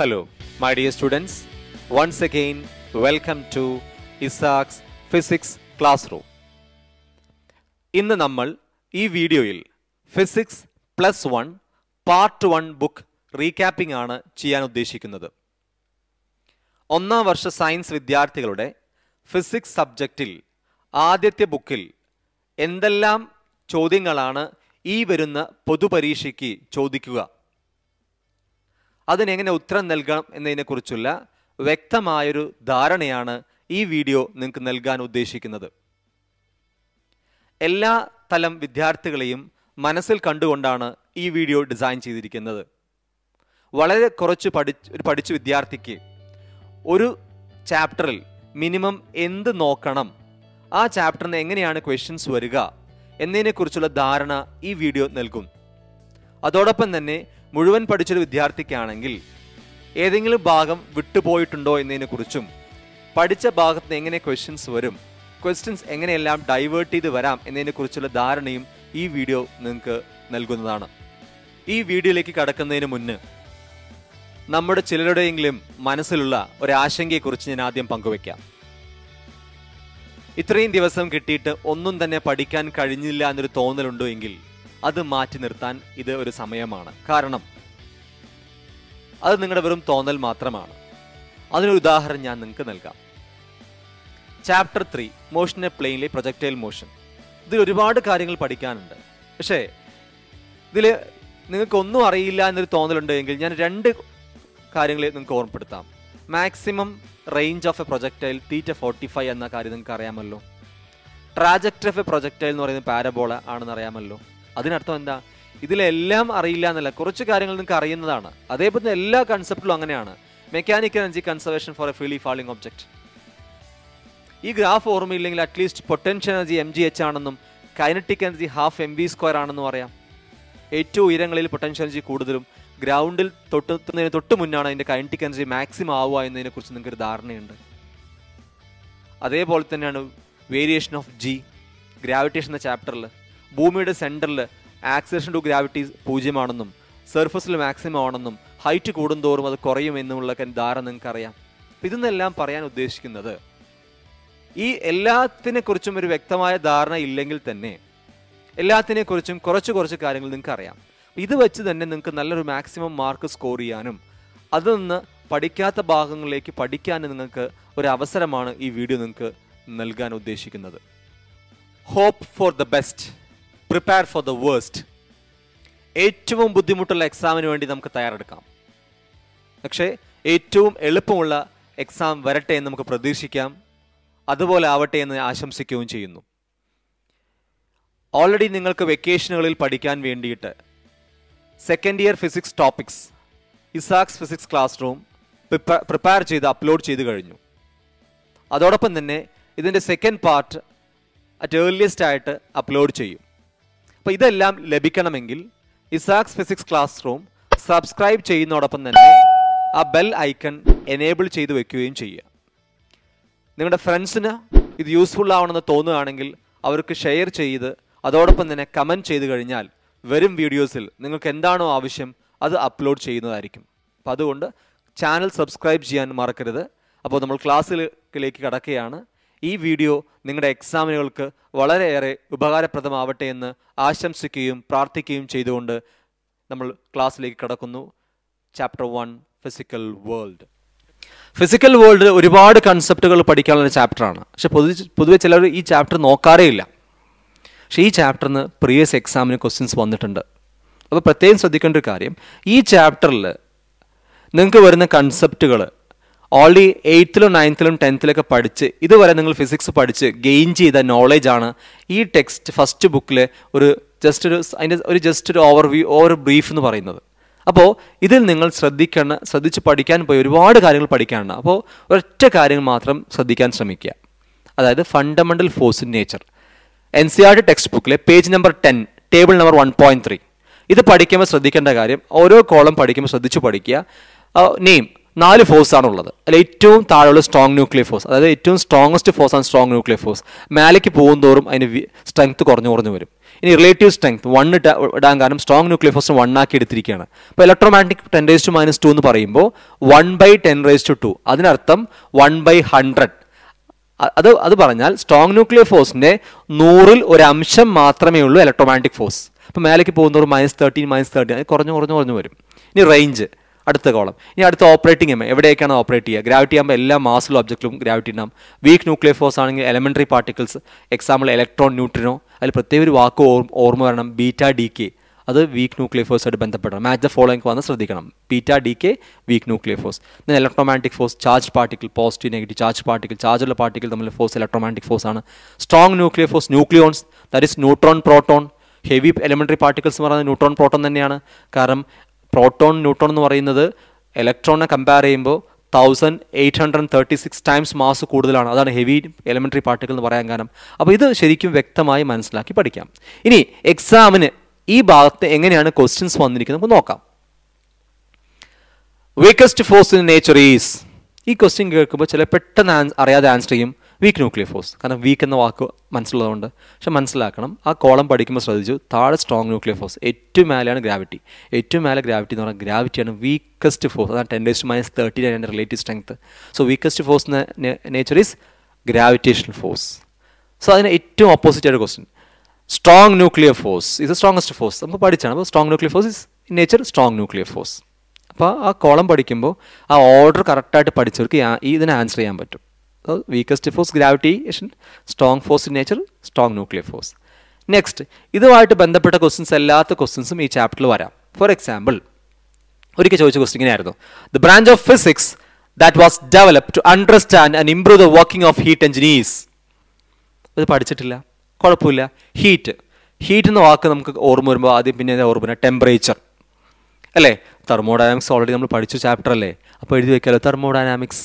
Hello, my dear students. Once again, welcome to Isaac's Physics Classroom. ഇന്ന് നമ്മൾ ഈ വീഡിയോയിൽ physics plus one part one book recapping ആണ് ചെയ്യാൻ ഉദ്ദേശിക്കുന്നത് ഒന്നാം വർഷ സയൻസ് വിദ്യാർത്ഥികളുടെ ഫിസിക്സ് സബ്ജക്റ്റിൽ ആദ്യത്തെ ബുക്കിൽ എന്തെല്ലാം ചോദ്യങ്ങളാണ് ഈ വരുന്ന പൊതുപരീക്ഷയ്ക്ക് ചോദിക്കുക അതിനെങ്ങനെ ഉത്തരം നൽകണം എന്നതിനെക്കുറിച്ചുള്ള വ്യക്തമായൊരു ധാരണയാണ് ഈ വീഡിയോ നിങ്ങൾക്ക് നൽകാൻ ഉദ്ദേശിക്കുന്നത് എല്ലാ തലം വിദ്യാർത്ഥികളെയും മനസ്സിൽ കണ്ടുകൊണ്ടാണ് ഈ വീഡിയോ ഡിസൈൻ ചെയ്തിരിക്കുന്നത് വളരെ കുറച്ച് പഠിച്ച് ഒരു പഠിച്ച വിദ്യാർത്ഥിക്ക് ഒരു ചാപ്റ്ററിൽ മിനിമം എന്ത് നോക്കണം ആ ചാപ്റ്ററിന് എങ്ങനെയാണ് ക്വസ്റ്റ്യൻസ് വരിക എന്നതിനെക്കുറിച്ചുള്ള ധാരണ ഈ വീഡിയോ നൽകും അതോടൊപ്പം തന്നെ മുഴുവൻ പഠിച്ചൊരു വിദ്യാർത്ഥിക്കാണെങ്കിൽ ഏതെങ്കിലും ഭാഗം വിട്ടുപോയിട്ടുണ്ടോ എന്നതിനെക്കുറിച്ചും പഠിച്ച ഭാഗത്ത് എങ്ങനെ ക്വസ്റ്റ്യൻസ് വരും ക്വസ്റ്റ്യൻസ് എങ്ങനെയെല്ലാം ഡൈവേർട്ട് ചെയ്ത് വരാം എന്നതിനെക്കുറിച്ചുള്ള ധാരണയും ഈ വീഡിയോ നിങ്ങൾക്ക് നൽകുന്നതാണ് ഈ വീഡിയോയിലേക്ക് കടക്കുന്നതിന് മുന്ന് നമ്മുടെ ചിലരുടെയെങ്കിലും മനസ്സിലുള്ള ഒരാശങ്കയെക്കുറിച്ച് ഞാൻ ആദ്യം പങ്കുവയ്ക്കാം ഇത്രയും ദിവസം കിട്ടിയിട്ട് ഒന്നും തന്നെ പഠിക്കാൻ കഴിഞ്ഞില്ല എന്നൊരു തോന്നലുണ്ടോ എങ്കിൽ അത് മാറ്റി നിർത്താൻ ഇത് ഒരു സമയമാണ് കാരണം അത് നിങ്ങളുടെ വെറും തോന്നൽ മാത്രമാണ് അതിനൊരു ഉദാഹരണം ഞാൻ നിങ്ങൾക്ക് നൽകാം ചാപ്റ്റർ ത്രീ മോഷൻ എ പ്ലെയിനിലെ പ്രൊജക്റ്റൈൽ മോഷൻ ഇതിൽ ഒരുപാട് കാര്യങ്ങൾ പഠിക്കാനുണ്ട് പക്ഷേ ഇതിൽ നിങ്ങൾക്കൊന്നും അറിയില്ല എന്നൊരു തോന്നലുണ്ട് എങ്കിൽ ഞാൻ രണ്ട് കാര്യങ്ങളെ നിങ്ങൾക്ക് ഓർമ്മപ്പെടുത്താം maximum range of a projectile theta forty five എന്ന കാര്യം നിങ്ങൾക്ക് അറിയാമല്ലോ ട്രാജക്ട് ഓഫ് എ പ്രൊജക്റ്റൈൽ എന്ന് പറയുന്നത് പാരബോള ആണെന്ന് അറിയാമല്ലോ അതിനർത്ഥം എന്താ ഇതിലെല്ലാം അറിയില്ല എന്നല്ല കുറച്ച് കാര്യങ്ങൾ നിങ്ങൾക്ക് അറിയുന്നതാണ് അതേപോലെ തന്നെ എല്ലാ കൺസെപ്റ്റിലും അങ്ങനെയാണ് mechanical energy conservation for a freely falling object ഈ ഗ്രാഫ് ഓർമ്മയില്ലെങ്കിൽ at least potential energy M G H ആണെന്നും kinetic energy half M V square ആണെന്നും അറിയാം ഏറ്റവും ഉയരങ്ങളിൽ പൊട്ടൻഷ്യൽ എനർജി കൂടുതലും ഗ്രൗണ്ടിൽ തൊട്ടെത്തുന്നതിന് തൊട്ട് മുന്നാണ് അതിൻ്റെ കൈനറ്റിക് എനർജി മാക്സിമം ആവുക നിങ്ങൾക്ക് നിങ്ങൾക്കൊരു ധാരണയുണ്ട് അതേപോലെ തന്നെയാണ് വേരിയേഷൻ ഓഫ് ജി ഗ്രാവിറ്റേഷൻ എന്ന ചാപ്റ്ററിൽ ഭൂമിയുടെ സെൻറ്ററിൽ ആക്സിലേഷൻ ടു ഗ്രാവിറ്റി പൂജ്യമാണെന്നും സർഫസിൽ മാക്സിമം ആണെന്നും ഹൈറ്റ് കൂടുന്തോറും അത് കുറയുമെന്നുമുള്ള ധാരണ നിങ്ങൾക്കറിയാം അപ്പം ഇതെന്നെല്ലാം പറയാൻ ഉദ്ദേശിക്കുന്നത് ഈ എല്ലാത്തിനെക്കുറിച്ചും ഒരു വ്യക്തമായ ധാരണ ഇല്ലെങ്കിൽ തന്നെ എല്ലാത്തിനെക്കുറിച്ചും കുറച്ച് കുറച്ച് കാര്യങ്ങൾ നിങ്ങൾക്ക് അറിയാം ഇത് വെച്ച് തന്നെ നിങ്ങൾക്ക് നല്ലൊരു മാക്സിമം മാർക്ക് സ്കോർ ചെയ്യാനും അതിൽ നിന്ന് പഠിക്കാത്ത ഭാഗങ്ങളിലേക്ക് പഠിക്കാൻ നിങ്ങൾക്ക് ഒരു അവസരമാണ് ഈ വീഡിയോ നിങ്ങൾക്ക് നൽകാൻ ഉദ്ദേശിക്കുന്നത് hope for the best prepare for the worst ഏറ്റവും ബുദ്ധിമുട്ടുള്ള എക്സാമിന് വേണ്ടി നമുക്ക് തയ്യാറെടുക്കാം പക്ഷേ ഏറ്റവും എളുപ്പമുള്ള എക്സാം വരട്ടെ എന്ന് നമുക്ക് പ്രതീക്ഷിക്കാം അതുപോലെ ആവട്ടെ എന്ന് ആശംസിക്കുകയും ചെയ്യുന്നു ഓൾറെഡി നിങ്ങൾക്ക് വെക്കേഷനുകളിൽ പഠിക്കാൻ വേണ്ടിയിട്ട് second year physics topics Isaac's physics class room prepare ചെയ്ത് അപ്ലോഡ് ചെയ്ത് കഴിഞ്ഞു അതോടൊപ്പം തന്നെ ഇതിൻ്റെ സെക്കൻഡ് പാർട്ട് അറ്റ് ഏർലിയസ്റ്റ് ആയിട്ട് അപ്ലോഡ് ചെയ്യും അപ്പോൾ ഇതെല്ലാം ലഭിക്കണമെങ്കിൽ Isaac's physics class room subscribe ചെയ്യുന്നതോടൊപ്പം തന്നെ ആ ബെൽ ഐക്കൺ എനേബിൾ ചെയ്ത് വെക്കുകയും ചെയ്യുക നിങ്ങളുടെ ഫ്രണ്ട്സിന് ഇത് യൂസ്ഫുൾ ആവണമെന്ന് തോന്നുകയാണെങ്കിൽ അവർക്ക് ഷെയർ ചെയ്ത് അതോടൊപ്പം തന്നെ കമൻറ്റ് ചെയ്ത് കഴിഞ്ഞാൽ വരും വീഡിയോസിൽ നിങ്ങൾക്ക് എന്താണോ ആവശ്യം അത് അപ്ലോഡ് ചെയ്യുന്നതായിരിക്കും അപ്പോൾ അതുകൊണ്ട് ചാനൽ സബ്സ്ക്രൈബ് ചെയ്യാൻ മറക്കരുത് അപ്പോൾ നമ്മൾ ക്ലാസ്സിലേക്ക് കടക്കുകയാണ് ഈ വീഡിയോ നിങ്ങളുടെ എക്സാമിനുകൾക്ക് വളരെയേറെ ഉപകാരപ്രദമാവട്ടെ എന്ന് ആശംസിക്കുകയും പ്രാർത്ഥിക്കുകയും ചെയ്തുകൊണ്ട് നമ്മൾ ക്ലാസ്സിലേക്ക് കടക്കുന്നു chapter one physical world physical world ഒരുപാട് കൺസെപ്റ്റുകൾ പഠിക്കാനുള്ള ചാപ്റ്ററാണ് പക്ഷെ പൊതു പൊതുവെ ചിലർ ഈ ചാപ്റ്റർ നോക്കാറേ ഇല്ല പക്ഷേ ഈ ചാപ്റ്ററിന് പ്രീവിയസ് എക്സാമിന് ക്വസ്റ്റ്യൻസ് വന്നിട്ടുണ്ട് അപ്പോൾ പ്രത്യേകം ശ്രദ്ധിക്കേണ്ട ഒരു കാര്യം ഈ ചാപ്റ്ററിൽ നിങ്ങൾക്ക് വരുന്ന കൺസെപ്റ്റുകൾ ഓൾറെഡി എയ്ത്തിലും നയൻത്തിലും ടെൻത്തിലൊക്കെ പഠിച്ച് ഇതുവരെ നിങ്ങൾ ഫിസിക്സ് പഠിച്ച് ഗെയിൻ ചെയ്ത നോളേജാണ് ഈ ടെക്സ്റ്റ് ഫസ്റ്റ് ബുക്കിൽ ഒരു ജസ്റ്റ് ഒരു അതിൻ്റെ ഒരു ജസ്റ്റ് ഒരു ഓവർവ്യൂ ഓവർ ബ്രീഫ് എന്ന് പറയുന്നത് അപ്പോൾ ഇതിൽ നിങ്ങൾ ശ്രദ്ധിക്കണം ശ്രദ്ധിച്ച് പഠിക്കാൻ പോയി ഒരുപാട് കാര്യങ്ങൾ പഠിക്കാനുണ്ട് അപ്പോൾ ഒരൊറ്റ കാര്യങ്ങൾ മാത്രം ശ്രദ്ധിക്കാൻ ശ്രമിക്കുക അതായത് fundamental force in nature N C R T text ബുക്കിലെ page number ten table number one point three ഇത് പഠിക്കുമ്പോൾ ശ്രദ്ധിക്കേണ്ട കാര്യം ഓരോ കോളം പഠിക്കുമ്പോൾ ശ്രദ്ധിച്ച് പഠിക്കുക നെയിം നാല് ഉള്ളത് അല്ലെ ഏറ്റവും താഴെയുള്ള സ്ട്രോങ് ന്യൂക്ലിയർ ഫോഴ്സ് അതായത് ഏറ്റവും സ്ട്രോങ്ങസ്റ്റ് ഫോഴ്സ് ആണ് സ്ട്രോങ് ന്യൂക്ലിയർ ഫോഴ്സ് മേലേക്ക് തോറും അതിന് സ്ട്രെങ്ത് കുറഞ്ഞു കുറഞ്ഞു വരും ഇനി റിലേറ്റീവ് സ്ട്രെങ്ത് വൺ ഇടാൻ കാരണം സ്ട്രോങ് ന്യൂക്ലിയർ ഫോഴ്സ് വൺ ആക്കി എടുത്തിരിക്കുകയാണ് അപ്പോൾ electromagnetic ten raise to minus two എന്ന് പറയുമ്പോൾ one by ten raise to two അതിനർത്ഥം വൺ ബൈ ഹൺഡ്രഡ് അത് അത് പറഞ്ഞാൽ സ്ട്രോങ് ന്യൂക്ലിയർ ഫോഴ്സിൻ്റെ നൂറിൽ ഒരു അംശം മാത്രമേ ഉള്ളൂ ഇലക്ട്രോമാറ്റിക് ഫോഴ്സ് അപ്പോൾ മേലേക്ക് പോകുന്നവർ മൈനസ് തേർട്ടീൻ മൈനസ് തേർട്ടീൻ അത് കുറഞ്ഞു കുറഞ്ഞു കുറഞ്ഞു വരും ഇനി റേഞ്ച് അടുത്ത കോളം ഇനി അടുത്ത ഓപ്പറേറ്റിംഗ് എം എവിടെയൊക്കെയാണ് ഓപ്പറേറ്റ് ചെയ്യുക ഗ്രാവിറ്റി ആകുമ്പോൾ എല്ലാ മാസിലും ഒബ്ജക്റ്റിലും ഗ്രാവിറ്റി ഉണ്ടാകും വീക്ക് ന്യൂക്ലിയർ ഫോഴ്സ് ആണെങ്കിൽ elementary particles example electron neutrino അതിൽ പ്രത്യേക ഒരു വാക്ക് ഓർമ്മ വരണം ബീറ്റ ഡി കെ അത് വീക്ക് ന്യൂക്ലിയർ ഫോഴ്സായിട്ട് ബന്ധപ്പെടണം മാച്ച് ദ ഫോളോയിങ് വന്ന് ശ്രദ്ധിക്കണം beta decay weak nuclear force then electromagnetic force charge particle positive negative charge particle ചാർജുള്ള പാർട്ടിക്കിൾ തമ്മിൽ ഫോഴ്സ് ഇലക്ട്രോമാറ്റിക് ഫോഴ്സ് ആണ് strong nuclear force nucleons that is neutron proton heavy elementary particles എന്ന് പറയുന്നത് neutron proton തന്നെയാണ് കാരണം proton neutron എന്ന് പറയുന്നത് ഇലക്ട്രോണിനെ കമ്പയർ ചെയ്യുമ്പോൾ thousand eight hundred thirty six times mass കൂടുതലാണ് അതാണ് ഹെവി എലിമെൻ്ററി പാർട്ടിക്കിൾ എന്ന് പറയാൻ കാരണം അപ്പോൾ ഇത് ശരിക്കും വ്യക്തമായി മനസ്സിലാക്കി പഠിക്കാം ഇനി എക്സാമിന് ഈ ഭാഗത്ത് എങ്ങനെയാണ് ക്വസ്റ്റ്യൻസ് വന്നിരിക്കുന്നത് നമുക്ക് നോക്കാം weakest force in nature is ഈ ക്വസ്റ്റ്യൻ കേൾക്കുമ്പോൾ ചില പെട്ടെന്ന് അറിയാതെ ആൻസർ ചെയ്യും വീക്ക് ന്യൂക്ലിയർ ഫോഴ്സ് കാരണം വീക്ക് എന്ന വാക്ക് മനസ്സിലുള്ളതുകൊണ്ട് പക്ഷെ മനസ്സിലാക്കണം ആ കോളം പഠിക്കുമ്പോൾ ശ്രദ്ധിച്ചു താഴെ സ്ട്രോങ് ന്യൂക്ലിയർ ഫോഴ്സ് ഏറ്റവും മേലെയാണ് ഗ്രാവിറ്റി ഏറ്റവും മേലെ ഗ്രാവിറ്റി എന്ന് പറഞ്ഞാൽ ഗ്രാവിറ്റിയാണ് വീക്കസ്റ്റ് ഫോഴ്സ് അതാണ് ten raise minus thirty nine relative strength so weakest force nature is gravitational force so അതിന് ഏറ്റവും ഓപ്പോസിറ്റ് ആയ ക്വസ്റ്റൻ സ്ട്രോങ് ന്യൂക്ലിയർ ഫോഴ്സ് ഇത് സ്ട്രോങ്ങസ്റ്റ് ഫോഴ്സ് നമ്മൾ പഠിച്ചാണ് അപ്പോൾ strong nuclear force is nature strong nuclear force അപ്പോൾ ആ കോളം പഠിക്കുമ്പോൾ ആ ഓർഡർ കറക്റ്റായിട്ട് പഠിച്ചവർക്ക് ഇതിനെ ആൻസർ ചെയ്യാൻ പറ്റും weakest force gravitation strong force in nature strong nuclear force next ഇതുമായിട്ട് ബന്ധപ്പെട്ട ക്വസ്റ്റ്യൻസ് അല്ലാത്ത ക്വസ്റ്റ്യൻസും ഈ ചാപ്റ്ററിൽ വരാം ഫോർ എക്സാമ്പിൾ ഒരിക്കൽ ചോദിച്ച ക്വസ്റ്റ്യൻ ഇങ്ങനെയായിരുന്നു the branch of physics that was develop to understand and improve the working of heat engines ഇത് പഠിച്ചിട്ടില്ല കുഴപ്പമില്ല ഹീറ്റ് ഹീറ്റ് എന്ന വാക്ക് നമുക്ക് ഓർമ്മ വരുമ്പോൾ ആദ്യം പിന്നെ ഓർമ്മ ടെമ്പറേച്ചർ അല്ലേ തെർമോഡൈനാമിക്സ് ഓൾറെഡി നമ്മൾ പഠിച്ചു ചാപ്റ്റർ അല്ലേ അപ്പോൾ എഴുതി വയ്ക്കാമല്ലോ തെർമോഡൈനാമിക്സ്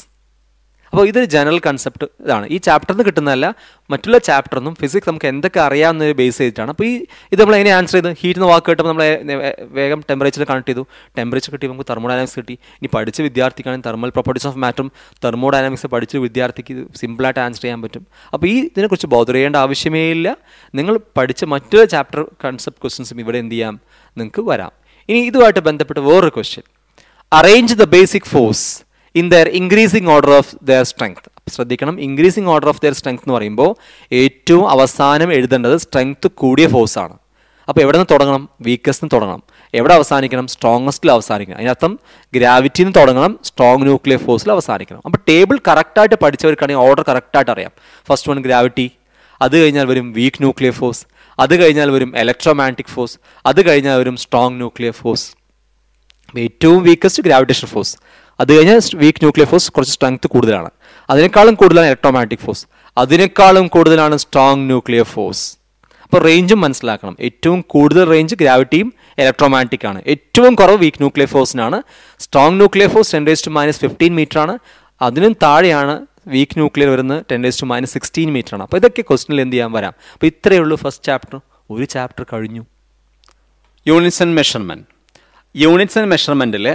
അപ്പോൾ ഇതൊരു ജനറൽ കൺസെപ്റ്റ് ഇതാണ് ഈ നിന്ന് കിട്ടുന്നതല്ല മറ്റുള്ള നിന്നും ഫിസിക്സ് നമുക്ക് എന്തൊക്കെ അറിയാവുന്ന ബേസ് ചെയ്തിട്ടാണ് അപ്പോൾ ഈ ഇത് നമ്മൾ എങ്ങനെ ആൻസർ ചെയ്ത് ഹീറ്റ് എന്ന് വാക്ക് കിട്ടുമ്പോൾ നമ്മൾ വേഗം ടെമ്പറേച്ചർ കണക്ട് ചെയ്തു ടെമ്പറേച്ചർ കിട്ടി നമുക്ക് തെർമോഡൈനാമിക്സ് കിട്ടി ഇനി പഠിച്ച വിദ്യാർത്ഥിക്കാണെങ്കിൽ തെർമൽ പ്രോപ്പർട്ടീസ് ഓഫ് മാറ്ററും തെർമോഡൈനാമിക്സ് പഠിച്ച വിദ്യാർത്ഥിക്ക് സിമ്പിളായിട്ട് ആൻസർ ചെയ്യാൻ പറ്റും അപ്പോൾ ഈ ഇതിനെക്കുറിച്ച് ബോധർ ചെയ്യേണ്ട ആവശ്യമേ ഇല്ല നിങ്ങൾ പഠിച്ച മറ്റൊരു ചാപ്റ്റർ കൺസെപ്റ്റ് ക്വസ്റ്റ്യൻസും ഇവിടെ എന്ത് ചെയ്യാം നിങ്ങൾക്ക് വരാം ഇനി ഇതുമായിട്ട് ബന്ധപ്പെട്ട് വേറൊരു question arrange the basic force in the increasing order of the strength ശ്രദ്ധിക്കണം increasing order of the strength എന്ന് പറയുമ്പോൾ ഏറ്റവും അവസാനം എഴുതേണ്ടത് സ്ട്രെങ്ത് കൂടിയ ഫോഴ്സ് ആണ് അപ്പോൾ എവിടെ നിന്ന് തുടങ്ങണം വീക്കസ്റ്റ് നിന്ന് തുടങ്ങണം എവിടെ അവസാനിക്കണം സ്ട്രോങ്സ്റ്റിൽ അവസാനിക്കണം അതിനർത്ഥം ഗ്രാവിറ്റിയിൽ നിന്ന് തുടങ്ങണം സ്ട്രോങ് ന്യൂക്ലിയർ ഫോഴ്സിൽ അവസാനിക്കണം അപ്പോൾ ടേബിൾ കറക്റ്റായിട്ട് പഠിച്ചവർക്കാണെങ്കിൽ ഓർഡർ കറക്റ്റായിട്ട് അറിയാം ഫസ്റ്റ് വൺ ഗ്രാവിറ്റി അത് കഴിഞ്ഞാൽ വരും വീക്ക് ന്യൂക്ലിയർ ഫോഴ്സ് അത് കഴിഞ്ഞാൽ വരും ഇലക്ട്രോമാഗ്നറ്റിക് ഫോഴ്സ് അത് കഴിഞ്ഞാൽ വരും സ്ട്രോങ് ന്യൂക്ലിയർ ഫോഴ്സ് ഏറ്റവും വീക്കസ്റ്റ് ഗ്രാവിറ്റേഷൻ ഫോഴ്സ് അത് കഴിഞ്ഞ് വീക്ക് ന്യൂക്ലിയർ ഫോഴ്സ് കുറച്ച് സ്ട്രെങ്ത് കൂടുതലാണ് അതിനേക്കാളും കൂടുതലാണ് ഇലക്ട്രോമാറ്റിക് ഫോഴ്സ് അതിനേക്കാളും കൂടുതലാണ് സ്ട്രോങ് ന്യൂക്ലിയർ ഫോഴ്സ് അപ്പോൾ റേഞ്ചും മനസ്സിലാക്കണം ഏറ്റവും കൂടുതൽ റേഞ്ച് ഗ്രാവിറ്റിയും ഇലക്ട്രോമാഗ്നറ്റിക് ആണ് ഏറ്റവും കുറവ് വീക്ക് ന്യൂക്ലിയർ ഫോഴ്സിനാണ് strong nuclear force ten raise to minus fifteen metre ആണ് അതിനും താഴെയാണ് വീക്ക് ന്യൂക്ലിയർ വരുന്നത് ten raise to minus sixteen metre ആണ് അപ്പോൾ ഇതൊക്കെ ക്വസ്റ്റിനിൽ എന്ത് ചെയ്യാൻ വരാം അപ്പോൾ ഇത്രയേ ഉള്ളൂ ഫസ്റ്റ് ചാപ്റ്റർ ഒരു ചാപ്റ്റർ കഴിഞ്ഞു units and measurement units and മെഷർമെൻറ്റിൽ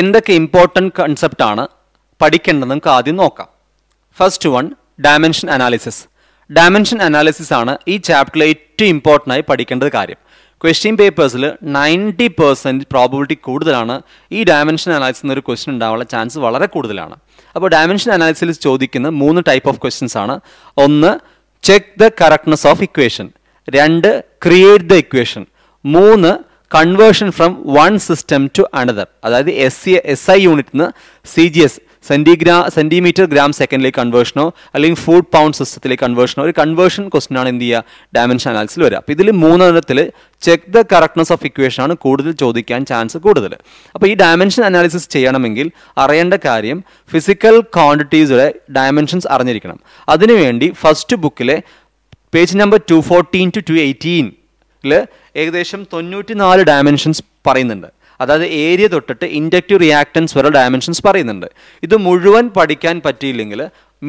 എന്തൊക്കെ ഇമ്പോർട്ടൻറ്റ് കൺസെപ്റ്റാണ് പഠിക്കേണ്ടത് നമുക്ക് ആദ്യം നോക്കാം first one dimension analysis dimension analysis ആണ് ഈ ചാപ്റ്ററിൽ ഏറ്റവും ഇമ്പോർട്ടൻ്റ് ആയി പഠിക്കേണ്ടത് കാര്യം ക്വസ്റ്റ്യൻ പേപ്പേഴ്സിൽ നയൻറ്റി പെർസെൻറ്റ് പ്രോബിലിറ്റി കൂടുതലാണ് ഈ ഡയമെൻഷൻ അനാലിസിസ് എന്നൊരു ക്വസ്റ്റ്യൻ ഉണ്ടാവാനുള്ള ചാൻസ് വളരെ കൂടുതലാണ് അപ്പോൾ ഡയമെൻഷൻ അനാലിസിൽ ചോദിക്കുന്ന മൂന്ന് ടൈപ്പ് ഓഫ് ക്വസ്റ്റ്യൻസ് ആണ് ഒന്ന് check the correctness of equation രണ്ട് ക്രിയേറ്റ് ദ ഇക്വേഷൻ മൂന്ന് conversion from one system to another അതായത് S C S I unit നിന്ന് സി ജി എസ് സെന്റിഗ്രാ സെന്റിമീറ്റർ ഗ്രാം സെക്കൻഡിലേക്ക് കൺവേർഷനോ അല്ലെങ്കിൽ ഫുഡ് പൗണ്ട് സിസ്റ്റത്തിലേക്ക് കൺവേർഷനോ ഒരു കൺവേർഷൻ ക്വസ്റ്റൻ ആണ് എന്ത് ചെയ്യുക ഡയമെൻഷൻ അനാലിസിൽ വരിക അപ്പോൾ ഇതിൽ മൂന്നെണ്ണത്തിൽ check the correctness of equation ആണ് കൂടുതൽ ചോദിക്കാൻ ചാൻസ് കൂടുതൽ അപ്പോൾ ഈ ഡയമെൻഷൻ അനാലിസിസ് ചെയ്യണമെങ്കിൽ അറിയേണ്ട കാര്യം ഫിസിക്കൽ ക്വാണ്ടിറ്റീസുടെ ഡയമെൻഷൻസ് അറിഞ്ഞിരിക്കണം അതിനുവേണ്ടി ഫസ്റ്റ് ബുക്കിലെ page number two fourteen to two eighteen ഏകദേശം തൊണ്ണൂറ്റിനാല് ഡയമെൻഷൻസ് പറയുന്നുണ്ട് അതായത് ഏരിയ തൊട്ടിട്ട് ഇൻഡക്റ്റീവ് റിയാക്റ്റൻസ് വരെ ഡയമെൻഷൻസ് പറയുന്നുണ്ട് ഇത് മുഴുവൻ പഠിക്കാൻ പറ്റിയില്ലെങ്കിൽ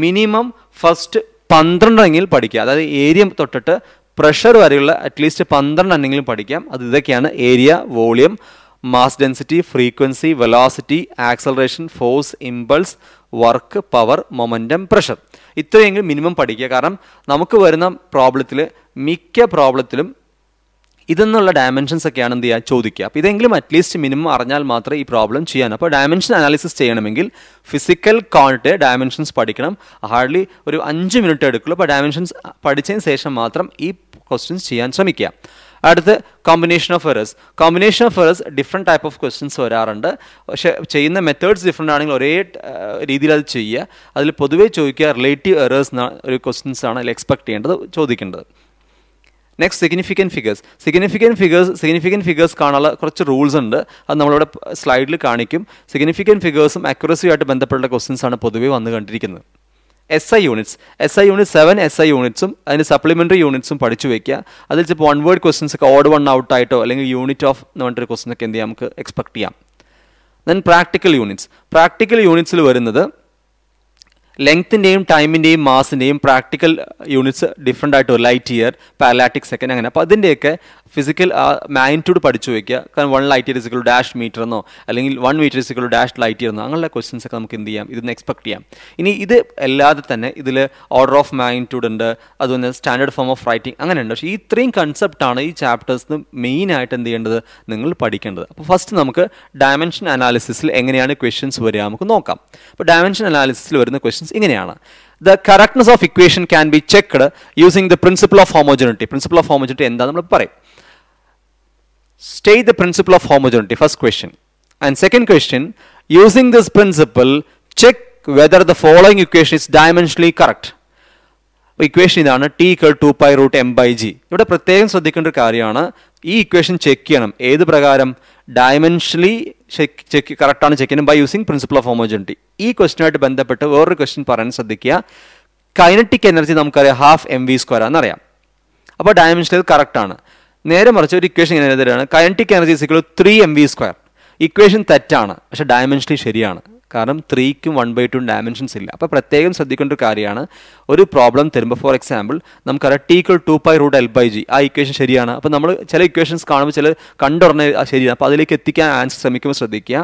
മിനിമം ഫസ്റ്റ് പന്ത്രണ്ടെങ്കിലും പഠിക്കുക അതായത് ഏരിയ തൊട്ടിട്ട് പ്രഷർ വരെയുള്ള അറ്റ്ലീസ്റ്റ് എണ്ണെങ്കിലും പഠിക്കാം അത് ഇതൊക്കെയാണ് area volume mass density frequency velocity acceleration force impulse work power momentum pressure ഇത്രയെങ്കിലും മിനിമം പഠിക്കുക കാരണം നമുക്ക് വരുന്ന പ്രോബ്ലത്തിൽ മിക്ക പ്രോബ്ലത്തിലും ഇതെന്നുള്ള ഡയമെൻഷൻസ് ഒക്കെയാണ് എന്ത് ചെയ്യുക ചോദിക്കുക അപ്പോൾ ഇതെങ്കിലും അറ്റ്ലീസ്റ്റ് മിനിമം അറിഞ്ഞാൽ മാത്രമേ ഈ പ്രോബ്ലം ചെയ്യാൻ അപ്പോൾ ഡയമെൻഷൻ അനാലിസിസ് ചെയ്യണമെങ്കിൽ ഫിസിക്കൽ ക്വാണ്ടിറ്റി ഡയമെൻഷൻസ് പഠിക്കണം ഹാർഡ്ലി ഒരു അഞ്ച് മിനിറ്റ് എടുക്കുള്ളൂ അപ്പോൾ ഡയമെൻഷൻസ് പഠിച്ചതിന് ശേഷം മാത്രം ഈ ക്വസ്റ്റ്യൻസ് ചെയ്യാൻ ശ്രമിക്കുക അടുത്ത് combination of errors combination of errors different type of questions വരാറുണ്ട് പക്ഷേ ചെയ്യുന്ന മെത്തേഡ്സ് ഡിഫറെൻ്റ് ആണെങ്കിൽ ഒരേ രീതിയിൽ അത് ചെയ്യുക അതിൽ പൊതുവേ ചോദിക്കുക റിലേറ്റീവ് എറേഴ്സ് ഒരു ക്വസ്റ്റ്യൻസ് ആണ് അതിൽ എക്സ്പെക്ട് ചെയ്യേണ്ടത് ചോദിക്കേണ്ടത് next significant figures significant figures significant figures കാണാനുള്ള കുറച്ച് റൂൾസ് ഉണ്ട് അത് നമ്മളിവിടെ സ്ലൈഡിൽ കാണിക്കും സിഗ്നിഫിക്കൻറ്റ് ഫിഗേഴ്സും അക്യുറസിയുമായിട്ട് ബന്ധപ്പെട്ട ക്വസ്റ്റ്യൻസ് ആണ് പൊതുവെ വന്നു കണ്ടിരിക്കുന്നത് S I units S I unit seven S I യൂണിറ്റ്സും അതിന് സപ്ലിമെൻ്ററി യൂണിറ്റ്സും പഠിച്ചു വയ്ക്കുക അതിൽ ചിലപ്പോൾ വൺ വേർഡ് ക്വസ്റ്റൻസ് ഒക്കെ ഓഡ് വൺ ഔട്ട് ആയിട്ടോ അല്ലെങ്കിൽ യൂണിറ്റ് ഓഫ് എന്ന് പറഞ്ഞിട്ടൊരു ക്വസ്റ്റൻ ഒക്കെ എന്ത് ചെയ്യാം നമുക്ക് എക്സ്പെക്ട് ചെയ്യാം ദെൻ പ്രാക്ടിക്കൽ യൂണിറ്റ്സ് പ്രാക്ടിക്കൽ യൂണിറ്റ്സിൽ വരുന്നത് ലെങ്ത്തിൻ്റെയും ടൈമിൻ്റെയും മാസിൻ്റെയും പ്രാക്ടിക്കൽ യൂണിറ്റ്സ് ഡിഫറെൻ്റ് ആയിട്ട് വരും ലൈറ്റ് ഇയർ പാലാറ്റിക് സെക്കൻഡ് അങ്ങനെ അപ്പോൾ അതിൻ്റെയൊക്കെ ഫിസിക്കൽ മാഗ്നിറ്റ്യൂഡ് പഠിച്ചു വയ്ക്കുക കാരണം വൺ ലൈറ്റ് ഇയർ ഇസിക്കുള്ള ഡാഷ് മീറ്റർ എന്നോ അല്ലെങ്കിൽ വൺ മീറ്റർ ഇസിക്കുള്ള ഡാഷ് ലൈറ്റ് ഇയർ എന്നോ അങ്ങനെയുള്ള ക്വസ്റ്റ്യൻസ് ഒക്കെ നമുക്ക് എന്ത് ചെയ്യാം ഇതിന് എക്സ്പെക്ട് ചെയ്യാം ഇനി ഇത് അല്ലാതെ തന്നെ ഇതിൽ ഓർഡർ ഓഫ് മാഗ്നിറ്റ്യൂഡ് ഉണ്ട് അതുപോലെ സ്റ്റാൻഡേർഡ് ഫോം ഓഫ് റൈറ്റിംഗ് അങ്ങനെ ഉണ്ട് പക്ഷേ ഈ ഇത്രയും കൺസെപ്റ്റാണ് ഈ ചാപ്റ്റേഴ്സിന് ആയിട്ട് എന്ത് ചെയ്യേണ്ടത് നിങ്ങൾ പഠിക്കേണ്ടത് അപ്പോൾ ഫസ്റ്റ് നമുക്ക് ഡയമെൻഷൻ അനാലിസിസിൽ എങ്ങനെയാണ് ക്വസ്റ്റ്യൻസ് വരിക നമുക്ക് നോക്കാം അപ്പോൾ ഡയമെൻഷൻ അനാലിസിസിൽ വരുന്ന ക്വസ്റ്റ്യൻസ് ഇക്വേഷൻസ് ഇങ്ങനെയാണ് the correctness of equation can be checked using the principle of homogeneity principle of homogeneity എന്താ നമ്മൾ പറയും state the principle of homogeneity first question and second question using this principle check whether the following equation is dimensionally correct equation ഇതാണ് T equal two pi root M by G ഇവിടെ പ്രത്യേകം ശ്രദ്ധിക്കേണ്ട ഒരു കാര്യമാണ് ഈ ഇക്വേഷൻ ചെക്ക് ചെയ്യണം ഏത് പ്രകാരം ഡയമെൻഷനലി ചെക്ക് കറക്റ്റാണ് ചെക്ക് ചെയ്യുന്നത് by using principle of homogeneity ഈ ക്വസ്റ്റിനായിട്ട് ബന്ധപ്പെട്ട് വേറൊരു ക്വസ്റ്റ്യൻ പറയാൻ ശ്രദ്ധിക്കുക കൈനറ്റിക് എനർജി നമുക്കറിയാം ഹാഫ് എം വി സ്ക്വയർ എന്നറിയാം അപ്പോൾ ഡയമെൻഷനിൽ കറക്റ്റാണ് നേരെ മറിച്ച് ഒരു ഇക്വേഷൻ ഇങ്ങനെ എഴുതുകയാണ് kinetic energy equal three M V square equation തെറ്റാണ് പക്ഷേ ഡയമെൻഷനിൽ ശരിയാണ് കാരണം ത്രീക്കും വൺ ബൈ ടു ഡയമെൻഷൻസ് ഇല്ല അപ്പോൾ പ്രത്യേകം ശ്രദ്ധിക്കേണ്ട ഒരു കാര്യമാണ് ഒരു പ്രോബ്ലം തരുമ്പോൾ ഫോർ എക്സാമ്പിൾ നമുക്കറിയാം T equal two pi root L by G ആ ഇക്വേഷൻ ശരിയാണ് അപ്പോൾ നമ്മൾ ചില ഇക്വേഷൻസ് കാണുമ്പോൾ ചില കണ്ടുടനെ ശരിയാണ് അപ്പോൾ അതിലേക്ക് എത്തിക്കാൻ ആൻസർ ശ്രമിക്കുമ്പോൾ ശ്രദ്ധിക്കുക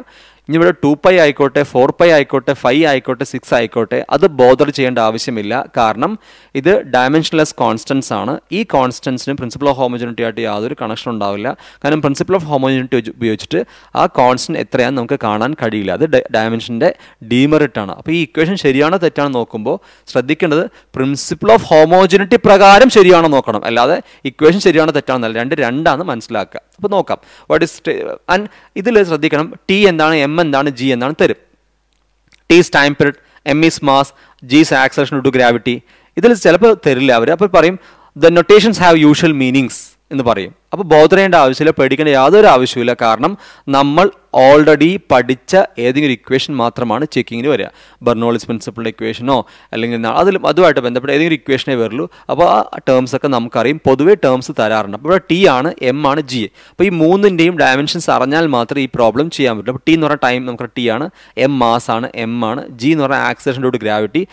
ഇനി ടു പൈ ആയിക്കോട്ടെ ഫോർ പൈ ആയിക്കോട്ടെ ഫൈവ് ആയിക്കോട്ടെ സിക്സ് ആയിക്കോട്ടെ അത് ബോദർ ചെയ്യേണ്ട ആവശ്യമില്ല കാരണം ഇത് ഡയമെൻഷൻലെസ് കോൺസ്റ്റൻസ് ആണ് ഈ കോൺസ്റ്റൻസിന് പ്രിൻസിപ്പിൾ ഓഫ് ഹോമോജിനിറ്റി ആയിട്ട് യാതൊരു കണക്ഷൻ ഉണ്ടാവില്ല കാരണം പ്രിൻസിപ്പിൾ ഓഫ് ഹോമോജിനിറ്റി ഉപയോഗിച്ചിട്ട് ആ കോൺസ്റ്റൻറ്റ് എത്രയാണെന്ന് നമുക്ക് കാണാൻ കഴിയില്ല അത് ഡയമെൻഷൻ്റെ ഡീമെറിറ്റ് ആണ് അപ്പോൾ ഈ ഇക്വേഷൻ ശരിയാണോ തെറ്റാണോ നോക്കുമ്പോൾ ശ്രദ്ധിക്കേണ്ടത് പ്രിൻസിപ്പിൾ ഓഫ് ഹോമോജിനിറ്റി പ്രകാരം ശരിയാണോ നോക്കണം അല്ലാതെ ഇക്വേഷൻ ശരിയാണോ തെറ്റാണോ എന്നല്ല രണ്ട് രണ്ടാണ് മനസ്സിലാക്കുക അപ്പോൾ നോക്കാം വാട്ട് ഇസ് ആൻഡ് ഇതിൽ ശ്രദ്ധിക്കണം ടി എന്താണ് എം എന്താണ് ജി എന്താണ് തരും T is time period M is mass G is acceleration to gravity ഇതിൽ ചിലപ്പോൾ തരില്ല അവർ അപ്പോൾ പറയും the notations have usual meanings എന്ന് പറയും അപ്പോൾ ചെയ്യേണ്ട ആവശ്യമില്ല പേടിക്കേണ്ട യാതൊരു ആവശ്യമില്ല കാരണം നമ്മൾ ഓൾറെഡി പഠിച്ച ഏതെങ്കിലും ഇക്വേഷൻ മാത്രമാണ് ചെക്കിങ്ങിന് വരിക ബെർണോളിസ് പ്രിൻസിപ്പിളിൻ്റെ ഇക്വേഷനോ അല്ലെങ്കിൽ അതിൽ അതുമായിട്ട് ബന്ധപ്പെട്ട ഏതെങ്കിലും ഇക്വേഷനേ വരുള്ളൂ അപ്പോൾ ആ ടേംസ് ഒക്കെ നമുക്കറിയും പൊതുവേ ടേംസ് തരാറുണ്ട് അപ്പോൾ ഇവിടെ ടി ആണ് എം ആണ് ജി അപ്പോൾ ഈ മൂന്നിൻ്റെയും ഡയമെൻഷൻസ് അറിഞ്ഞാൽ മാത്രമേ ഈ പ്രോബ്ലം ചെയ്യാൻ പറ്റുള്ളൂ അപ്പോൾ ടി എന്ന് പറഞ്ഞാൽ ടൈം നമുക്ക് ടി ആണ് എം മാസ് ആണ് എം ആണ് ജി എന്ന് പറഞ്ഞാൽ ആക്സലേഷൻ ടു ഗ്രാവിറ്റി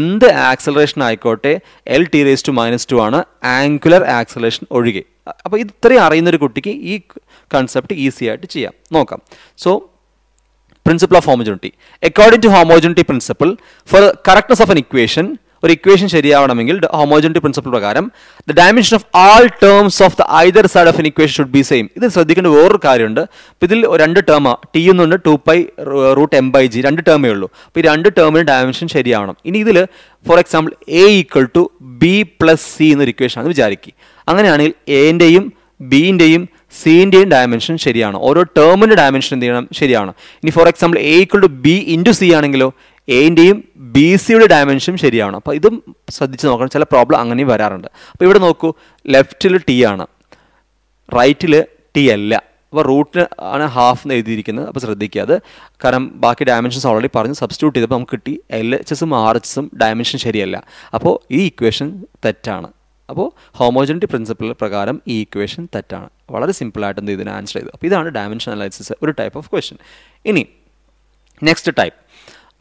എന്ത് ആക്സലറേഷൻ ആയിക്കോട്ടെ L T raise to minus two ആണ് ആംഗുലർ ആക്സലറേഷൻ ഒഴികെ അപ്പോൾ ഇത് തിയറി അറിയുന്നൊരു കുട്ടിക്ക് ഈ കൺസെപ്റ്റ് ഈസി ആയിട്ട് ചെയ്യാം നോക്കാം so principle of homogeneity according to homogeneity principle for correctness of an equation ഒരു ഇക്വേഷൻ ശരിയാവണമെങ്കിൽ ഹോമോജനിറ്റി പ്രിൻസിപ്പിൾ പ്രകാരം the dimension of all terms of the either side of an equation should be same ഇത് ശ്രദ്ധിക്കേണ്ട വേറൊരു കാര്യമുണ്ട് ഇതിൽ രണ്ട് ടേമാണ് ടി എന്നുണ്ട് two pi root M by G രണ്ട് ടേമേ ഉള്ളൂ അപ്പോൾ ഈ രണ്ട് ടേമിന് ഡയമെൻഷൻ ശരിയാവണം ഇനി ഇതിൽ for example A equal to B plus C എന്നൊരു ഇക്വേഷൻ ആണ് വിചാരിക്കുക അങ്ങനെയാണെങ്കിൽ എൻ്റെയും ബീൻ്റെയും സീൻ്റെയും ഡയമെൻഷൻ ശരിയാണ് ഓരോ ടേമിൻ്റെ ഡയമെൻഷൻ എന്ത് ചെയ്യണം ശരിയാണ് ഇനി for example A equal to B into C ആണെങ്കിലോ എൻ്റെയും ബി സിയുടെ ഡയമെൻഷനും ശരിയാണ് അപ്പോൾ ഇതും ശ്രദ്ധിച്ച് നോക്കണം ചില പ്രോബ്ലം അങ്ങനെയും വരാറുണ്ട് അപ്പോൾ ഇവിടെ നോക്കൂ ലെഫ്റ്റിൽ ടി ആണ് റൈറ്റിൽ ടി അല്ല അപ്പോൾ റൂട്ടിന് ആണ് ഹാഫ് എന്ന് എഴുതിയിരിക്കുന്നത് അപ്പോൾ ശ്രദ്ധിക്കുക അത് കാരണം ബാക്കി ഡയമെൻഷൻസ് ഓൾറെഡി പറഞ്ഞ് സബ്സ്റ്റിറ്റ്യൂട്ട് ചെയ്തപ്പോൾ നമുക്ക് കിട്ടി എൽ എച്ച് എസും ആർ എച്ച് എസും ഡയമെൻഷൻ ശരിയല്ല അപ്പോൾ ഈ ഇക്വേഷൻ തെറ്റാണ് അപ്പോൾ ഹോമോജനിറ്റി പ്രിൻസിപ്പിൾ പ്രകാരം ഈ ഇക്വേഷൻ തെറ്റാണ് വളരെ സിമ്പിളായിട്ട് എന്ത് ഇതിനെ ആൻസർ ചെയ്തു അപ്പോൾ ഇതാണ് ഡയമെൻഷൻ അനാലിസിസ് ഒരു ടൈപ്പ് ഓഫ് ക്വസ്റ്റ്യൻ ഇനി next type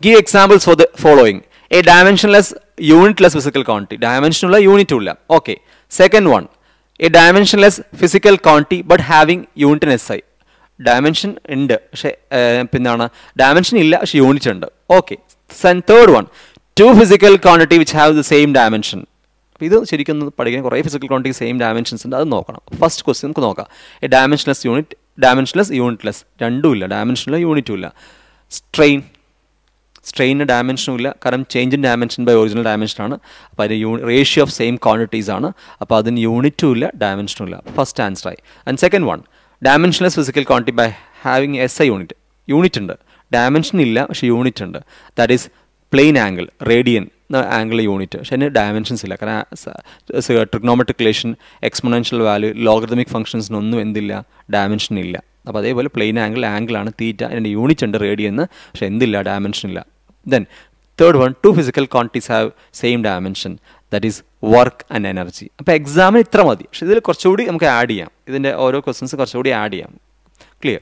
give examples for the following A dimensionless unitless physical quantity ഡയമെൻഷനുള്ള യൂണിറ്റും ഇല്ല okay second one A dimensionless physical quantity but having unit S I dimension ഉണ്ട് പക്ഷേ പിന്നാണ് ഡയമെൻഷൻ ഇല്ല പക്ഷേ യൂണിറ്റ് ഉണ്ട് okay third one two physical quantity which have the same dimension അപ്പോൾ ഇത് ശരിക്കും പഠിക്കാൻ കുറേ ഫിസിക്കൽ ക്വാണ്ടിറ്റി സെയിം ഡയമെൻഷൻസ് ഉണ്ട് അത് നോക്കണം ഫസ്റ്റ് ക്വസ്റ്റ്യൻ നമുക്ക് നോക്കാം A dimensionless unit dimensionless unitless രണ്ടും ഇല്ല ഡയമെൻഷനിലെ യൂണിറ്റും ഇല്ല സ്ട്രെയിൻ സ്ട്രെയിന് ഡയമെൻഷനും ഇല്ല കാരണം change in dimension by original ഡയമെൻഷനാണ് അപ്പോൾ അതിന് യൂണി റേഷ്യോ ഓഫ് സെയിം ക്വാണ്ടിറ്റീസ് ആണ് അപ്പോൾ അതിന് യൂണിറ്റും ഇല്ല ഡയമെൻഷനും ഇല്ല ഫസ്റ്റ് ആൻസറായി and second one dimensionless physical quantity by having S A unit unit ഉണ്ട് ഡയമെൻഷൻ ഇല്ല പക്ഷേ യൂണിറ്റ് ഉണ്ട് that is plane angle radian angle unit പക്ഷേ അതിന് ഡയമെൻഷൻസ് ഇല്ല കാരണം trigonometric relation exponential value logarithmic ഫംഗ്ഷൻസിനൊന്നും എന്തില്ല ഡയമെൻഷൻ ഇല്ല അപ്പോൾ അതേപോലെ പ്ലെയിൻ ആംഗിൾ ആംഗിളാണ് തീറ്റ അതിൻ്റെ യൂണിറ്റ് ഉണ്ട് എന്ന് പക്ഷേ എന്തില്ല ഡയമെൻഷൻ ഇല്ല then third one two physical quantities have same dimension that is work and energy അപ്പോൾ എക്സാമിന് ഇത്ര മതി പക്ഷേ ഇതിൽ കുറച്ചുകൂടി നമുക്ക് ആഡ് ചെയ്യാം ഇതിൻ്റെ ഓരോ ക്വസ്റ്റൻസ് കുറച്ചുകൂടി ആഡ് ചെയ്യാം ക്ലിയർ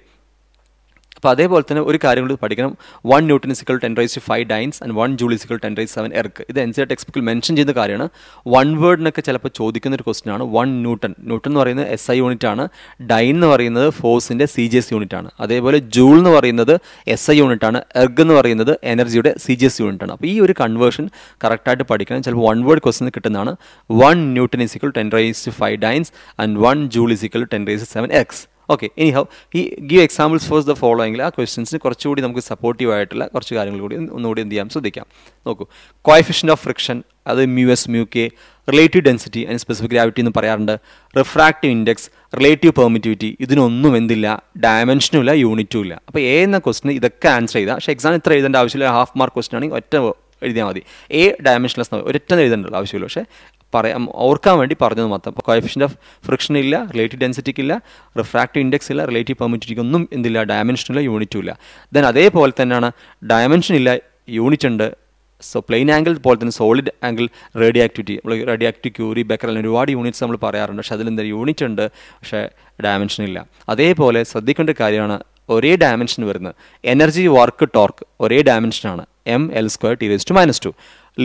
അപ്പോൾ അതേപോലെ തന്നെ ഒരു കാര്യം കൂടി പഠിക്കണം one newton equal ten raise to five dynes and one joule equal ten raise seven erg ഇത് എൻ സി ടെക്സ്റ്റ് ബുക്കിൽ മെൻഷൻ ചെയ്ത കാര്യമാണ് വൺ വേർഡിനൊക്കെ ചിലപ്പോൾ ചോദിക്കുന്ന ഒരു ക്വസ്റ്റൻ ആണ് വൺ ന്യൂട്ടൺ ന്യൂട്ടൺ എന്ന് പറയുന്നത് എസ് ഐ യൂണിറ്റ് ആണ് ഡൈൻ എന്ന് പറയുന്നത് ഫോഴ്സിൻ്റെ സി ജി എസ് യൂണിറ്റ് ആണ് അതേപോലെ ജൂൾ എന്ന് പറയുന്നത് എസ് ഐ യൂണിറ്റ് ആണ് എർഗ് എന്ന് പറയുന്നത് എനർജിയുടെ സി ജി എസ് യൂണിറ്റ് ആണ് അപ്പോൾ ഈ ഒരു കൺവേർഷൻ കറക്റ്റായിട്ട് പഠിക്കണം ചിലപ്പോൾ വൺ വേർഡ് ക്വസ്റ്റിന് കിട്ടുന്നതാണ് one newton is equal ten raise to five dynes and one joule is equal ten raise seven എക്സ് ഓക്കെ ഇനി ഹൗ ഈ ഗീവ് എക്സാമ്പിൾസ് ഫോർ ദ ഫോളോയിങ്ങിൽ ആ ക്വസ്റ്റ്യൻസിന് കുറച്ചുകൂടി നമുക്ക് സപ്പോർട്ടീവ് ആയിട്ടുള്ള കുറച്ച് കാര്യങ്ങൾ കൂടി ഒന്നുകൂടി എന്ത് ചെയ്യാം ശ്രദ്ധിക്കാം നോക്കൂ കോയഫിഷൻ ഓഫ് ഫ്രിക്ഷൻ അത് mu S mu K relative density അതിന് സ്പെസിഫിക് ഗ്രാവിറ്റി എന്ന് പറയാറുണ്ട് റിഫ്രാക്റ്റീവ് ഇൻഡെക്സ് റിലേറ്റീവ് പെർമിറ്റിവിറ്റി ഇതിനൊന്നും എന്തില്ല ഡയമെൻഷനും ഇല്ല യൂണിറ്റും ഇല്ല അപ്പോൾ എ എന്ന ക്വസ്റ്റിന് ഇതൊക്കെ ആൻസർ ചെയ്താൽ പക്ഷേ എക്സാം ഇത്ര എഴുതേണ്ട ആവശ്യമില്ല ഹാഫ് മാർക്ക് ക്വസ്റ്റിനാണെങ്കിൽ ആണെങ്കിൽ ഒറ്റ എഴുതിയാൽ മതി എ ഡയമെൻഷൻലെസ് ഒറ്റ എഴുതേണ്ടല്ലോ ആവശ്യമില്ല പക്ഷേ പറയാം ഓർക്കാൻ വേണ്ടി പറഞ്ഞത് മാത്രം കോയഫിഷ്യൻ്റ് ഓഫ് ഫ്രിക്ഷൻ ഇല്ല റിലേറ്റീവ് ഡെൻസിറ്റിക്ക് ഇല്ല റിഫ്രാക്റ്റീവ് ഇൻഡെക്സ് ഇല്ല റിലേറ്റീവ് പെർമിറ്റിക്ക് ഒന്നും എന്തില്ല ഡയമെൻഷൻ ഇല്ല യൂണിറ്റും ഇല്ല ദെൻ അതേപോലെ തന്നെയാണ് ഡയമെൻഷൻ ഇല്ല യൂണിറ്റ് ഉണ്ട് സോ പ്ലെയിൻ ആംഗിൾ പോലെ തന്നെ സോളിഡ് ആംഗിൾ റേഡിയോ ആക്ടിവിറ്റി നമ്മൾ റേഡിയോ ആക്ടിവിറ്റി ക്യൂറി ബെക്കർ അല്ലെങ്കിൽ ഒരുപാട് യൂണിറ്റ്സ് നമ്മൾ പറയാറുണ്ട് പക്ഷേ അതിലെന്താ യൂണിറ്റ് ഉണ്ട് പക്ഷേ ഡയമെൻഷൻ ഇല്ല അതേപോലെ ശ്രദ്ധിക്കേണ്ട കാര്യമാണ് ഒരേ ഡയമെൻഷൻ വരുന്നത് എനർജി വർക്ക് ടോർക്ക് ഒരേ ഡയമെൻഷനാണ് എം എൽ സ്ക്വയർ ടി വേസ്റ്റ് minus two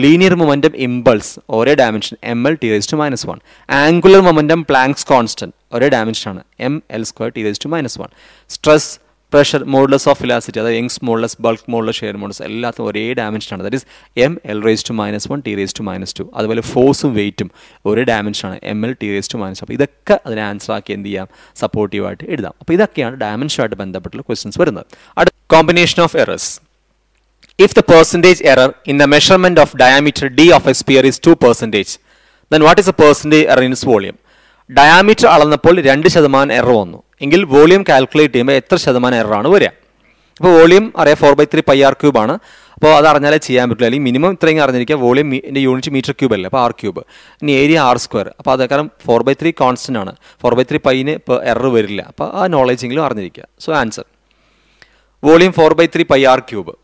linear momentum impulse ഒരേ dimension M L T raise to minus one angular momentum Planck's constant ഒരേ ആണ് M L square T raise to minus one stress pressure modulus of ഫിലാസിറ്റി അതായത് Young's modulus bulk modulus shear modulus എല്ലാത്തും ഒരേ ആണ് that is M L raise to minus one T raise to minus two അതുപോലെ ഫോഴ്സും വെയിറ്റും ഒരേ ആണ് M L T raise to minus അപ്പോൾ ഇതൊക്കെ അതിനെ ആൻസർ ആക്കി എന്ത് ചെയ്യാം സപ്പോർട്ടീവായിട്ട് എഴുതാം അപ്പോൾ ഇതൊക്കെയാണ് ഡയമെൻഷനുമായിട്ട് ബന്ധപ്പെട്ടുള്ള ക്വസ്റ്റ്യൻസ് വരുന്നത് അടുത്ത combination of errors If the percentage error in the measurement of diameter d of a sphere is 2 percentage, then what is the percentage error in its volume? Diameter അളന്നപ്പോൾ രണ്ട് ശതമാനം എറർ വന്നു എങ്കിൽ വോളിയം കാൽക്കുലേറ്റ് ചെയ്യുമ്പോൾ എത്ര ശതമാനം എററാണ് വരിക അപ്പോൾ വോളിയം അറിയാം four by three pi R ആണ് അപ്പോൾ അത് അറിഞ്ഞാലേ ചെയ്യാൻ പറ്റില്ല അല്ലെങ്കിൽ മിനിമം ഇത്രയും അറിഞ്ഞിരിക്കുക വോളിയം എൻ്റെ യൂണിറ്റ് മീറ്റർ ക്യൂബ് അല്ലേ അപ്പോൾ ആർ ക്യൂബ് ഇനി ഏരിയ ആർ സ്ക്വയർ അപ്പോൾ അത് കാരണം ഫോർ ബൈ ത്രീ കോൺസ്റ്റൻ്റ് ആണ് ഫോർ ബൈ ത്രീ പൈന് ഇപ്പോൾ എറർ വരില്ല അപ്പോൾ ആ എങ്കിലും അറിഞ്ഞിരിക്കുക so answer volume four by three pi R cube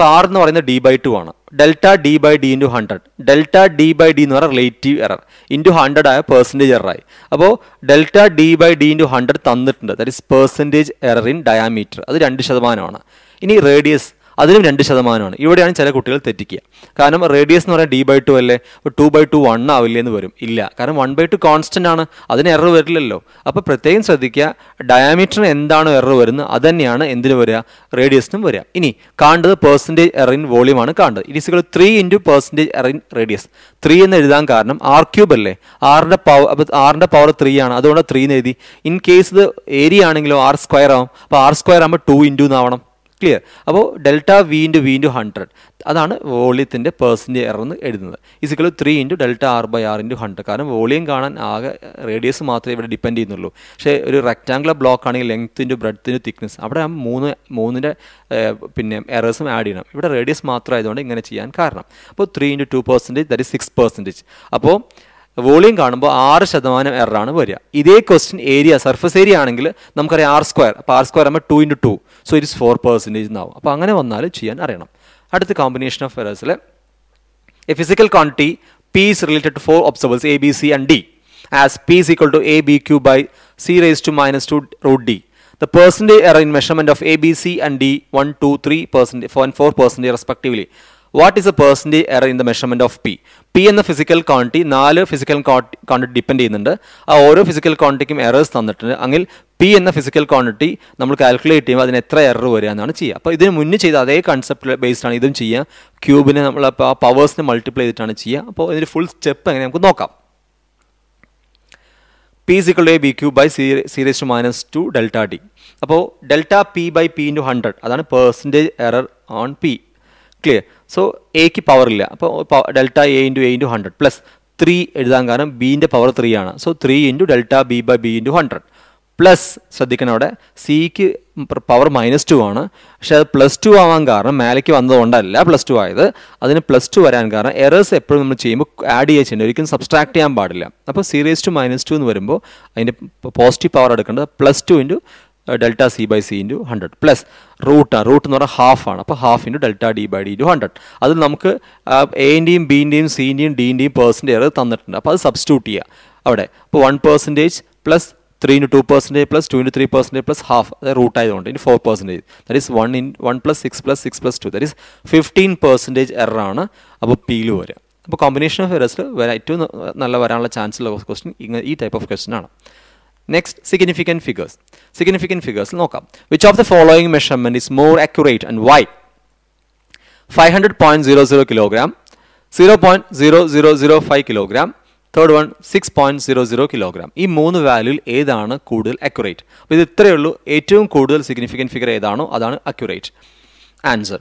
ഇപ്പൊ ആർ എന്ന് പറയുന്നത് ഡി ബൈ ടു ആണ് delta D by D into hundred delta D by D എന്ന് പറഞ്ഞാൽ റിലേറ്റീവ് എറർ ഇൻറ്റു ഹൺഡ്രഡ് ആയ പെർസെൻറ്റേജ് എററായി അപ്പോൾ delta D by D into hundred തന്നിട്ടുണ്ട് that is percentage error in diameter അത് രണ്ട് ശതമാനമാണ് ഇനി റേഡിയസ് അതിലും രണ്ട് ശതമാനമാണ് ഇവിടെയാണ് ചില കുട്ടികൾ തെറ്റിക്കുക കാരണം റേഡിയസ് എന്ന് പറഞ്ഞാൽ ഡി ബൈ ടു അല്ലേ അപ്പോൾ ടു ബൈ ടു വൺ ആവില്ലേ എന്ന് വരും ഇല്ല കാരണം വൺ ബൈ ടു കോൺസ്റ്റൻ്റ് ആണ് അതിന് എറർ വരില്ലല്ലോ അപ്പോൾ പ്രത്യേകം ശ്രദ്ധിക്കുക ഡയാമീറ്റർ എന്താണോ എറർ വരുന്നത് അത് തന്നെയാണ് എന്തിനു വരിക റേഡിയസിനും വരിക ഇനി കാണേണ്ടത് പേഴ്സൻറ്റേജ് എറർ ഇൻ ആണ് കാണ്ടത് it is three into percentage error in radius three എന്ന് എഴുതാൻ കാരണം ആർ ക്യൂബ് അല്ലേ ആറിൻ്റെ പവർ അപ്പോൾ ആറിൻ്റെ പവർ ത്രീ ആണ് അതുകൊണ്ട് ത്രീ എന്ന് എഴുതി ഇൻ കേസ് ഇത് ഏരിയ ആണെങ്കിലോ ആർ സ്ക്വയർ ആവും അപ്പോൾ ആർ സ്ക്വയർ ആകുമ്പോൾ ടു ഇൻറ്റു എന്നാവണം ക്ലിയർ അപ്പോൾ delta V into V into hundred അതാണ് വോളിയത്തിൻ്റെ പേഴ്സൻ്റെ എറർ എന്ന് എഴുതുന്നത് is equal three into delta R by R into hundred കാരണം വോളിയം കാണാൻ ആകെ റേഡിയസ് മാത്രമേ ഇവിടെ ഡിപ്പെൻഡ് ചെയ്യുന്നുള്ളൂ പക്ഷേ ഒരു റെക്റ്റാങ്കുലർ ബ്ലോക്ക് ആണെങ്കിൽ ലെങ്ത്തിൻ്റെ ബ്രെഡത്തിൻ്റെ തിക്നെസ് അവിടെ മൂന്ന് മൂന്നിൻ്റെ പിന്നെ എറേഴ്സും ആഡ് ചെയ്യണം ഇവിടെ റേഡിയസ് മാത്രമായതുകൊണ്ട് ഇങ്ങനെ ചെയ്യാൻ കാരണം അപ്പോൾ three into two percentage that is six percentage അപ്പോൾ വോളിയം കാണുമ്പോൾ ആറ് ശതമാനം എററാണ് വരിക ഇതേ ക്വസ്റ്റ്യൻ ഏരിയ സർഫസ് ഏരിയ ആണെങ്കിൽ നമുക്കറിയാം ആർ സ്ക്വയർ അപ്പോൾ ആർ സ്ക്വയർ ആകുമ്പോൾ two into two so it is four percentage എന്നാവും അപ്പോൾ അങ്ങനെ വന്നാൽ ചെയ്യാൻ അറിയണം അടുത്ത കോമ്പിനേഷൻ ഓഫ് എറേഴ്സിൽ a physical quantity P is related to four observers A B C and D as P is equal to A B Q by C raise to minus two root D the percentage error in measurement of A B C and D one two three percent, four and four percent respectively what is a percentage error in the measurement of P P എന്ന physical quantity നാല് physical quantity depend ചെയ്യുന്നുണ്ട് ആ ഓരോ physical ക്വാണ്ടിറ്റിക്കും errors തന്നിട്ടുണ്ട് അങ്ങിൽ P എന്ന physical quantity നമ്മൾ calculate ചെയ്യുമ്പോൾ അതിന് എത്ര എറർ വരിക എന്നാണ് ചെയ്യുക അപ്പോൾ ഇതിന് മുന്നേ ചെയ്ത അതേ കൺസെപ്റ്റ് ബേസ്ഡ് ആണ് ഇതും ചെയ്യുക ക്യൂബിനെ നമ്മൾ അപ്പോൾ ആ പവേഴ്സിനെ മൾട്ടിപ്ലൈ ചെയ്തിട്ടാണ് ചെയ്യുക അപ്പോൾ ഇതിന് ഫുൾ സ്റ്റെപ്പ് എങ്ങനെ നമുക്ക് നോക്കാം P is equal A B cube by C raise to minus two delta D അപ്പോൾ delta P by P into hundred അതാണ് percentage error on P clear so എക്ക് പവർ ഇല്ല അപ്പോൾ delta A into A into hundred plus three എഴുതാൻ കാരണം ബീൻ്റെ power three ആണ് so three into delta B by B into hundred plus ശ്രദ്ധിക്കണം അവിടെ സിക്ക് പവർ മൈനസ് ടു ആണ് പക്ഷെ അത് പ്ലസ് ടു ആവാൻ കാരണം മേലേക്ക് വന്നതുകൊണ്ടല്ല പ്ലസ് ടു ആയത് അതിന് പ്ലസ് ടു വരാൻ കാരണം എറേഴ്സ് എപ്പോഴും നമ്മൾ ചെയ്യുമ്പോൾ ആഡ് ചെയ്യാൻ ചെയ്യുന്നത് ഒരിക്കലും സബ്സ്ട്രാക്ട് ചെയ്യാൻ പാടില്ല അപ്പോൾ സീരിയസ് ടു മൈനസ് ടു എന്ന് വരുമ്പോൾ അതിൻ്റെ പോസിറ്റീവ് പവർ എടുക്കേണ്ടത് plus two into delta C by C into hundred plus റൂട്ടാണ് റൂട്ട് എന്ന് പറഞ്ഞാൽ ഹാഫ് ആണ് അപ്പോൾ half into delta D by D into hundred അതിൽ നമുക്ക് എൻ്റെയും ബീൻ്റെയും സീൻ്റെയും ഡീൻ്റെയും പേഴ്സൻറ്റേജ് തന്നിട്ടുണ്ട് അപ്പോൾ അത് സബ്സ്റ്റിറ്റ്യൂട്ട് ചെയ്യുക അവിടെ അപ്പോൾ one percentage plus three into two percentage plus two into three percentage plus half അതായത് റൂട്ട് ആയതുകൊണ്ട് ഇനി four percentage that is one in one plus six plus six plus two that is fifteen percentage എററാണ് അപ്പോൾ പീല് വരിക അപ്പോൾ combination of എറേഴ്സിൽ വരാൻ ഏറ്റവും നല്ല വരാനുള്ള ചാൻസ് ഉള്ള ക്വസ്റ്റ്യൻ ഇങ്ങനെ ഈ ടൈപ്പ് ഓഫ് ക്വസ്റ്റ്യൻ ആണ് നെക്സ്റ്റ് സിഗ്നിഫിക്കൻറ്റ് ഫിഗേഴ്സ് സിഗ്നിഫിക്കൻറ്റ് ഫിഗേഴ്സിൽ നോക്കാം which of the following measurement is more accurate and why five hundred point zero zero kilogram zero point zero zero zero five kilogram third one six point zero zero kilogram ഈ മൂന്ന് വാല്യൂയിൽ ഏതാണ് കൂടുതൽ accurate അപ്പോൾ ഇത് ഇത്രയേ ഉള്ളൂ ഏറ്റവും കൂടുതൽ സിഗ്നിഫിക്കൻറ്റ് ഫിഗർ ഏതാണോ അതാണ് accurate answer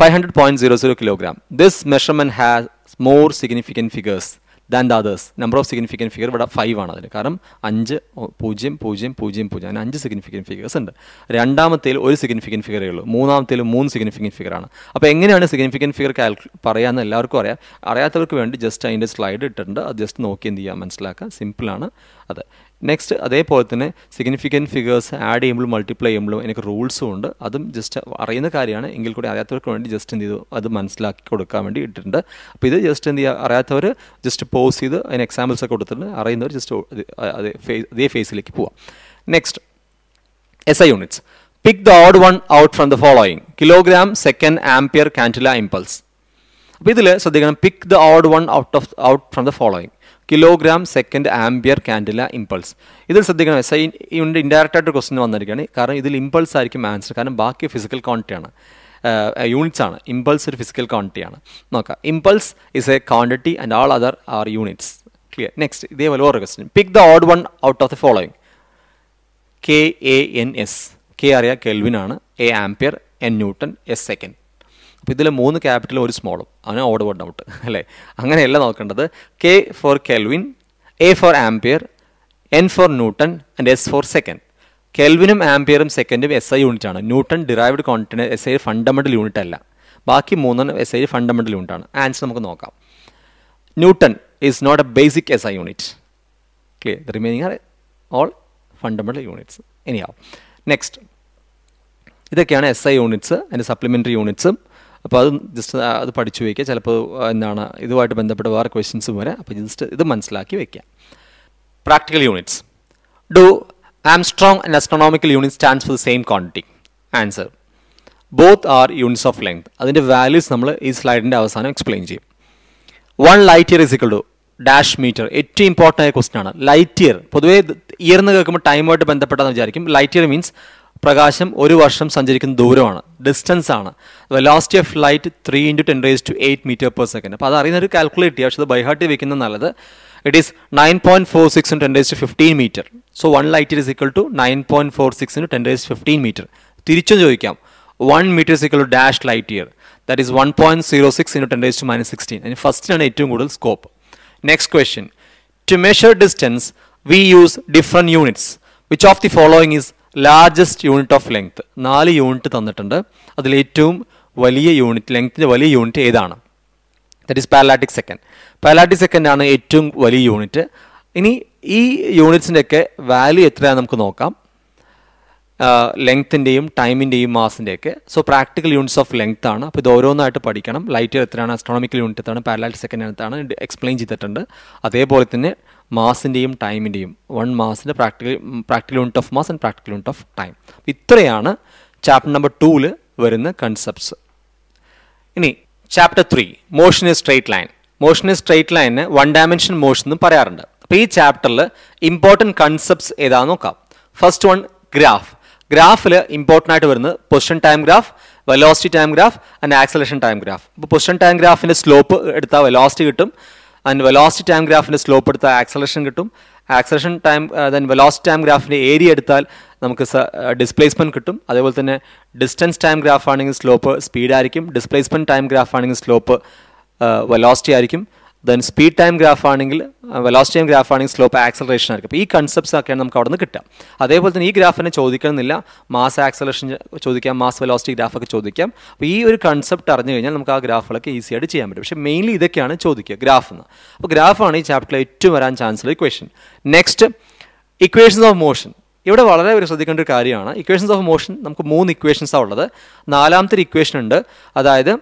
five hundred point zero zero kilogram this measurement has more significant figures than the others number of significant figure ഇവിടെ ഫൈവ് ആണ് അതിൽ കാരണം അഞ്ച് പൂജ്യം പൂജ്യം പൂജ്യം പൂജ്യം അതിന് അഞ്ച് സിഗ്നിഫിക്കൻറ്റ് ഫിഗേഴ്സ് ഉണ്ട് രണ്ടാമത്തേൽ ഒരു സിഗ്നിഫിക്കൻറ്റ് ഫിഗറേ ഉള്ളൂ മൂന്നാമത്തേൽ മൂന്ന് സിഗ്നിഫിക്കൻറ്റ് ഫിഗറാണ് അപ്പോൾ എങ്ങനെയാണ് സിഗ്നിഫിക്കൻറ്റ് ഫിഗർ കാൽ പറയാമെന്ന് എല്ലാവർക്കും അറിയാം അറിയാത്തവർക്ക് വേണ്ടി ജസ്റ്റ് അതിൻ്റെ സ്ലൈഡ് ഇട്ടിട്ടുണ്ട് അത് ജസ്റ്റ് നോക്കി എന്ത് ചെയ്യാം മനസ്സിലാക്കാം സിമ്പിളാണ് അത് നെക്സ്റ്റ് അതേപോലെ തന്നെ സിഗ്നിഫിക്കൻറ്റ് ഫിഗേഴ്സ് ആഡ് ചെയ്യുമ്പോൾ മൾട്ടിപ്ലൈ ചെയ്യുമ്പോഴും എനിക്ക് റൂൾസും ഉണ്ട് അതും ജസ്റ്റ് അറിയുന്ന കാര്യമാണ് എങ്കിൽ കൂടി അറിയാത്തവർക്ക് വേണ്ടി ജസ്റ്റ് എന്ത് ചെയ്തു അത് മനസ്സിലാക്കി കൊടുക്കാൻ വേണ്ടി ഇട്ടിട്ടുണ്ട് അപ്പോൾ ഇത് ജസ്റ്റ് എന്ത് ചെയ്യുക അറിയാത്തവർ ജസ്റ്റ് പോസ് ചെയ്ത് അതിന് എക്സാമ്പിൾസ് ഒക്കെ കൊടുത്തിട്ട് അറിയുന്നവർ ജസ്റ്റ് അതേ ഫേസ് അതേ ഫേസിലേക്ക് പോവാം next S I units pick the odd one out from the following kilogram second ampere candela impulse അപ്പോൾ ഇതിൽ ശ്രദ്ധിക്കണം pick the odd one out of out from the following kilogram second ampere candela impulse ഇതിൽ ശ്രദ്ധിക്കണം S I ഇവിടെ indirect ആയിട്ട് വന്നിരിക്കുകയാണ് കാരണം ഇതിൽ ഇമ്പൾസ് ആയിരിക്കും ആൻസർ കാരണം ബാക്കി ഫിസിക്കൽ ക്വാണ്ടിറ്റിയാണ് യൂണിറ്റ്സ് ആണ് ഇമ്പൾസ് ഒരു ഫിസിക്കൽ ക്വാണ്ടിറ്റിയാണ് നോക്കാം impulse is a quantity and all other are units clear next ഇതേപോലെ ഓരോ question pick the odd one out of the following K A N S K അറിയാം കെൽവിൻ ആണ് A ampere N newton S second അപ്പോൾ ഇതിൽ മൂന്ന് ക്യാപിറ്റലും ഒരു സ്മോളും അങ്ങനെ ഓട് വോട്ട് ഔട്ട് അല്ലേ അങ്ങനെയല്ല നോക്കേണ്ടത് K for kelvin A for ampere N for newton and S for second കെൽവിനും ആംപിയറും സെക്കൻഡും എസ് ഐ യൂണിറ്റ് ആണ് ന്യൂട്ടൺ ഡിറൈവ്ഡ് കോണ്ടിന് എസ് ഐ ഫണ്ടമെൻ്റൽ യൂണിറ്റ് അല്ല ബാക്കി മൂന്നെണ്ണം എസ് ഐ ഫണ്ടമെൻ്റൽ യൂണിറ്റ് ആണ് ആൻസർ നമുക്ക് നോക്കാം newton is not a basic S I unit clear the remaining are all fundamental units ഇനിയാവും നെക്സ്റ്റ് ഇതൊക്കെയാണ് എസ് ഐ യൂണിറ്റ്സ് അതിൻ്റെ സപ്ലിമെൻ്ററി യൂണിറ്റ്സും അപ്പോൾ അത് ജസ്റ്റ് അത് പഠിച്ചു വയ്ക്കുക ചിലപ്പോൾ എന്താണ് ഇതുമായിട്ട് ബന്ധപ്പെട്ട വേറെ ക്വസ്റ്റ്യൻസും വരെ അപ്പോൾ ജസ്റ്റ് ഇത് മനസ്സിലാക്കി വയ്ക്കുക practical units do angstrom and astronomical unit stands for the same quantity answer both are units of length അതിൻ്റെ വാല്യൂസ് നമ്മൾ ഈ സ്ലൈഡിൻ്റെ അവസാനം എക്സ്പ്ലെയിൻ ചെയ്യും one light year is equal to dash metre ഏറ്റവും ഇമ്പോർട്ടൻ്റ് ആയ ക്വസ്റ്റൻ ആണ് ലൈറ്റ് ഇയർ പൊതുവേ ഇയർ എന്ന് കേൾക്കുമ്പോൾ ടൈമുമായിട്ട് ബന്ധപ്പെട്ടതെന്ന് വിചാരിക്കും ലൈറ്റ് ഇയർ മീൻസ് പ്രകാശം ഒരു വർഷം സഞ്ചരിക്കുന്ന ദൂരമാണ് ഡിസ്റ്റൻസ് ആണ് velocity of light three into ten raise to eight metre per second അപ്പോൾ അത് അറിയുന്ന ഒരു കാൽക്കുലേറ്റ് ചെയ്യുക പക്ഷേ അത് ബൈഹാർട്ടി വെക്കുന്നത് നല്ലത് it is nine point four six in ten raise to fifteen metre so one light it is equal to nine point four six into ten raise fifteen metre തിരിച്ചും ചോദിക്കാം one metre is equal to dash light year that is one point zero six into ten raise to minus sixteen അതിന് ഫസ്റ്റിനാണ് ഏറ്റവും കൂടുതൽ scope next question to measure distance we use different units which of the following is largest unit of length നാല് unit തന്നിട്ടുണ്ട് അതിലേറ്റവും വലിയ unit ലെങ്ത്തിൻ്റെ വലിയ യൂണിറ്റ് ഏതാണ് that is parallactic second parallactic second ആണ് ഏറ്റവും വലിയ യൂണിറ്റ് ഇനി ഈ യൂണിറ്റ്സിൻ്റെയൊക്കെ വാല്യൂ എത്രയാണ് നമുക്ക് നോക്കാം ലെങ്ത്തിൻ്റെയും ടൈമിൻ്റെയും മാസിൻ്റെയൊക്കെ so practical units of length ആണ് അപ്പോൾ ഇത് ഓരോന്നായിട്ട് പഠിക്കണം ലൈറ്റ് എത്രയാണ് അസ്ട്രോണമിക്കൽ യൂണിറ്റ് എത്രയാണ് പാരലാറ്റ് സെക്കൻഡ് എന്താണ് എക്സ്പ്ലെയിൻ ചെയ്തിട്ടുണ്ട് അതേപോലെ തന്നെ മാസിൻ്റെയും ടൈമിൻ്റെയും വൺ മാസിൻ്റെ practical practical unit of mass and practical unit of time ഇത്രയാണ് ചാപ്റ്റർ നമ്പർ ടൂവിൽ വരുന്ന കൺസെപ്റ്റ്സ് ഇനി chapter three motion is straight line motion is straight ലൈനിന് വൺ ഡയമെൻഷൻ മോഷൻ എന്ന് പറയാറുണ്ട് അപ്പോൾ ഈ ചാപ്റ്ററിൽ ഇമ്പോർട്ടൻറ്റ് കൺസെപ്റ്റ്സ് ഏതാണെന്ന് നോക്കാം ഫസ്റ്റ് വൺ ഗ്രാഫ് ഗ്രാഫിൽ ഇമ്പോർട്ടൻ്റ് ആയിട്ട് വരുന്നത് position time graph velocity time graph and acceleration time graph അപ്പോൾ പൊസിഷൻ ടൈം ഗ്രാഫിൻ്റെ സ്ലോപ്പ് എടുത്താൽ വെലോസിറ്റി കിട്ടും ആൻഡ് വെലോസിറ്റി ടൈം ഗ്രാഫിൻ്റെ സ്ലോപ്പ് എടുത്താൽ ആക്സലേഷൻ കിട്ടും acceleration time then velocity time ഗ്രാഫിൻ്റെ ഏരിയ എടുത്താൽ നമുക്ക് ഡിസ്പ്ലേസ്മെൻറ്റ് uh, കിട്ടും അതേപോലെ തന്നെ ഡിസ്റ്റൻസ് ടൈം ഗ്രാഫ് ആണെങ്കിൽ സ്ലോപ്പ് സ്പീഡായിരിക്കും ഡിസ്പ്ലേസ്മെൻറ്റ് ടൈം ഗ്രാഫ് ആണെങ്കിൽ സ്ലോപ്പ് വെലോസിറ്റി uh, ആയിരിക്കും ദെൻ സ്പീഡ് ടൈം ഗ്രാഫ് ആണെങ്കിൽ വെലോസിറ്റി ടൈം ഗ്രാഫ് ആണെങ്കിൽ സ്ലോപ്പ് ആക്സലറേഷൻ ആയിരിക്കും അപ്പോൾ ഈ കൺസെപ്റ്റ്സ് ഒക്കെയാണ് നമുക്ക് അവിടെ നിന്ന് കിട്ടുക അതേപോലെ തന്നെ ഈ ഗ്രാഫിനെ ചോദിക്കണമെന്നില്ല മാസ് ആക്സലറേഷൻ ചോദിക്കാം മാസ് വെലോസിറ്റി ഗ്രാഫൊക്കെ ചോദിക്കാം അപ്പോൾ ഈ ഒരു കൺസെപ്റ്റ് അറിഞ്ഞു കഴിഞ്ഞാൽ നമുക്ക് ആ ഗ്രാഫുകളൊക്കെ ഈസി ആയിട്ട് ചെയ്യാൻ പറ്റും പക്ഷേ മെയിൻലി ഇതൊക്കെയാണ് ചോദിക്കുക ഗ്രാഫ് എന്ന് അപ്പോൾ ഗ്രാഫാണ് ഈ ചാപ്റ്ററിൽ ഏറ്റവും വരാൻ ചാൻസുള്ള equation next equations of motion ഇവിടെ വളരെ ഒരു ശ്രദ്ധിക്കേണ്ട ഒരു കാര്യമാണ് ഇക്വേഷൻസ് ഓഫ് മോഷൻ നമുക്ക് മൂന്ന് ഇക്വേഷൻസാണ് ഉള്ളത് നാലാമത്തെ ഒരു ഇക്വേഷൻ ഉണ്ട് അതായത്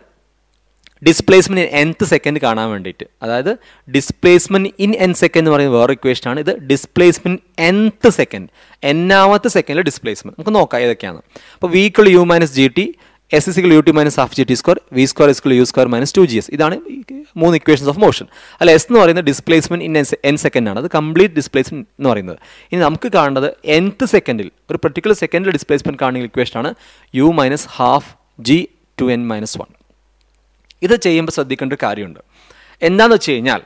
ഡിസ്പ്ലേസ്മെൻറ്റ് ഇൻ എൻത്ത് സെക്കൻഡ് കാണാൻ വേണ്ടിയിട്ട് അതായത് ഡിസ്പ്ലേസ്മെൻറ്റ് ഇൻ എൻ സെക്കൻഡ് എന്ന് പറയുന്ന വേറെ ഇക്വേഷനാണ് ഇത് ഡിസ്പ്ലേസ്മെൻറ്റ് എൻത്ത് സെക്കൻഡ് എന്നാമത്തെ സെക്കൻഡിൽ ഡിസ്പ്ലേസ്മെൻറ്റ് നമുക്ക് നോക്കാം ഏതൊക്കെയാണ് അപ്പോൾ V equal U minus G T S is U T minus half G T square V square is U square minus two G S ഇതാണ് മൂന്ന് ഇക്വേഷൻസ് ഓഫ് മോഷൻ അല്ല എസ് എന്ന് പറയുന്നത് ഡിസ്പ്ലേസ്മെന്റ് ഇൻ എൻ സെക്കൻഡ് ആണ് അത് complete displacement എന്ന് പറയുന്നത് ഇനി നമുക്ക് കാണേണ്ടത് എൻത്ത് സെക്കൻഡിൽ ഒരു പെർട്ടിക്കുലർ സെക്കൻഡിൽ ഡിസ്പ്ലേസ്മെന്റ് കാണുന്ന ഇക്വേഷനാണ് U minus half G two N minus one ഇത് ചെയ്യുമ്പോൾ ശ്രദ്ധിക്കേണ്ട ഒരു കാര്യമുണ്ട് എന്താണെന്ന് വെച്ച് കഴിഞ്ഞാൽ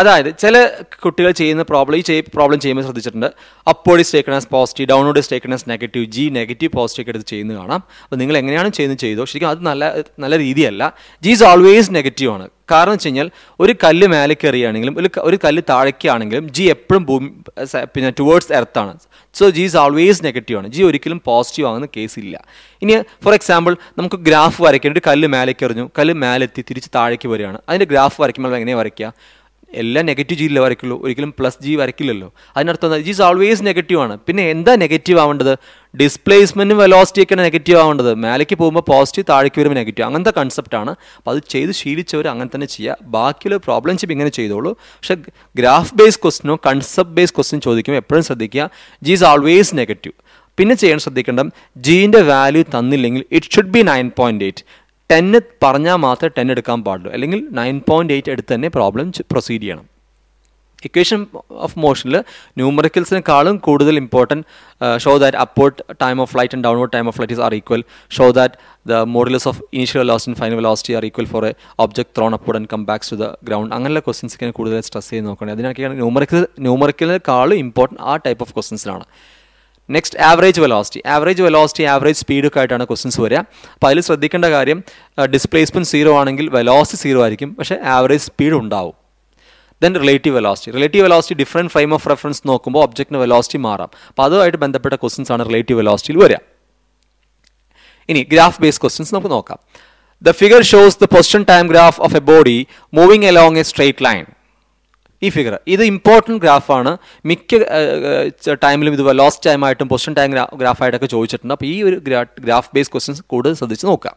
അതായത് ചില കുട്ടികൾ ചെയ്യുന്ന പ്രോബ്ലം ഈ പ്രോബ്ലം ചെയ്യുമ്പോൾ ശ്രദ്ധിച്ചിട്ടുണ്ട് അപ്പോഴി സ്റ്റേക്കണസ് പോസിറ്റീവ് ഡൗൺലോഡ് സ്റ്റേക്കണസ് നെഗറ്റീവ് ജി നെഗറ്റീവ് പോസിറ്റീവ് എടുത്ത് ചെയ്യുന്നതാണ് കാണാം അപ്പോൾ നിങ്ങൾ എങ്ങനെയാണ് ചെയ്യുന്നത് ചെയ്തോ ശരിക്കും അത് നല്ല നല്ല രീതിയല്ല ജി ഈസ് ഓൾവേസ് നെഗറ്റീവ് ആണ് കാരണം വെച്ച് കഴിഞ്ഞാൽ ഒരു കല്ല് മേലെ കയറിയാണെങ്കിലും ഒരു ഒരു കല്ല് താഴേക്കാണെങ്കിലും ജി എപ്പോഴും ഭൂമി പിന്നെ ടുവേർഡ്സ് എർത്താണ് so G is always negative ആണ് ജി ഒരിക്കലും പോസിറ്റീവ് ആകുന്ന കേസില്ല ഇനി ഫോർ എക്സാമ്പിൾ നമുക്ക് ഗ്രാഫ് വരയ്ക്കാൻ ഒരു കല്ല് മേലേക്ക് എറിഞ്ഞു കല്ല് മേലെത്തി തിരിച്ച് താഴേക്ക് വരികയാണ് അതിൻ്റെ ഗ്രാഫ് വരയ്ക്കുമ്പോൾ എങ്ങനെയാണ് വരയ്ക്കുക എല്ലാ നെഗറ്റീവ് ജിയിൽ വരയ്ക്കുള്ളൂ ഒരിക്കലും പ്ലസ് ജി വരയ്ക്കില്ലല്ലോ അതിനർത്ഥം ഈസ് ഓൾവേസ് നെഗറ്റീവ് ആണ് പിന്നെ എന്താ നെഗറ്റീവ് ആവേണ്ടത് ഡിസ്പ്ലേസ്മെൻറ്റും ഒക്കെയാണ് നെഗറ്റീവ് ആവേണ്ടത് മേലേക്ക് പോകുമ്പോൾ പോസിറ്റീവ് താഴേക്ക് വരുമ്പോൾ നെഗറ്റീവ് അങ്ങനത്തെ ആണ് അപ്പോൾ അത് ചെയ്ത് ശീലിച്ചവർ അങ്ങനെ തന്നെ ചെയ്യുക ബാക്കിയുള്ള പ്രോബ്ലം ഷിപ്പ് ഇങ്ങനെ ചെയ്തോളൂ പക്ഷേ ഗ്രാഫ് ബേസ് ക്വസ്റ്റിനോ കൺസെപ്റ്റ് ബേസ് ക്വസ്റ്റിനും ചോദിക്കുമ്പോൾ എപ്പോഴും ശ്രദ്ധിക്കുക ജി ഈസ് ഓൾവേസ് നെഗറ്റീവ് പിന്നെ ചെയ്യാൻ ശ്രദ്ധിക്കേണ്ടത് ജീൻ്റെ വാല്യൂ തന്നില്ലെങ്കിൽ it should be nine point eight ടെന്ന് പറഞ്ഞാൽ മാത്രമേ ടെൻ എടുക്കാൻ പാടുള്ളൂ അല്ലെങ്കിൽ നയൻ പോയിൻ്റ് എയ്റ്റ് എടുത്ത് തന്നെ പ്രോബ്ലം പ്രൊസീഡ് ചെയ്യണം ഇക്വേഷൻ ഓഫ് മോഷനിൽ ന്യൂമറിക്കൽസിനെക്കാളും കൂടുതൽ important show that upward time of flight and downward time of flight is are equal show that the modulus of initial lost and final velocity are equal for a object thrown upward and come back to the ground അങ്ങനെയുള്ള ഇങ്ങനെ കൂടുതൽ stress ചെയ്ത് നോക്കണേ അതിനൊക്കെയാണ് numerical ന്യൂമറിക്കലിനേക്കാളും important ആ type of ക്വസ്റ്റൻസിലാണ് next average velocity average velocity average ഒക്കെ ആയിട്ടാണ് ക്വസ്റ്റൻസ് വരിക അപ്പോൾ അതിൽ ശ്രദ്ധിക്കേണ്ട കാര്യം ഡിസ്പ്ലേസ്മെൻറ്റ് സീറോ ആണെങ്കിൽ വെലോസിറ്റി സീറോ ആയിരിക്കും പക്ഷേ ആവറേജ് സ്പീഡ് ഉണ്ടാവും then relative velocity relative velocity different frame of reference നോക്കുമ്പോൾ ഒബ്ജക്റ്റിന് വെലോസിറ്റി മാറാം അപ്പോൾ അതുമായിട്ട് ബന്ധപ്പെട്ട ക്വസ്റ്റൻസ് ആണ് റിലേറ്റീവ് വെലോസിറ്റിയിൽ വരിക ഇനി ഗ്രാഫ് ബേസ് ക്വസ്റ്റൻസ് നമുക്ക് നോക്കാം the figure shows the position time graph of a body moving along a straight line ഈ ഫിഗർ ഇത് ഇമ്പോർട്ടൻറ്റ് ഗ്രാഫാണ് മിക്ക ടൈമിലും ഇത് ലോസ്റ്റ് ടൈമായിട്ടും പൊസിഷൻ ടൈം ഗ്രാഫായിട്ടൊക്കെ ചോദിച്ചിട്ടുണ്ട് അപ്പോൾ ഈ ഒരു ഗ്രാഫ് ബേസ് ക്വസ്റ്റൻസ് കൂടുതൽ ശ്രദ്ധിച്ച് നോക്കുക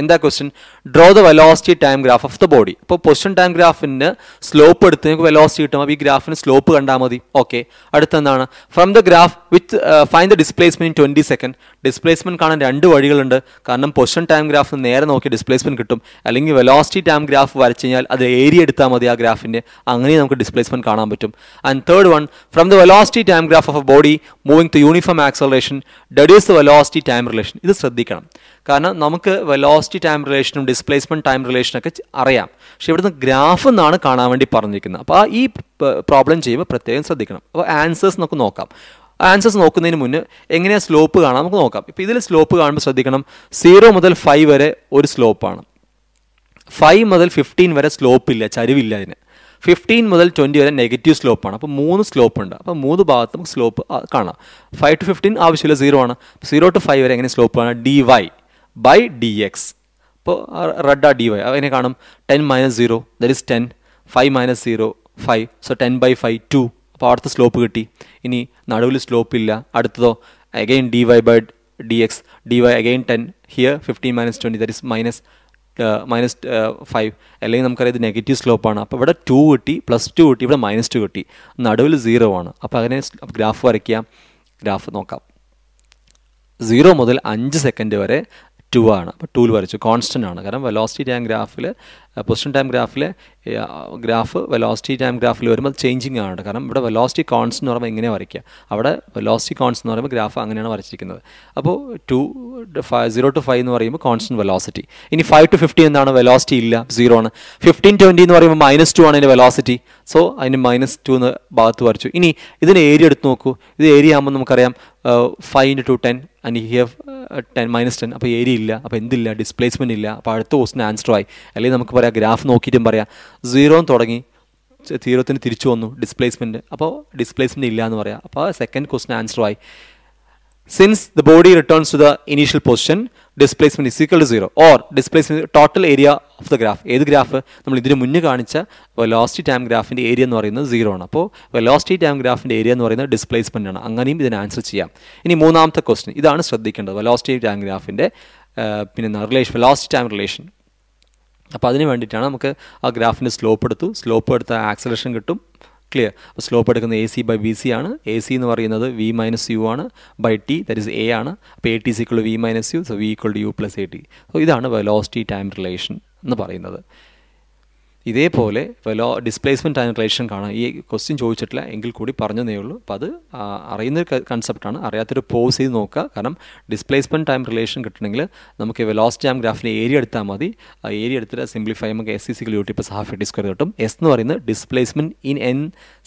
എന്താ question draw the velocity time graph of the body ഇപ്പോൾ പൊസിഷൻ ടൈം ഗ്രാഫിന് സ്ലോപ്പ് എടുത്ത് നിങ്ങൾക്ക് വെലോസിറ്റി കിട്ടും അപ്പോൾ ഈ ഗ്രാഫിന് സ്ലോപ്പ് കണ്ടാൽ മതി ഓക്കെ അടുത്തെന്താണ് from the graph with find the displacement in twenty second displacement കാണാൻ രണ്ട് വഴികളുണ്ട് കാരണം പൊസിഷൻ ടൈം ഗ്രാഫ് നേരെ നോക്കി ഡിസ്പ്ലേസ്മെൻറ്റ് കിട്ടും അല്ലെങ്കിൽ വെലോസിറ്റി ടൈം ഗ്രാഫ് വരച്ചു കഴിഞ്ഞാൽ അത് ഏരിയ എടുത്താൽ മതി ആ ഗ്രാഫിൻ്റെ അങ്ങനെ നമുക്ക് ഡിസ്പ്ലേസ്മെൻറ്റ് കാണാൻ പറ്റും and third one from the velocity time graph of a body moving to uniform acceleration deduce the velocity time relation ഇത് ശ്രദ്ധിക്കണം കാരണം നമുക്ക് വെലോസിറ്റി ടൈം റിലേഷനും ഡിസ്പ്ലേസ്മെൻറ്റ് ടൈം റിലേഷനൊക്കെ അറിയാം പക്ഷേ ഇവിടുന്ന് ഗ്രാഫ് എന്നാണ് കാണാൻ വേണ്ടി പറഞ്ഞിരിക്കുന്നത് അപ്പോൾ ഈ പ്രോബ്ലം ചെയ്യുമ്പോൾ പ്രത്യേകം ശ്രദ്ധിക്കണം അപ്പോൾ ആൻസേഴ്സ് നമുക്ക് നോക്കാം ആൻസേഴ്സ് നോക്കുന്നതിന് മുന്നേ എങ്ങനെയാണ് സ്ലോപ്പ് കാണാം നമുക്ക് നോക്കാം ഇപ്പം ഇതിൽ സ്ലോപ്പ് കാണുമ്പോൾ ശ്രദ്ധിക്കണം സീറോ മുതൽ ഫൈവ് വരെ ഒരു സ്ലോപ്പാണ് ഫൈവ് മുതൽ ഫിഫ്റ്റീൻ വരെ സ്ലോപ്പ് ഇല്ല ചരിവില്ല അതിന് ഫിഫ്റ്റീൻ മുതൽ ട്വൻറ്റി വരെ നെഗറ്റീവ് സ്ലോപ്പാണ് അപ്പോൾ മൂന്ന് സ്ലോപ്പ് ഉണ്ട് അപ്പോൾ മൂന്ന് ഭാഗത്ത് നമുക്ക് സ്ലോപ്പ് കാണാം ഫൈവ് ടു ഫിഫ്റ്റീൻ ആവശ്യമില്ല സീറോ ആണ് സീറോ ടു ഫൈവ് വരെ എങ്ങനെ സ്ലോപ്പ് ആണ് D Y by D X അപ്പോൾ റെഡ് ആ ഡി വൈ അങ്ങനെ കാണും ten minus zero that is ten five minus zero five so ten by five two അപ്പോൾ അവിടുത്തെ സ്ലോപ്പ് കിട്ടി ഇനി നടുവിൽ സ്ലോപ്പ് ഇല്ല അടുത്തതോ again D Y by D X D Y again ten here fifteen minus twenty that is minus minus five അല്ലെങ്കിൽ നമുക്കറിയാം ഇത് നെഗറ്റീവ് സ്ലോപ്പാണ് അപ്പോൾ ഇവിടെ ടു കിട്ടി പ്ലസ് ടു കിട്ടി ഇവിടെ മൈനസ് ടു കിട്ടി നടുവിൽ സീറോ ആണ് അപ്പോൾ അങ്ങനെ ഗ്രാഫ് വരയ്ക്കുക ഗ്രാഫ് നോക്കാം സീറോ മുതൽ അഞ്ച് സെക്കൻഡ് വരെ ടു ആണ് അപ്പോൾ ടൂൽ വരച്ചു കോൺസ്റ്റൻ്റ് ആണ് കാരണം വെലോസിറ്റി ടൈം ഗ്രാഫിൽ പൊസിഷൻ ടൈം ഗ്രാഫിലെ ഗ്രാഫ് വെലോസിറ്റി ടൈം ഗ്രാഫിൽ വരുമ്പോൾ അത് ചേഞ്ചിങ് ആണ് കാരണം ഇവിടെ വെലോസിറ്റി കോൺസ്റ്റൻ്റ് എന്ന് പറയുമ്പോൾ ഇങ്ങനെ വരയ്ക്കുക അവിടെ വെലോസിറ്റി കോൺസ്റ്റൻ്റ് എന്ന് പറയുമ്പോൾ ഗ്രാഫ് അങ്ങനെയാണ് വരച്ചിരിക്കുന്നത് അപ്പോൾ to five zero to five എന്ന് പറയുമ്പോൾ കോൺസ്റ്റൻറ്റ് വെലോസിറ്റി ഇനി ഫൈവ് ടു ഫിഫ്റ്റി എന്നാണ് വെലോസിറ്റി ഇല്ല സീറോ ആണ് ഫിഫ്റ്റീൻ ട്വൻറ്റി എന്ന് പറയുമ്പോൾ മൈനസ് ടു ആണ് അതിൻ്റെ വെലോസിറ്റി സോ അതിന് മൈനസ് ടു എന്ന് ഭാഗത്ത് വരച്ചു ഇനി ഇതിന് ഏരിയ എടുത്ത് നോക്കൂ ഇത് ഏരിയ ആകുമ്പോൾ നമുക്കറിയാം five into two ten and here ten minus ten അപ്പോൾ ഏരിയ ഇല്ല അപ്പോൾ എന്തില്ല ഡിസ്പ്ലേസ്മെൻ്റ് ഇല്ല അപ്പോൾ അടുത്ത ക്വസ്റ്റിന് ആൻസർ ആയി അല്ലെങ്കിൽ നമുക്ക് പറയാം ഗ്രാഫ് നോക്കിയിട്ടും പറയാം സീറോ തുടങ്ങി സീറോത്തിന് തിരിച്ചു വന്നു ഡിസ്പ്ലേസ്മെൻറ്റ് അപ്പോൾ ഡിസ്പ്ലേസ്മെൻറ്റ് ഇല്ല എന്ന് പറയാം അപ്പോൾ സെക്കൻഡ് ക്വസ്റ്റിന് ആൻസർ ആയി since the body returns to the initial position displacement is equal to zero or displacement total area of the graph ഏത് ഗ്രാഫ് നമ്മൾ ഇതിന് മുന്നേ കാണിച്ച വെലോസിറ്റി ടൈം ഗ്രാഫിൻ്റെ ഏരിയ എന്ന് പറയുന്നത് സീറോ ആണ് അപ്പോൾ വെലോസിറ്റി ടൈം ഗ്രാഫിൻ്റെ ഏരിയ എന്ന് പറയുന്നത് ഡിസ്പ്ലേസ്മെൻ്റ് ആണ് അങ്ങനെയും ഇതിന് ആൻസർ ചെയ്യാം ഇനി മൂന്നാമത്തെ ക്വസ്റ്റ്യൻ ഇതാണ് ശ്രദ്ധിക്കേണ്ടത് വെലോസിറ്റി ടൈം ഗ്രാഫിൻ്റെ പിന്നെ റിലേഷൻ വെലോസിറ്റി ടൈം റിലേഷൻ അപ്പോൾ അതിന് വേണ്ടിയിട്ടാണ് നമുക്ക് ആ ഗ്രാഫിൻ്റെ സ്ലോപ്പ് എടുത്തു സ്ലോപ്പ് എടുത്ത ആക്സലേഷൻ കിട്ടും ക്ലിയർ അപ്പോൾ സ്ലോപ്പ് എടുക്കുന്ന A C by B C ആണ് എ സി എന്ന് പറയുന്നത് വി മൈനസ് യു ആണ് by T that is A ആണ് അപ്പോൾ എ ടി സിക്കുള്ള V minus U so V equal to U plus A T so ഇതാണ് വെലോസിറ്റി ടൈം റിലേഷൻ എന്ന് പറയുന്നത് ഇതേപോലെ വെലോ ഡിസ്പ്ലേസ്മെൻറ്റ് ആൻഡ് റിലേഷൻ കാണാം ഈ ക്വസ്റ്റ്യൻ ചോദിച്ചിട്ടില്ല എങ്കിൽ കൂടി പറഞ്ഞതേ ഉള്ളൂ അപ്പോൾ അത് അറിയുന്നൊരു കൺസെപ്റ്റാണ് അറിയാത്തൊരു പോസ് ചെയ്ത് നോക്കുക കാരണം ഡിസ്പ്ലേസ്മെൻറ്റ് ടൈം റിലേഷൻ കിട്ടണമെങ്കിൽ നമുക്ക് വെലോസിറ്റി ടൈം ഗ്രാഫിലെ ഏരിയ എടുത്താൽ മതി ആ ഏരിയ എടുത്തിട്ട് സിംപ്ലിഫൈ നമുക്ക് S C C U T plus half A കിട്ടും എസ് എന്ന് പറയുന്നത് ഡിസ്പ്ലേസ്മെൻറ്റ് ഇൻ എൻ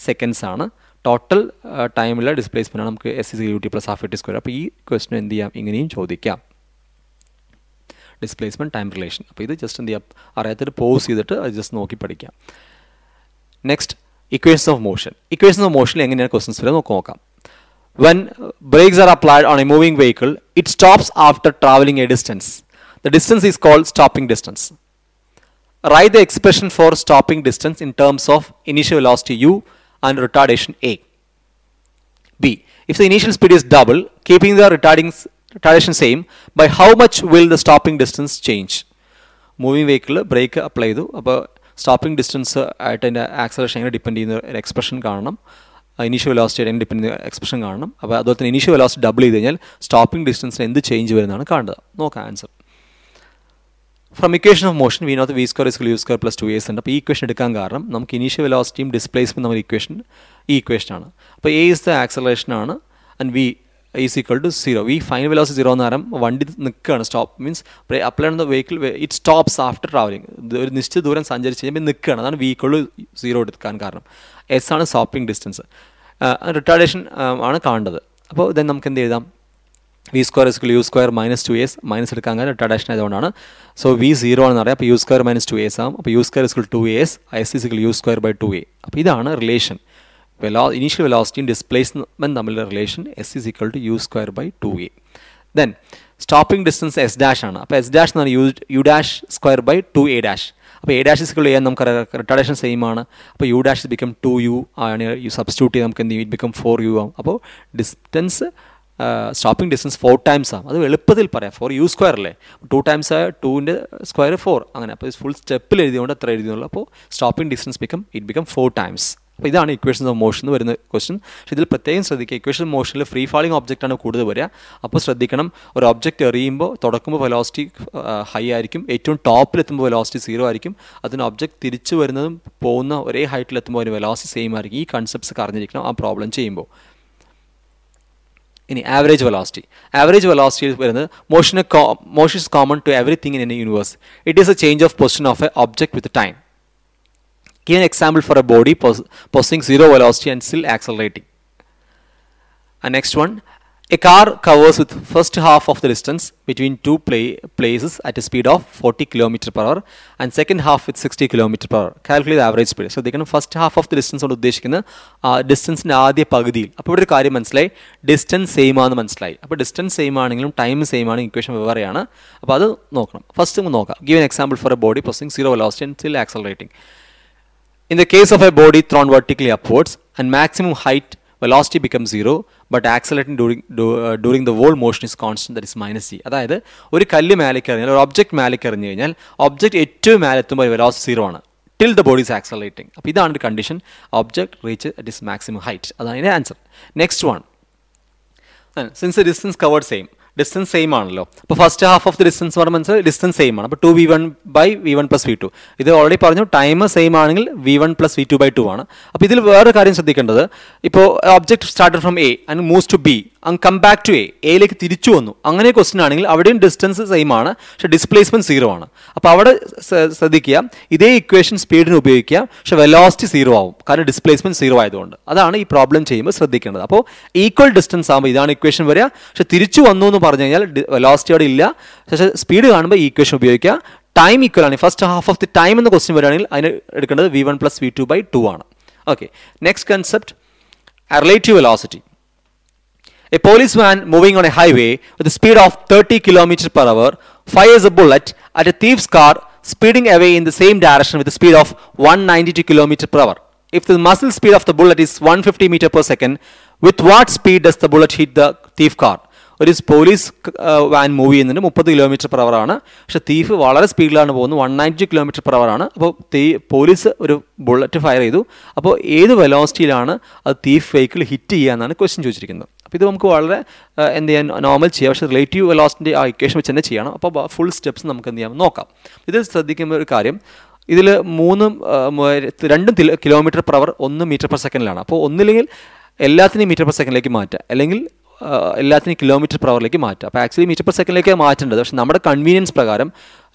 സെക്കൻഡ്സ് ആണ് ടോട്ടൽ ടൈമിലെ ഡിസ്പ്ലേസ്മെൻറ്റാണ് നമുക്ക് S C C U T plus half A അപ്പോൾ ഈ ക്വസ്റ്റിന് എന്ത് ചെയ്യാം ഇങ്ങനെയും ചോദിക്കാം displacement time relation appo idu just endiya arayathil pause cheditte just nokki padikkam next equations of motion equations of motion la enginaya questions vare nokku nokkam when brakes are applied on a moving vehicle it stops after traveling a distance the distance is called stopping distance write the expression for stopping distance in terms of initial velocity u and retardation a b if the initial speed is double keeping the retardation tradition same by how much will the stopping distance change moving vehicle brake apply ചെയ്തു അപ്പോൾ stopping distance ആയിട്ട് അതിൻ്റെ acceleration എങ്ങനെ depend ചെയ്യുന്ന ഒരു expression കാണണം initial velocity എങ്ങനെ depend ചെയ്യുന്ന എക്സ്പ്രഷൻ കാണണം അപ്പോൾ അതുപോലെ തന്നെ ഇനീഷ്യൽ വെലോസിറ്റി ഡബിൾ ചെയ്ത് കഴിഞ്ഞാൽ സ്റ്റോപ്പിംഗ് ഡിസ്റ്റൻസിന് എന്ത് ചേഞ്ച് വരുന്നതാണ് കാണുന്നത് നോക്കാം answer from equation of motion V not V square school U square plus two S ഉണ്ട് അപ്പോൾ ഈ ഇക്വേഷൻ എടുക്കാൻ കാരണം നമുക്ക് ഇനീഷ്യൽ വെലോസിറ്റിയും ഡിസ്പ്ലേസ്മെൻറ്റ് നമ്മുടെ ഇക്വേഷൻ ഈ ഇക്വേഷനാണ് അപ്പോൾ എ ഇസ് ദ ആക്സലേഷനാണ് and V is equal to zero ഈ ഫൈനൽ വെലോസിറ്റി സീറോ എന്ന് പറയുമ്പോൾ വണ്ടി നിൽക്കുകയാണ് stop means apply on the vehicle it stops after travelling ഒരു നിശ്ചിത ദൂരം സഞ്ചരിച്ച് കഴിയുമ്പോൾ നിൽക്കുകയാണ് അതാണ് വീക്കുള്ള സീറോ എടുക്കാൻ കാരണം എസ് ആണ് സ്റ്റോപ്പിംഗ് ഡിസ്റ്റൻസ് റിട്ടാർഡേഷൻ ആണ് കാണേണ്ടത് അപ്പോൾ ദെൻ നമുക്ക് എന്ത് എഴുതാം V square is equal U square minus two S minus എടുക്കാൻ കാര്യം റിട്ടാർഡേഷൻ ആയതുകൊണ്ടാണ് സോ വി സീറോ ആണെന്ന് പറയാം അപ്പോൾ U square minus two S ആകും അപ്പോൾ U square is equal two S S is equal U square by two A അപ്പോൾ ഇതാണ് റിലേഷൻ വെലാ ഇനീഷ്യൽ വെലാസിറ്റിയും ഡിസ്പ്ലേസ്മെൻറ്റ് തമ്മിലുള്ള relation S is equal to U square by two A then stopping distance S dash ആണ് അപ്പോൾ S dash എന്നാണ് U U dash square by two A dash അപ്പോൾ A dash is equal ചെയ്യാൻ നമുക്ക് retardation same ആണ് അപ്പോൾ you dash become two U ആണ് U substitute ചെയ്ത് നമുക്ക് എന്ത് ചെയ്യും ബിക്കം ഫോർ യു ആവും അപ്പോൾ distance stopping distance four times ആണ് അത് എളുപ്പത്തിൽ പറയാം ഫോർ യു സ്ക്വയർ അല്ലേ ടു ടൈംസ് ടുവിൻ്റെ സ്ക്വയർ ഫോർ അങ്ങനെ അപ്പോൾ ഫുൾ സ്റ്റെപ്പിൽ എഴുതിയുകൊണ്ട് അത്ര എഴുതിയുള്ളൂ അപ്പോൾ stopping distance become it become four times അപ്പോൾ ഇതാണ് ഇക്വേഷൻസ് ഓഫ് മോഷൻ എന്ന് വരുന്ന ക്വസ്റ്റൻ പക്ഷേ ഇതിൽ പ്രത്യേകം ശ്രദ്ധിക്കുക ഇക്വേഷൻ മോഷനിൽ ഫ്രീ ഫാളിംഗ് ഒബ്ജക്റ്റ് ആണ് കൂടുതൽ വരിക അപ്പോൾ ശ്രദ്ധിക്കണം ഒരു ഒബ്ജക്റ്റ് എറിയുമ്പോൾ തുടക്കുമ്പോൾ വെലോസിറ്റി ഹൈ ആയിരിക്കും ഏറ്റവും ടോപ്പിലെത്തുമ്പോൾ വെലോസിറ്റി സീറോ ആയിരിക്കും അതിന് ഒബ്ജക്റ്റ് തിരിച്ചു വരുന്നതും പോകുന്ന ഒരേ ഹൈറ്റിലെത്തുമ്പോൾ അതിന് വെലോസിറ്റി സെയിം ആയിരിക്കും ഈ കൺസെപ്റ്റ്സ് അറിഞ്ഞിരിക്കണം ആ പ്രോബ്ലം ചെയ്യുമ്പോൾ ഇനി ആവറേജ് വെലോസിറ്റി ആവറേജ് വെലോസിറ്റി വരുന്നത് motion motion is common to everything in a universe it is a change of position of a object with time Give an example for a body pos possessing zero velocity and still accelerating. And next one, a car covers with first half of the distance between two play places at a speed of 40 km per hour and second half with 60 km per hour. Calculate the average speed. So, they can first half of the distance ഡിസ്റ്റൻസിൻ്റെ ആദ്യ പകുതിയിൽ അപ്പോൾ ഇവിടെ ഒരു കാര്യം മനസ്സിലായി distance same ആണെന്ന് മനസ്സിലായി അപ്പോൾ ഡിസ്റ്റൻസ് സെയിം ആണെങ്കിലും ടൈം സെയിം ആണ് ഇക്വേഷൻ വെവ്വേറെയാണ് അപ്പോൾ അത് നോക്കണം ഫസ്റ്റ് നമുക്ക് നോക്കാം give an example for a body possessing zero velocity and still accelerating In the case of a body thrown vertically upwards and maximum height velocity become zero but accelerating during during the whole motion is constant that is minus G അതായത് ഒരു കല്ല് മേലേക്ക് എറിഞ്ഞാൽ ഒരു object മേലേക്ക് എറിഞ്ഞു കഴിഞ്ഞാൽ object ഏറ്റവും മേലെത്തുമ്പോൾ വെലോസിറ്റി സീറോ ആണ് till the body is accelerating അപ്പോൾ ഇതാണ് ഒരു condition object reach at is maximum height അതാണ് അതിൻ്റെ answer next one since the distance covered same distance same ആണല്ലോ അപ്പോൾ first half of the distance എന്ന് പറയുമ്പോൾ ഡിസ്റ്റൻസ് സെയിം ആണ് അപ്പോൾ two V one by V one plus V two ഇത് already പറഞ്ഞു ടൈം സെയിം ആണെങ്കിൽ V one plus V two by two ആണ് അപ്പോൾ ഇതിൽ വേറൊരു കാര്യം ശ്രദ്ധിക്കേണ്ടത് ഇപ്പോൾ object start from A and moves to B അങ്ങ് കം ബാക്ക് ടു എ എയിലേക്ക് തിരിച്ചു വന്നു അങ്ങനെ ക്വസ്റ്റൻ ആണെങ്കിൽ അവിടെയും ഡിസ്റ്റൻസ് സെയിം ആണ് പക്ഷേ ഡിസ്പ്ലേസ്മെൻറ്റ് സീറോ ആണ് അപ്പോൾ അവിടെ ശ്രദ്ധിക്കുക ഇതേ ഇക്വേഷൻ സ്പീഡിന് ഉപയോഗിക്കുക പക്ഷേ വെലോസിറ്റി സീറോ ആവും കാരണം ഡിസ്പ്ലേസ്മെൻറ്റ് സീറോ ആയതുകൊണ്ട് അതാണ് ഈ പ്രോബ്ലം ചെയ്യുമ്പോൾ ശ്രദ്ധിക്കേണ്ടത് അപ്പോൾ ഈക്വൽ ഡിസ്റ്റൻസ് ആകുമ്പോൾ ഇതാണ് ഇക്വേഷൻ വരിക പക്ഷേ തിരിച്ചു വന്നു എന്ന് പറഞ്ഞു കഴിഞ്ഞാൽ വെലോസിറ്റി അവിടെ ഇല്ല പക്ഷേ സ്പീഡ് കാണുമ്പോൾ ഈ ഇക്വേഷൻ ഉപയോഗിക്കുക ടൈം ഈക്വൽ ആണ് first half of the time എന്ന ക്വസ്റ്റ്യൻ വരികയാണെങ്കിൽ അതിന് എടുക്കേണ്ടത് V one plus V two by two ആണ് okay next concept relative velocity a police man moving on a highway with speed of thirty kilometer per hour five fires a bullet at a thief's car speeding away in the same direction with speed of one ninety two kilometre per hour if the muscle speed of the bullet is one fifty meter per second with what speed does the bullet hit the thief car ഒരു police van move ചെയ്യുന്നതിന് മുപ്പത് kilometre per ആണ് പക്ഷെ thief വളരെ സ്പീഡിലാണ് പോകുന്നത് one ninety kilometre per ആണ് അപ്പോൾ തീ പോലീസ് ഒരു ബുള്ളറ്റ് ഫയർ ചെയ്തു അപ്പോൾ ഏത് വെലോസിറ്റിയിലാണ് അത് തീഫ് വെഹിക്കിൾ ഹിറ്റ് ചെയ്യുക എന്നാണ് ക്വസ്റ്റ്യൻ ചോദിച്ചിരിക്കുന്നത് അപ്പോൾ ഇത് നമുക്ക് വളരെ എന്ത് ചെയ്യാൻ നോർമൽ ചെയ്യാം പക്ഷേ റിലേറ്റീവ് വെലോസിറ്റി ആ ഇക്വേഷൻ വെച്ച് തന്നെ ചെയ്യണം അപ്പോൾ ഫുൾ സ്റ്റെപ്സ് നമുക്ക് എന്ത് ചെയ്യാം നോക്കാം ഇത് ശ്രദ്ധിക്കുമ്പോൾ ഒരു കാര്യം ഇതിൽ മൂന്നും രണ്ടും കിലോമീറ്റർ പെർ അവർ ഒന്ന് മീറ്റർ പെർ സെക്കൻഡിലാണ് അപ്പോൾ ഒന്നില്ലെങ്കിൽ എല്ലാത്തിനെയും മീറ്റർ പെർ സെക്കൻഡിലേക്ക് മാറ്റുക അല്ലെങ്കിൽ എല്ലാത്തിനും കിലോമീറ്റർ പെർ അവറിലേക്ക് മാറ്റുക അപ്പോൾ ആക്ച്വലി മീറ്റർ പെർ സെക്കൻഡിലേക്ക് മാറ്റേണ്ടത് പക്ഷേ നമ്മുടെ കൺവീനിയൻസ് പ്രകാരം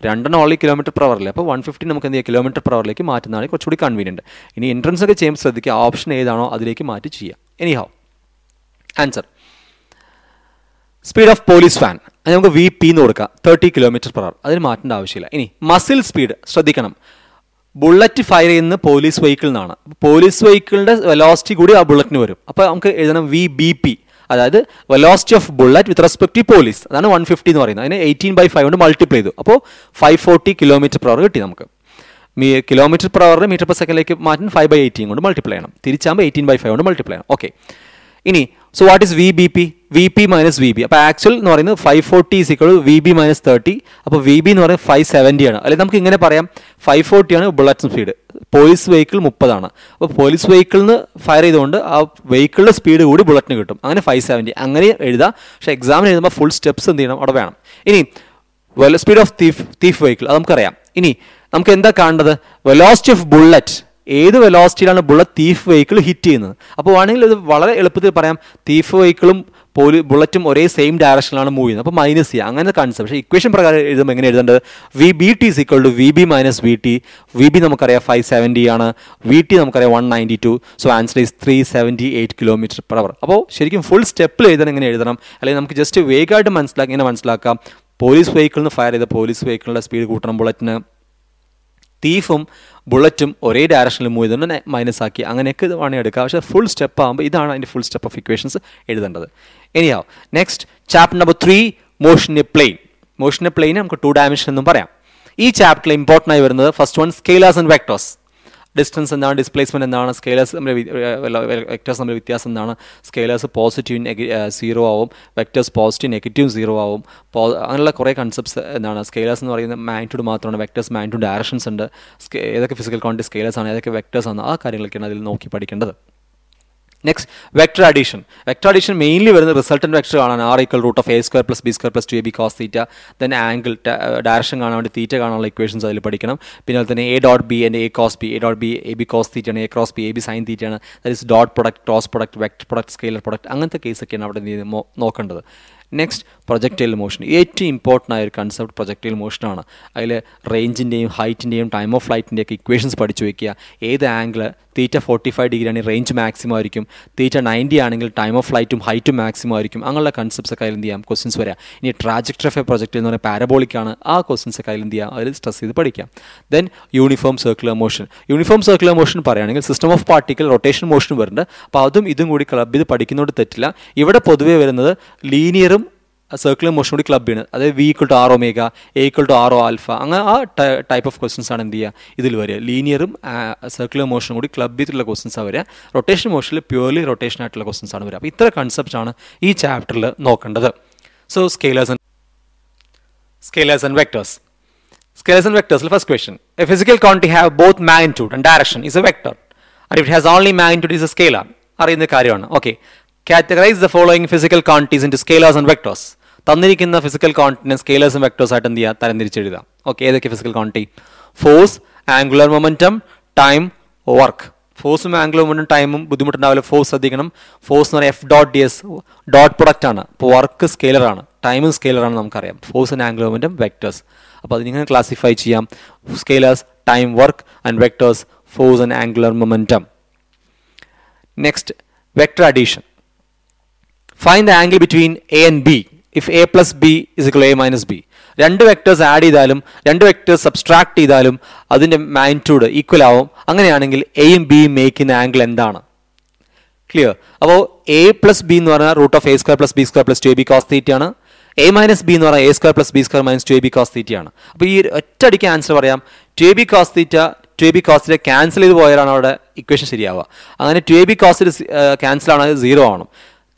രണ്ടെണ്ണം ഓൺലി കിലോമീറ്റർ പെർ അവറിൽ അപ്പോൾ വൺ ഫിഫ്റ്റി നമുക്ക് എന്ത് ചെയ്യാം കിലോമീറ്റർ പെർ അവറിലേക്ക് മാറ്റുന്നതാണ് കുറച്ചുകൂടി കൺവീനിയൻറ്റ് ഇനി എൻട്രൻസ് ഒക്കെ ചെയ്യുമ്പോൾ ശ്രദ്ധിക്കുക ഓപ്ഷൻ ഏതാണോ അതിലേക്ക് മാറ്റി ചെയ്യാം any how answer speed of police van അത് നമുക്ക് വി പി എന്ന് കൊടുക്കാം തേർട്ടി കിലോമീറ്റർ പെർ അവർ അതിന് മാറ്റേണ്ട ആവശ്യമില്ല ഇനി മസിൽ സ്പീഡ് ശ്രദ്ധിക്കണം ബുള്ളറ്റ് ഫയർ ചെയ്യുന്ന പോലീസ് വെഹിക്കിളിനാണ് പോലീസ് വെഹിക്കിളിൻ്റെ വെലോസിറ്റി കൂടി ആ ബുള്ളറ്റിന് വരും അപ്പോൾ നമുക്ക് എഴുതണം വി ബി പി അതായത് velocity of bullet with respect to police അതാണ് വൺ ഫിഫ്റ്റി എന്ന് പറയുന്നത് അതിന് എയ്റ്റീൻ ബൈ ഫൈവ് കൊണ്ട് മൾട്ടിപ്ലൈ ചെയ്തു അപ്പോൾ five forty kilometer per hour കിട്ടി നമുക്ക് മീ കിലോമീറ്റർ പെർ അവറിന് മീറ്റർ പെർ സെക്കൻഡിലേക്ക് മാറ്റാൻ ഫൈവ് ബൈ എയ്റ്റീൻ കൊണ്ട് മൾട്ടിപ്ലൈ ചെയ്യണം തിരിച്ചാകുമ്പോൾ എയ്റ്റീൻ ബൈ ഫൈവ് കൊണ്ട് മൾട്ടിപ്ലൈ ചെയ്യണം ഓക്കെ ഇനി so what is V B P V P minus V B അപ്പോൾ ആക്ച്വൽ എന്ന് പറയുന്നത് five forty is equal V B minus thirty അപ്പോൾ വി ബി എന്ന് പറയുന്നത് ഫൈവ് സെവൻറ്റി ആണ് അല്ലെങ്കിൽ നമുക്ക് ഇങ്ങനെ പറയാം ഫൈവ് ഫോർട്ടിയാണ് ആണ് ബുള്ളറ്റ് സ്പീഡ് പോലീസ് വെഹിക്കിൾ മുപ്പതാണ് അപ്പോൾ പോലീസ് വെഹിക്കിളിന് ഫയർ ചെയ്തുകൊണ്ട് ആ വെഹിക്കിളിൻ്റെ സ്പീഡ് കൂടി ബുള്ളറ്റിന് കിട്ടും അങ്ങനെ ഫൈവ് സെവൻറ്റി അങ്ങനെ എഴുതാം പക്ഷേ എക്സാമിന് എഴുതുമ്പോൾ ഫുൾ സ്റ്റെപ്സ് എന്ത് ചെയ്യണം അവിടെ വേണം ഇനി well speed of thief thief vehicle അത് നമുക്കറിയാം ഇനി നമുക്ക് എന്താ കാണേണ്ടത് വെലോസിറ്റി ഓഫ് ബുള്ളറ്റ് ഏത് വെലോസിറ്റിയിലാണ് ബുള്ളറ്റ് തീഫ് വെഹിക്കിൾ ഹിറ്റ് ചെയ്യുന്നത് അപ്പോൾ വേണമെങ്കിൽ ഇത് വളരെ എളുപ്പത്തിൽ പറയാം തീഫ് വെഹിക്കിളും പോലി ബുള്ളറ്റും ഒരേ സെയിം ഡയറക്ഷനിലാണ് മൂവ് ചെയ്യുന്നത് അപ്പോൾ മൈനസ് ചെയ്യുക അങ്ങനെ കൺസെപ്റ്റ് പക്ഷേ ഇക്വേഷൻ പ്രകാരം എഴുതുമ്പോൾ എങ്ങനെ എഴുതേണ്ടത് V B T is equal to V B minus V T V B നമുക്കറിയാം ഫൈവ് സെവൻറ്റി ആണ് വി ടി നമുക്കറിയാം one ninety two so answer is three seventy eight kilometer per hour അപ്പോൾ ശരിക്കും ഫുൾ സ്റ്റെപ്പിൽ എഴുതാൻ എങ്ങനെ എഴുതണം അല്ലെങ്കിൽ നമുക്ക് ജസ്റ്റ് വേഗമായിട്ട് മനസ്സിലാക്കി ഇങ്ങനെ മനസ്സിലാക്കാം പോലീസ് വെഹിക്കിളിൽ നിന്ന് ഫയർ ചെയ്ത പോലീസ് വെഹിക്കിളിൻ്റെ സ്പീഡ് കൂട്ടണം ബുള്ളറ്റിന് തീഫും ബുള്ളറ്റും ഒരേ ഡയറക്ഷനിൽ മൂവ് ചെയ്തുകൊണ്ട് മൈനസ് ആക്കി അങ്ങനെയൊക്കെ ഇത് വേണമെങ്കിൽ എടുക്കുക പക്ഷേ ഫുൾ സ്റ്റെപ്പ് ആകുമ്പോൾ ഇതാണ് അതിൻ്റെ ഫുൾ സ്റ്റെപ്പ് ഓഫ് ഇക്വേഷൻസ് എഴുതേണ്ടത് ഇനിയാവും next chapter number three a plane a plane നമുക്ക് ടു ഡയമെൻഷൻ എന്നും പറയാം ഈ ചാപ്റ്ററിൽ ഇമ്പോർട്ടൻ്റ് ആയി വരുന്നത് first one scalars and vectors distance എന്താണ് ഡിസ്പ്ലേസ്മെൻറ്റ് എന്താണ് സ്കെയിലേഴ്സ് നമ്മുടെ വെക്റ്റേഴ്സ് നമ്മുടെ വ്യത്യാസം എന്താണ് സ്കെയിലേഴ്സ് പോസിറ്റീവ് സീറോ ആവും വെക്റ്റേഴ്സ് പോസിറ്റീവ് നെഗറ്റീവ് സീറോ ആവും അങ്ങനെയുള്ള കുറേ കൺസെപ്റ്റ്സ് എന്താണ് സ്കെയിലേഴ്സ് എന്ന് പറയുന്നത് മാഗ്നിറ്റ്യൂഡ് മാത്രമാണ് വെക്റ്റേഴ്സ് മാഗ്നിറ്റ്യൂഡ് ഡയറക്ഷൻസ് ഉണ്ട് ഏതൊക്കെ ഫിസിക്കൽ ക്വാണ്ടിറ്റി സ്കെയിലേഴ്സ് ആണ് ഏതൊക്കെ വെക്റ്റേഴ്സ് ആണ് ആ കാര്യങ്ങളൊക്കെയാണ് അതിൽ നോക്കി പഠിക്കേണ്ടത് next vector addition vector addition mainly വരുന്ന റിസൾട്ടൻറ്റ് വെക്ടർ കാണാൻ R equal root of A square plus B square plus two A B cos theta then angle direction കാണാൻ വേണ്ടി തീറ്റ കാണാനുള്ള ഇക്വേഷൻസ് അതിൽ പഠിക്കണം പിന്നെ അതുപോലെ തന്നെ A dot B and A cos B A dot B A B cos തീറ്റയാണ് A cross B A B sine തീറ്റയാണ് that is dot product cross product vector product scalar product അങ്ങനത്തെ കേസൊക്കെയാണ് അവിടെ നോക്കേണ്ടത് നെക്സ്റ്റ് പ്രൊജക്റ്റൈൽ മോഷൻ ഏറ്റവും important ആയ ഒരു concept projectile മോഷനാണ് അതിൽ റേഞ്ചിൻ്റെയും ഹൈറ്റിൻ്റെയും ടൈം ഓഫ് ഫ്ലൈറ്റിൻ്റെയൊക്കെ ഇക്വേഷൻസ് പഠിച്ചു വയ്ക്കുക ഏത് angle theta forty five degree ആണെങ്കിൽ റേഞ്ച് മാക്സിമം ആയിരിക്കും തീറ്റ നയൻറ്റി ആണെങ്കിൽ ടൈം ഓഫ് ഫ്ലൈറ്റും ഹൈറ്റും മാക്സിമം ആയിരിക്കും അങ്ങനെയുള്ള കൺസെപ്റ്റ്സ് ഒക്കെ അതിൽ എന്ത് ചെയ്യാം ക്വസ്റ്റ്യൻസ് വരാം ഇനി ട്രാജക്ടർ ഓഫ് എ പ്രൊജക്റ്റ് എന്ന് പറഞ്ഞാൽ പാരബോളിക്കാണ് ആ ക്വസ്റ്റ്യൻസ് ഒക്കെ അതിൽ എന്ത് ചെയ്യാം അതിൽ സ്ട്രെസ് ചെയ്ത് പഠിക്കാം then uniform circular motion uniform circular motion പറയുകയാണെങ്കിൽ system of particle rotation motion വരുന്നുണ്ട് അപ്പോൾ അതും ഇതും കൂടി ക്ലബ് ഇത് പഠിക്കുന്നതുകൊണ്ട് തെറ്റില്ല ഇവിടെ പൊതുവേ വരുന്നത് ലീനിയറും സർക്കിൾ മോഷൻ കൂടി ക്ലബ് ചെയ്യണത് അതായത് V equal to R omega A equal to R alpha അങ്ങനെ ആ ടൈപ്പ് ഓഫ് ക്വസ്റ്റൻസ് ആണ് എന്ത് ചെയ്യുക ഇതിൽ വരിക ലീനിയറും സർക്കുലർ മോഷനും കൂടി ക്ലബ് ചെയ്തിട്ടുള്ള ക്വസ്റ്റൻസ് ആണ് വരിക റൊട്ടേഷൻ മോഷനിൽ പ്യുവർലി റൊട്ടേഷൻ ആയിട്ടുള്ള ക്വസ്റ്റൻസ് ആണ് വരിക അപ്പോൾ ഇത്ര കൺസെപ്റ്റ് ആണ് ഈ ചാപ്റ്ററിൽ നോക്കേണ്ടത് so scalars and scalars and vectors scalars and വെക്ടേഴ്സിൽ first question a physical quantity have both magnitude and direction is a vector and it has only magnitude is a സ്കെയിലാണ് അറിയുന്ന കാര്യമാണ് okay categorise the following physical quantities into scalars and vectors തന്നിരിക്കുന്ന physical ക്വാണ്ടിറ്റിനെ സ്കേലേഴ്സും vectors ആയിട്ട് എന്ത് ചെയ്യുക തരംതിരിച്ചെഴുതാം okay ഏതൊക്കെ physical quantity force angular momentum time work ഫോഴ്സും ആംഗുലർ മൊമെൻറ്റും ടൈമും ബുദ്ധിമുട്ടുണ്ടാവില്ല ഫോഴ്സ് ശ്രദ്ധിക്കണം ഫോഴ്സ് എന്ന് പറയുക F dot D S dot product ആണ് അപ്പോൾ വർക്ക് സ്കെയിലറാണ് ടൈമും സ്കെയിലറാണ് നമുക്കറിയാം ഫോഴ്സ് ആൻഡ് ആംഗുലർ മൊമെൻറ്റും വെക്ടേഴ്സ് അപ്പോൾ അതിനിങ്ങനെ ക്ലാസിഫൈ ചെയ്യാം scalars time work and vectors force and angular momentum next vector addition find the angle between A and B if A plus B is equal A minus B രണ്ട് vectors add ചെയ്താലും രണ്ട് vectors subtract ചെയ്താലും അതിൻ്റെ magnitude equal ആവും അങ്ങനെയാണെങ്കിൽ എയും ബിയും മേക്കുന്ന ആംഗിൾ എന്താണ് ക്ലിയർ അപ്പോൾ എ പ്ലസ് ബി എന്ന് പറഞ്ഞാൽ root of A square plus B square plus two A B cos theta ആണ് എ മൈനസ് ബി എന്ന് പറഞ്ഞാൽ A square plus B square minus two A B cos theta ആണ് അപ്പോൾ ഈ ഒറ്റയടിക്ക് ആൻസർ പറയാം two A B cos theta two A B കോസിൽ cancel ചെയ്ത് പോയാലാണ് അവിടെ ഇക്വേഷൻ ശരിയാവുക അങ്ങനെ ടു എ ബി കോസിൽ ക്യാൻസൽ ആണ് സീറോ ആണ്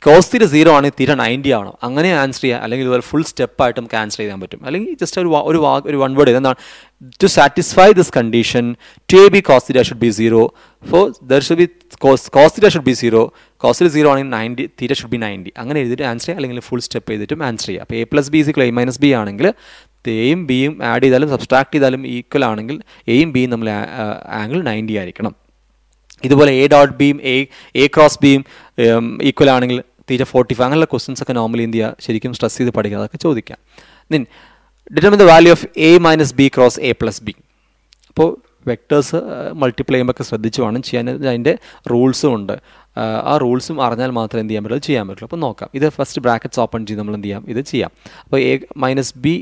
കോസ് തീറ്റ സീറോ ആണെങ്കിൽ തീറ്റ നയൻറ്റി ആവണം അങ്ങനെ ആൻസർ ചെയ്യാം അല്ലെങ്കിൽ ഇതുപോലെ ഫുൾ സ്റ്റെപ്പായിട്ട് നമുക്ക് ആൻസർ ചെയ്യാൻ പറ്റും അല്ലെങ്കിൽ ജസ്റ്റ് ഒരു ഒരു വാക്ക് ഒരു വൺ വേർഡ് എന്താണ് to satisfy this condition two A B cos theta should be zero for that should be cos cos theta should be zero cos theta zero ആണെങ്കിൽ ninety theta should be ninety അങ്ങനെ എഴുതിയിട്ട് answer ചെയ്യുക അല്ലെങ്കിൽ full step ചെയ്തിട്ടും answer ചെയ്യുക അപ്പോൾ A plus B is equal A minus B ആണെങ്കിൽ എയും ബിയും ആഡ് ചെയ്താലും സബ്സ്ട്രാക്ട് ചെയ്താലും ഈക്വൽ ആണെങ്കിൽ എയും ബിയും നമ്മൾ ആംഗിൾ നയൻറ്റി ആയിരിക്കണം ഇതുപോലെ എ ഡോട്ട് ബിയും എ എ ക്രോസ് ബിയും ഈക്വൽ ആണെങ്കിൽ തീറ്റ ഫോർട്ടി ഫൈവ് അങ്ങനെയുള്ള ക്വസ്റ്റൻസ് ഒക്കെ നോർമലി എന്ത് ചെയ്യുക ശരിക്കും സ്ട്രെസ് ചെയ്ത് പഠിക്കുക അതൊക്കെ ചോദിക്കാം നിൻ determine the value of A minus B cross A plus B അപ്പോൾ വെക്ടേഴ്സ് മൾട്ടിപ്ലൈ ചെയ്യുമ്പോൾ ഒക്കെ ശ്രദ്ധിച്ച് വേണം ചെയ്യാൻ അതിൻ്റെ റൂൾസും ഉണ്ട് ആ റൂൾസും അറിഞ്ഞാൽ മാത്രമേ എന്ത് ചെയ്യാൻ പറ്റുള്ളൂ ചെയ്യാൻ പറ്റുള്ളൂ അപ്പോൾ നോക്കാം ഇത് ഫസ്റ്റ് ബ്രാക്കറ്റ്സ് ഓപ്പൺ ചെയ്ത് നമ്മൾ എന്ത് ചെയ്യാം ഇത് ചെയ്യാം അപ്പോൾ A minus B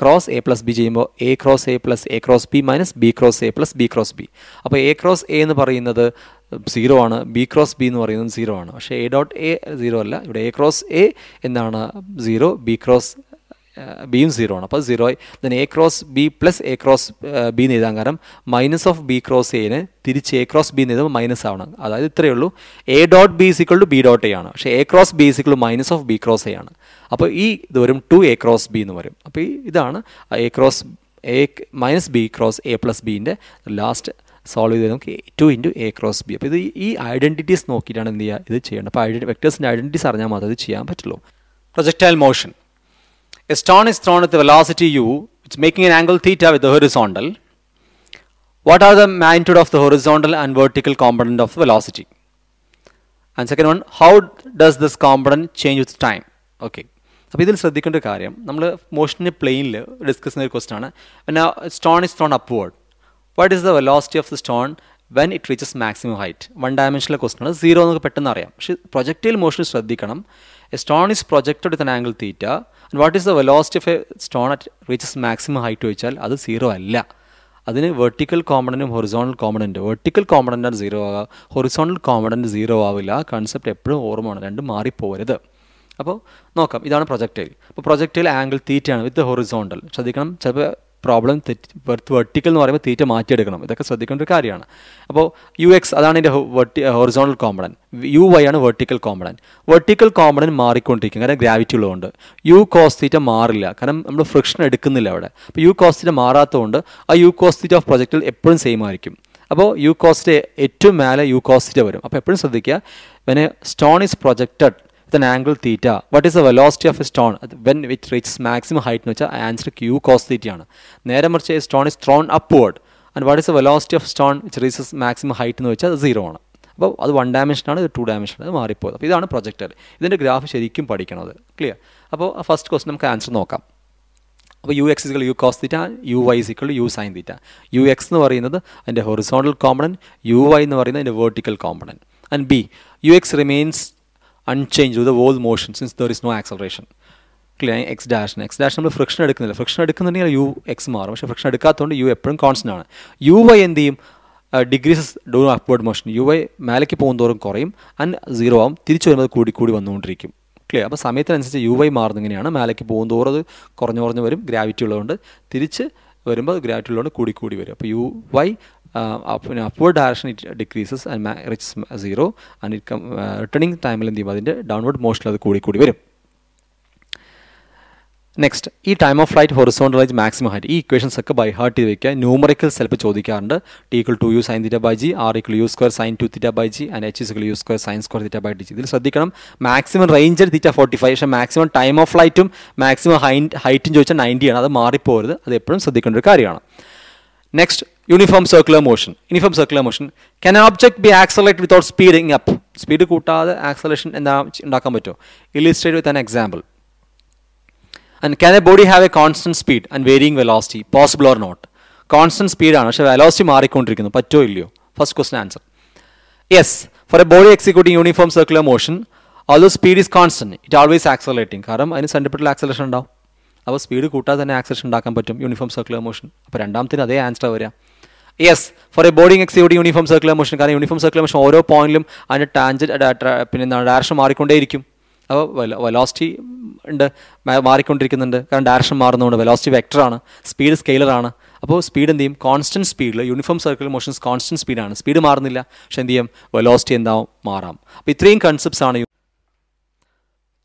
cross A plus B ചെയ്യുമ്പോൾ A cross A plus A cross B minus B cross A plus B cross B അപ്പോൾ എ ക്രോസ് എ എന്ന് പറയുന്നത് സീറോ ആണ് ബി ക്രോസ് ബി എന്ന് പറയുന്നത് സീറോ ആണ് പക്ഷേ എ ഡോട്ട് എ സീറോ അല്ല ഇവിടെ എ ക്രോസ് എ എന്നാണ് സീറോ ബി ക്രോസ് ബിയും സീറോ ആണ് അപ്പോൾ zero then A cross B plus A cross B എന്ന് എഴുതാൻ കാരണം മൈനസ് ഓഫ് ബി ക്രോസ് എന് തിരിച്ച് എ ക്രോസ് ബി എന്ന് എഴുതുമ്പോൾ മൈനസ് ആവണം അതായത് ഇത്രയേ ഉള്ളൂ A dot B is equal to B dot A ആണ് പക്ഷേ A cross B is equal minus of B cross A ആണ് അപ്പോൾ ഈ ഇത് വരും ടു എ ക്രോസ് ബി എന്ന് വരും അപ്പോൾ ഈ ഇതാണ് A cross A minus B cross A plus ബീൻ്റെ ലാസ്റ്റ് സോൾവ് ചെയ്ത് നമുക്ക് two into A cross B അപ്പോൾ ഇത് ഈ ഐഡൻറ്റിറ്റീസ് നോക്കിയിട്ടാണ് എന്ത് ചെയ്യുക ഇത് ചെയ്യേണ്ടത് അപ്പോൾ ഐഡൻ വെക്ടേഴ്സിൻ്റെ ഐഡൻറ്റിറ്റീസ് അറിഞ്ഞാൽ മാത്രമേ ഇത് ചെയ്യാൻ പറ്റുള്ളൂ projectile motion a stone is thrown at velocity U it's making an angle theta with horizontal what are the magnitude of the horizontal and vertical component of velocity and second one how does this component change with time okay അപ്പോൾ ഇതിൽ ശ്രദ്ധിക്കേണ്ട ഒരു കാര്യം നമ്മൾ മോഷൻ്റെ പ്ലെയിനിൽ discuss ചെയ്യുന്ന ഒരു question ആണ് പിന്നെ stone is stone word what is the velocity of the stone when it reaches maximum height one ഡയമെൻഷനിലെ ക്വസ്റ്റൻ ആണ് സീറോ എന്നൊക്കെ പെട്ടെന്ന് അറിയാം പക്ഷേ പ്രൊജക്റ്റൈൽ മോഷൻ ശ്രദ്ധിക്കണം a stone is projected with an angle theta and what is the velocity of a stone at reaches maximum height ചോദിച്ചാൽ അത് zero അല്ല അതിന് വെർട്ടിക്കൽ കോമ്പണൻറ്റും horizontal component vertical component zero ആകുക ഹൊറിസോണൽ കോമ്പണൻറ്റ് സീറോ ആവില്ല concept എപ്പോഴും ഓർമ്മയാണ് രണ്ടും മാറിപ്പോരുത് അപ്പോൾ നോക്കാം ഇതാണ് പ്രൊജക്റ്റൈൽ അപ്പോൾ പ്രൊജക്റ്റൈൽ ആംഗിൾ തീറ്റയാണ് വിത്ത് ഹൊറിസോണ്ടൽ ശ്രദ്ധിക്കണം ചിലപ്പോൾ പ്രോബ്ലം വെർട്ടിക്കൽ എന്ന് പറയുമ്പോൾ തീറ്റ മാറ്റിയെടുക്കണം ഇതൊക്കെ ശ്രദ്ധിക്കേണ്ട ഒരു കാര്യമാണ് അപ്പോൾ യു എക്സ് അതാണ് എൻ്റെ വെർട്ടി ഹൊറിസോണൽ കോമ്പണൻ യു വൈ ആണ് വെർട്ടിക്കൽ കോമ്പണൻ വെർട്ടിക്കൽ കോമ്പണൻ മാറിക്കൊണ്ടിരിക്കും കാരണം ഗ്രാവിറ്റി ഉള്ളതുകൊണ്ട് യു കോസ് തീറ്റ മാറില്ല കാരണം നമ്മൾ ഫ്രിക്ഷൻ എടുക്കുന്നില്ല അവിടെ അപ്പോൾ യു കോസ് തീറ്റ മാറാത്തതുകൊണ്ട് ആ U cos theta of projectile എപ്പോഴും സെയിം ആയിരിക്കും അപ്പോൾ യു കോസ്റ്റ് ഏറ്റവും മേലെ യു കോസ്റ്റ് വരും അപ്പോൾ എപ്പോഴും ശ്രദ്ധിക്കുക പിന്നെ stone is projected with then angle theta. What is the velocity of a stone when it reaches maximum height എന്ന് വെച്ചാൽ ആൻസർ ക്യൂ കോസ് തീറ്റയാണ് നേരെ മറിച്ച് stone is thrown upward and what is the velocity of stone which reaches maximum height എന്ന് വെച്ചാൽ അത് zero ആണ് അപ്പോൾ അത് വൺ ആണ് ഇത് ടു ഡയമെൻഷൻ അത് മാറിപ്പോയത് അപ്പോൾ ഇതാണ് പ്രൊജക്ടർ ഇതിൻ്റെ ഗ്രാഫ് ശരിക്കും പഠിക്കണത് ക്ലിയർ അപ്പോൾ ഫസ്റ്റ് ക്വസ്റ്റ് നമുക്ക് ആൻസർ നോക്കാം അപ്പോൾ U X is equal U cos theta U Y is equal U sine theta U X എന്ന് പറയുന്നത് അതിൻ്റെ ഹൊറിസോണ്ടൽ കോമ്പണൻറ്റ് യു വൈ എന്ന് പറയുന്നത് അതിൻ്റെ vertical component and B U X remains unchanged with whole motion since there is no acceleration clear X ഡാഷിന് X dash നമ്മൾ friction എടുക്കുന്നില്ല friction എടുക്കുന്നുണ്ടെങ്കിൽ യു എക്സ് മാറും പക്ഷേ ഫ്രിക്ഷൻ എടുക്കാത്തതുകൊണ്ട് യു എപ്പോഴും കോൺസ്റ്റൻ്റ് ആണ് യു വൈ എന്ത് ചെയ്യും ഡിഗ്രീസ് ഡോ അപ്വേർഡ് മോഷൻ യു വൈ മേലേക്ക് പോകുന്നതോറും കുറയും ആൻഡ് സീറോ ആവും തിരിച്ചു വരുമ്പോൾ കൂടി കൂടി വന്നുകൊണ്ടിരിക്കും ക്ലിയർ അപ്പോൾ സമയത്തിനനുസരിച്ച് യു വൈ ഇങ്ങനെയാണ് മേലേക്ക് പോകുന്നതോറും അത് കുറഞ്ഞു കുറഞ്ഞു വരും ഗ്രാവിറ്റി ഉള്ളതുകൊണ്ട് തിരിച്ച് വരുമ്പോൾ ഗ്രാവിറ്റി ഉള്ളതുകൊണ്ട് കൂടി കൂടി വരും അപ്പോൾ യു വൈ പിന്നെ upward direction it decreases and reach zero and it returning ടൈമിൽ എന്ത് ചെയ്യും അതിൻ്റെ ഡൗൺവേർഡ് മോഷൻ അത് കൂടി കൂടി വരും നെക്സ്റ്റ് ഈ ടൈം ഓഫ് ഫ്ലൈറ്റ് ഹൊറിസോണ്ടലൈസ് മാക്സിമം ഹൈറ്റ് ഈ ഇക്വേഷൻസ് ഒക്കെ ബൈ ഹാർട്ട് ചെയ്ത് വയ്ക്കുക ന്യൂമറിക്കൽ ചിലപ്പോൾ ചോദിക്കാറുണ്ട് T equal to U sine theta by G R equal U square sine two theta by G and H is equal U square sine square theta by D ഇതിൽ ശ്രദ്ധിക്കണം maximum range theta forty five പക്ഷേ maximum time of ഫ്ലൈറ്റും maximum high ഹൈറ്റും ചോദിച്ചാൽ നയൻറ്റിയാണ് അത് മാറിപ്പോരുത് അത് എപ്പോഴും ശ്രദ്ധിക്കേണ്ട ഒരു കാര്യമാണ് Next, uniform circular motion. Uniform circular motion. Can an object be accelerated without speeding up? Speed കൂട്ടാതെ acceleration എന്താ ഉണ്ടാക്കാൻ പറ്റുമോ Illustrate with an example. And can a body have a constant speed and varying velocity? Possible or not? Constant speed ആണ് പക്ഷേ velocity മാറിക്കൊണ്ടിരിക്കുന്നു പറ്റുമോ ഇല്ലയോ first question answer yes for a body executing uniform circular motion although speed is constant it always accelerating കാരണം അതിന് സെൻറ്റിപ്പിറ്റൽ acceleration ഉണ്ടാവും അപ്പോൾ speed കൂട്ടാതെ തന്നെ ആക്സഷൻ ഉണ്ടാക്കാൻ പറ്റും യൂണിഫോം സർക്കുലർ മോഷൻ അപ്പോൾ രണ്ടാമത്തിന് അതേ ആൻസർ വരിക yes for a boarding executive uniform circular motion കാരണം യൂണിഫോം സർക്കുലർ മോഷൻ ഓരോ പോയിന്റിലും അതിൻ്റെ ടാഞ്ചറ്റ് പിന്നെ ഡയറക്ഷൻ മാറിക്കൊണ്ടേയിരിക്കും അപ്പോൾ വെലോസിറ്റി ഉണ്ട് മാറിക്കൊണ്ടിരിക്കുന്നുണ്ട് കാരണം ഡയറക്ഷൻ മാറുന്നതുകൊണ്ട് വെലോസിറ്റി വെക്ടറാണ് സ്പീഡ് സ്കെയിലറാണ് അപ്പോൾ സ്പീഡ് എന്ത് ചെയ്യും കോൺസ്റ്റൻറ്റ് സ്പീഡിൽ യൂണിഫോം സർക്കിൾ മോഷൻസ് കോൺസ്റ്റൻറ്റ് സ്പീഡാണ് സ്പീഡ് മാറുന്നില്ല പക്ഷെ എന്ത് ചെയ്യും വെലോസിറ്റി എന്താവും മാറാം അപ്പോൾ ഇത്രയും കൺസെപ്റ്റ്സ് ആണ്